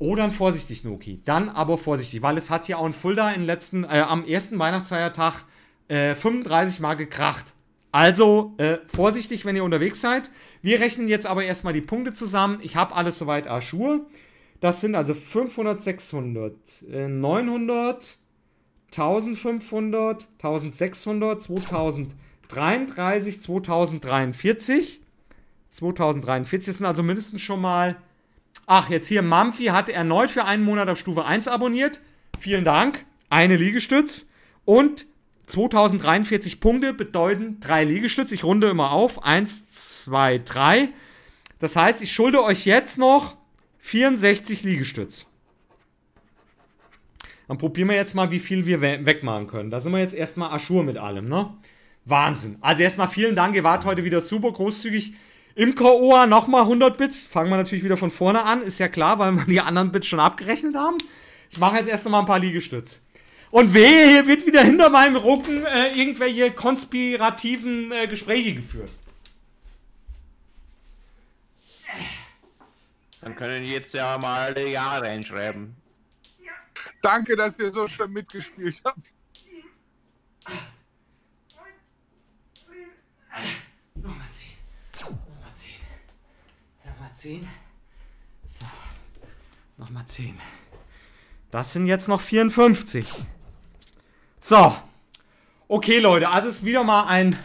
Oh, dann vorsichtig, Noki. Dann aber vorsichtig, weil es hat hier auch in Fulda in letzten, äh, am ersten Weihnachtsfeiertag äh, 35 Mal gekracht. Also äh, vorsichtig, wenn ihr unterwegs seid. Wir rechnen jetzt aber erstmal die Punkte zusammen. Ich habe alles soweit Aschur. Das sind also 500, 600, äh, 900, 1500, 1600, 2033, 2043. 2043 sind also mindestens schon mal. Ach, jetzt hier Mamfi hat erneut für einen Monat auf Stufe 1 abonniert. Vielen Dank. Eine Liegestütz. Und 2043 Punkte bedeuten drei Liegestütze. Ich runde immer auf. Eins, zwei, drei. Das heißt, ich schulde euch jetzt noch 64 Liegestütze. Dann probieren wir jetzt mal, wie viel wir we wegmachen können. Da sind wir jetzt erstmal Aschur mit allem, ne? Wahnsinn. Also erstmal vielen Dank, ihr wart heute wieder super großzügig. Im Koa nochmal 100 Bits. Fangen wir natürlich wieder von vorne an, ist ja klar, weil wir die anderen Bits schon abgerechnet haben. Ich mache jetzt erstmal ein paar Liegestütze. Und wehe, hier wird wieder hinter meinem Rücken äh, irgendwelche konspirativen äh, Gespräche geführt. Dann können die jetzt ja mal die Jahre einschreiben. Danke, dass ihr so schön mitgespielt habt. Nochmal 10. Nochmal 10. Nochmal 10. So. Nochmal 10. Das sind jetzt noch 54. So. Okay, Leute. Also ist wieder mal ein...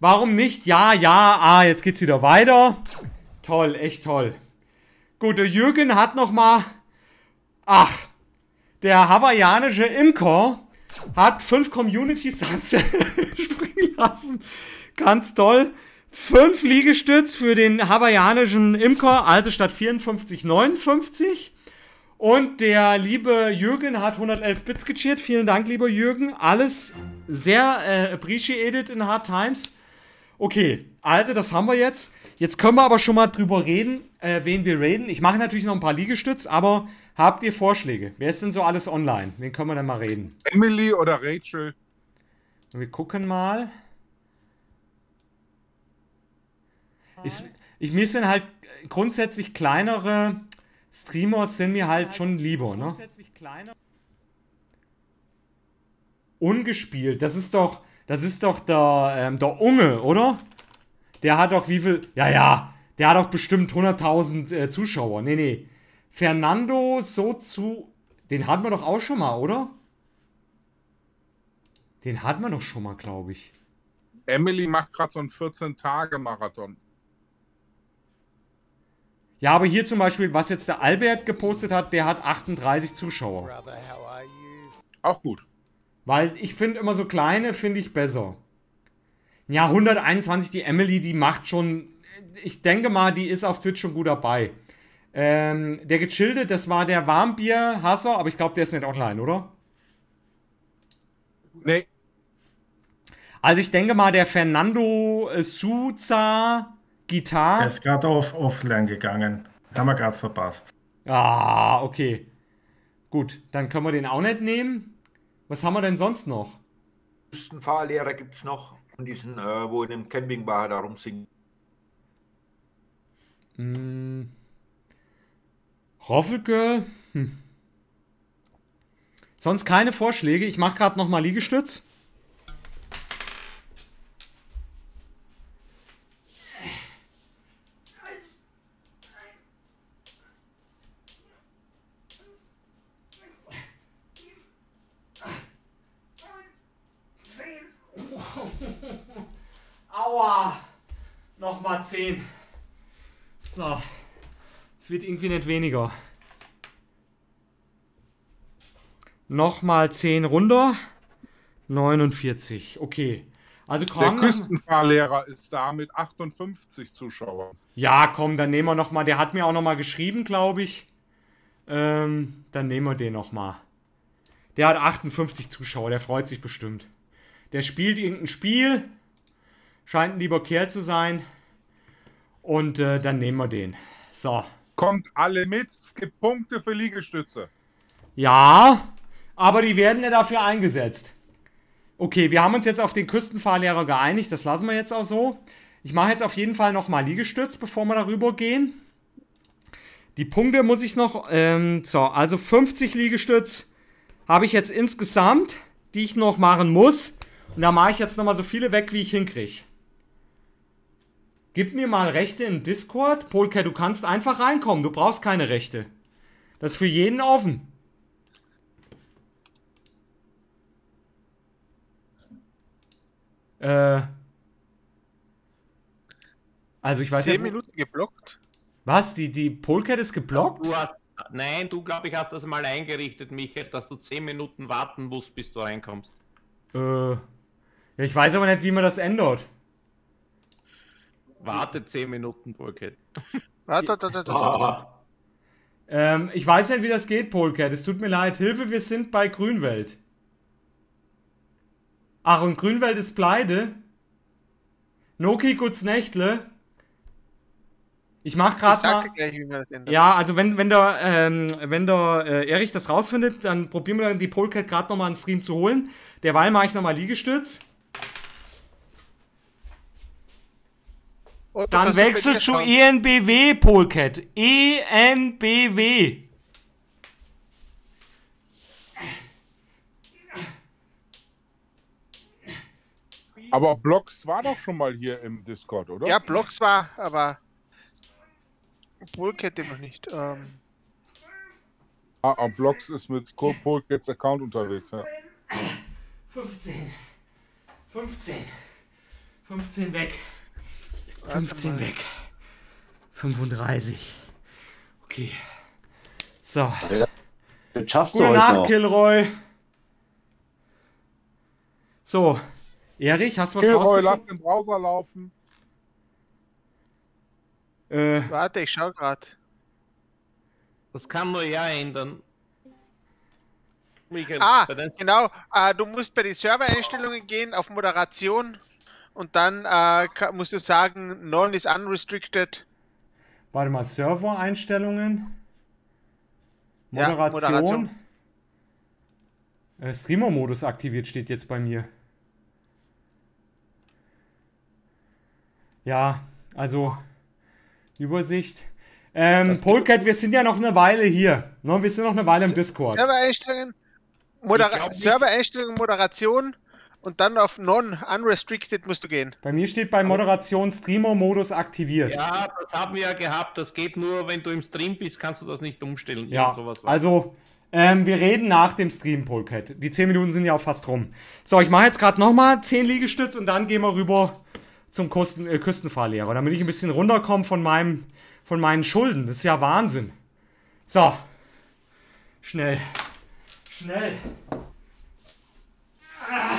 Warum nicht? Ja, ja, ah, jetzt geht's wieder weiter. Toll, echt toll. Gut, der Jürgen hat nochmal... Ach, der hawaiianische Imker hat fünf Community-Subs (laughs) springen lassen. Ganz toll. Fünf Liegestütz für den hawaiianischen Imker, also statt 54, 59. Und der liebe Jürgen hat 111 Bits gecheert. Vielen Dank, lieber Jürgen. Alles sehr äh, appreciated in Hard Times. Okay, also das haben wir jetzt. Jetzt können wir aber schon mal drüber reden, äh, wen wir reden. Ich mache natürlich noch ein paar Liegestütz, aber habt ihr Vorschläge? Wer ist denn so alles online? Wen können wir denn mal reden? Emily oder Rachel? Wir gucken mal. Ist, ich, mir sind halt grundsätzlich kleinere Streamer sind mir halt, halt schon lieber, ne? Ungespielt, das ist doch, das ist doch der, ähm, der Unge, oder? Der hat doch wie viel, ja, ja, der hat doch bestimmt 100.000 äh, Zuschauer, nee, nee. Fernando so zu, den hatten wir doch auch schon mal, oder? Den hatten wir doch schon mal, glaube ich. Emily macht gerade so einen 14-Tage-Marathon. Ja, aber hier zum Beispiel, was jetzt der Albert gepostet hat, der hat 38 Zuschauer. Auch gut. Weil ich finde immer so kleine, finde ich besser. Ja, 121, die Emily, die macht schon, ich denke mal, die ist auf Twitch schon gut dabei. Ähm, der gechillte, das war der Warmbier-Hasser, aber ich glaube, der ist nicht online, oder? Nee. Also ich denke mal, der Fernando äh, Suza Gitarre. Er ist gerade auf offline gegangen. Haben wir gerade verpasst. Ah, okay. Gut, dann können wir den auch nicht nehmen. Was haben wir denn sonst noch? Einen Fahrlehrer gibt es noch, von diesen, äh, wo in dem Campingbar da rumsingen. Hm. Hoffelke. Hm. Sonst keine Vorschläge. Ich mache gerade nochmal Liegestütz. Aua! Nochmal 10. So. Es wird irgendwie nicht weniger. Nochmal 10 runter. 49. Okay. Also komm, der Küstenfahrlehrer ist da mit 58 Zuschauern. Ja, komm, dann nehmen wir nochmal. Der hat mir auch nochmal geschrieben, glaube ich. Ähm, dann nehmen wir den nochmal. Der hat 58 Zuschauer. Der freut sich bestimmt. Der spielt irgendein Spiel. Scheint ein lieber Kerl zu sein. Und äh, dann nehmen wir den. So. Kommt alle mit. Es gibt Punkte für Liegestütze. Ja, aber die werden ja dafür eingesetzt. Okay, wir haben uns jetzt auf den Küstenfahrlehrer geeinigt. Das lassen wir jetzt auch so. Ich mache jetzt auf jeden Fall nochmal Liegestütz, bevor wir darüber gehen. Die Punkte muss ich noch... Ähm, so, also 50 Liegestütz habe ich jetzt insgesamt, die ich noch machen muss. Und da mache ich jetzt nochmal so viele weg, wie ich hinkriege. Gib mir mal Rechte in Discord. Polka, du kannst einfach reinkommen. Du brauchst keine Rechte. Das ist für jeden offen. Äh. Also ich weiß Zehn jetzt, Minuten geblockt? Was? Die, die Polka ist geblockt? Du hast, nein, du glaube ich hast das mal eingerichtet, Michael, dass du zehn Minuten warten musst, bis du reinkommst. Äh. Ja, ich weiß aber nicht, wie man das ändert. Warte 10 Minuten, Polcat. Warte, warte, warte, warte. Ah. Ähm, ich weiß nicht, wie das geht, Polcat. Es tut mir leid. Hilfe, wir sind bei Grünwelt. Ach, und Grünwelt ist pleite. Noki, guts Nächtle. Ich mach gerade mal. Gleich, wie man das ändert. Ja, also wenn, wenn der, ähm, wenn der äh, Erich das rausfindet, dann probieren wir dann die Polcat gerade nochmal einen Stream zu holen. Derweil mache ich nochmal Liegestütz. Und Dann wechsel zu ENBW, e Polcat. ENBW. Aber Blocks war doch schon mal hier im Discord, oder? Ja, Blocks war, aber Polcat immer nicht. Ähm. Ah, ah, Blocks ist mit Polcats Account unterwegs, ja. 15. 15. 15 weg. 15 weg. 35. Okay. So. Das schaffst Gute du Nacht, noch. Kilroy. So. Erich, hast du was Kilroy, lass den Browser laufen. Äh, Warte, ich schau grad. Das kann nur ja ändern. Michael, ah, genau. Ah, du musst bei den Server-Einstellungen gehen, auf Moderation und dann äh, musst du sagen, None is unrestricted. Warte mal, Server-Einstellungen. Moderation. Ja, Moderation. Äh, Streamer-Modus aktiviert steht jetzt bei mir. Ja, also Übersicht. Ähm, Polkat, wir sind ja noch eine Weile hier. Ne? Wir sind noch eine Weile im Discord. Server-Einstellungen, Modera Server Moderation und dann auf Non-Unrestricted musst du gehen. Bei mir steht bei Moderation Streamer-Modus aktiviert. Ja, das haben wir ja gehabt. Das geht nur, wenn du im Stream bist, kannst du das nicht umstellen. Ja, also ähm, wir reden nach dem Stream, Polcat. Die 10 Minuten sind ja auch fast rum. So, ich mache jetzt gerade nochmal 10 Liegestütz und dann gehen wir rüber zum Kosten, äh, Küstenfahrlehrer, damit ich ein bisschen runterkomme von, meinem, von meinen Schulden. Das ist ja Wahnsinn. So. Schnell. Schnell. Ah.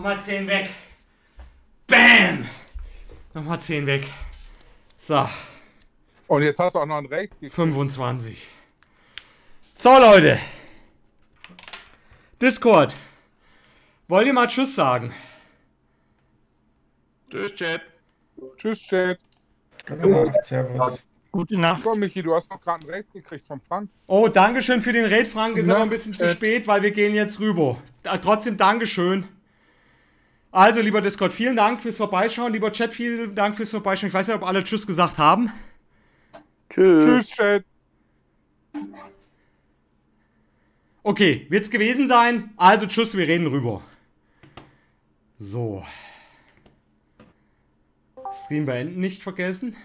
Nochmal 10 weg. Bam! Nochmal 10 weg. So. Und jetzt hast du auch noch einen Recht. 25. So, Leute. Discord. Wollt ihr mal Tschüss sagen? Tschüss, Chat. Tschüss, Chat. Servus. Gute Nacht. Komm, Michi, du hast noch gerade einen Raid gekriegt von Frank. Oh, Dankeschön für den Raid, Frank. Ist Na, aber ein bisschen äh, zu spät, weil wir gehen jetzt rüber. Äh, trotzdem Dankeschön. Also, lieber Discord, vielen Dank fürs Vorbeischauen. Lieber Chat, vielen Dank fürs Vorbeischauen. Ich weiß nicht, ob alle Tschüss gesagt haben. Tschüss. Tschüss, Chat. Okay, wird's gewesen sein. Also, Tschüss, wir reden rüber. So. Stream beenden nicht vergessen.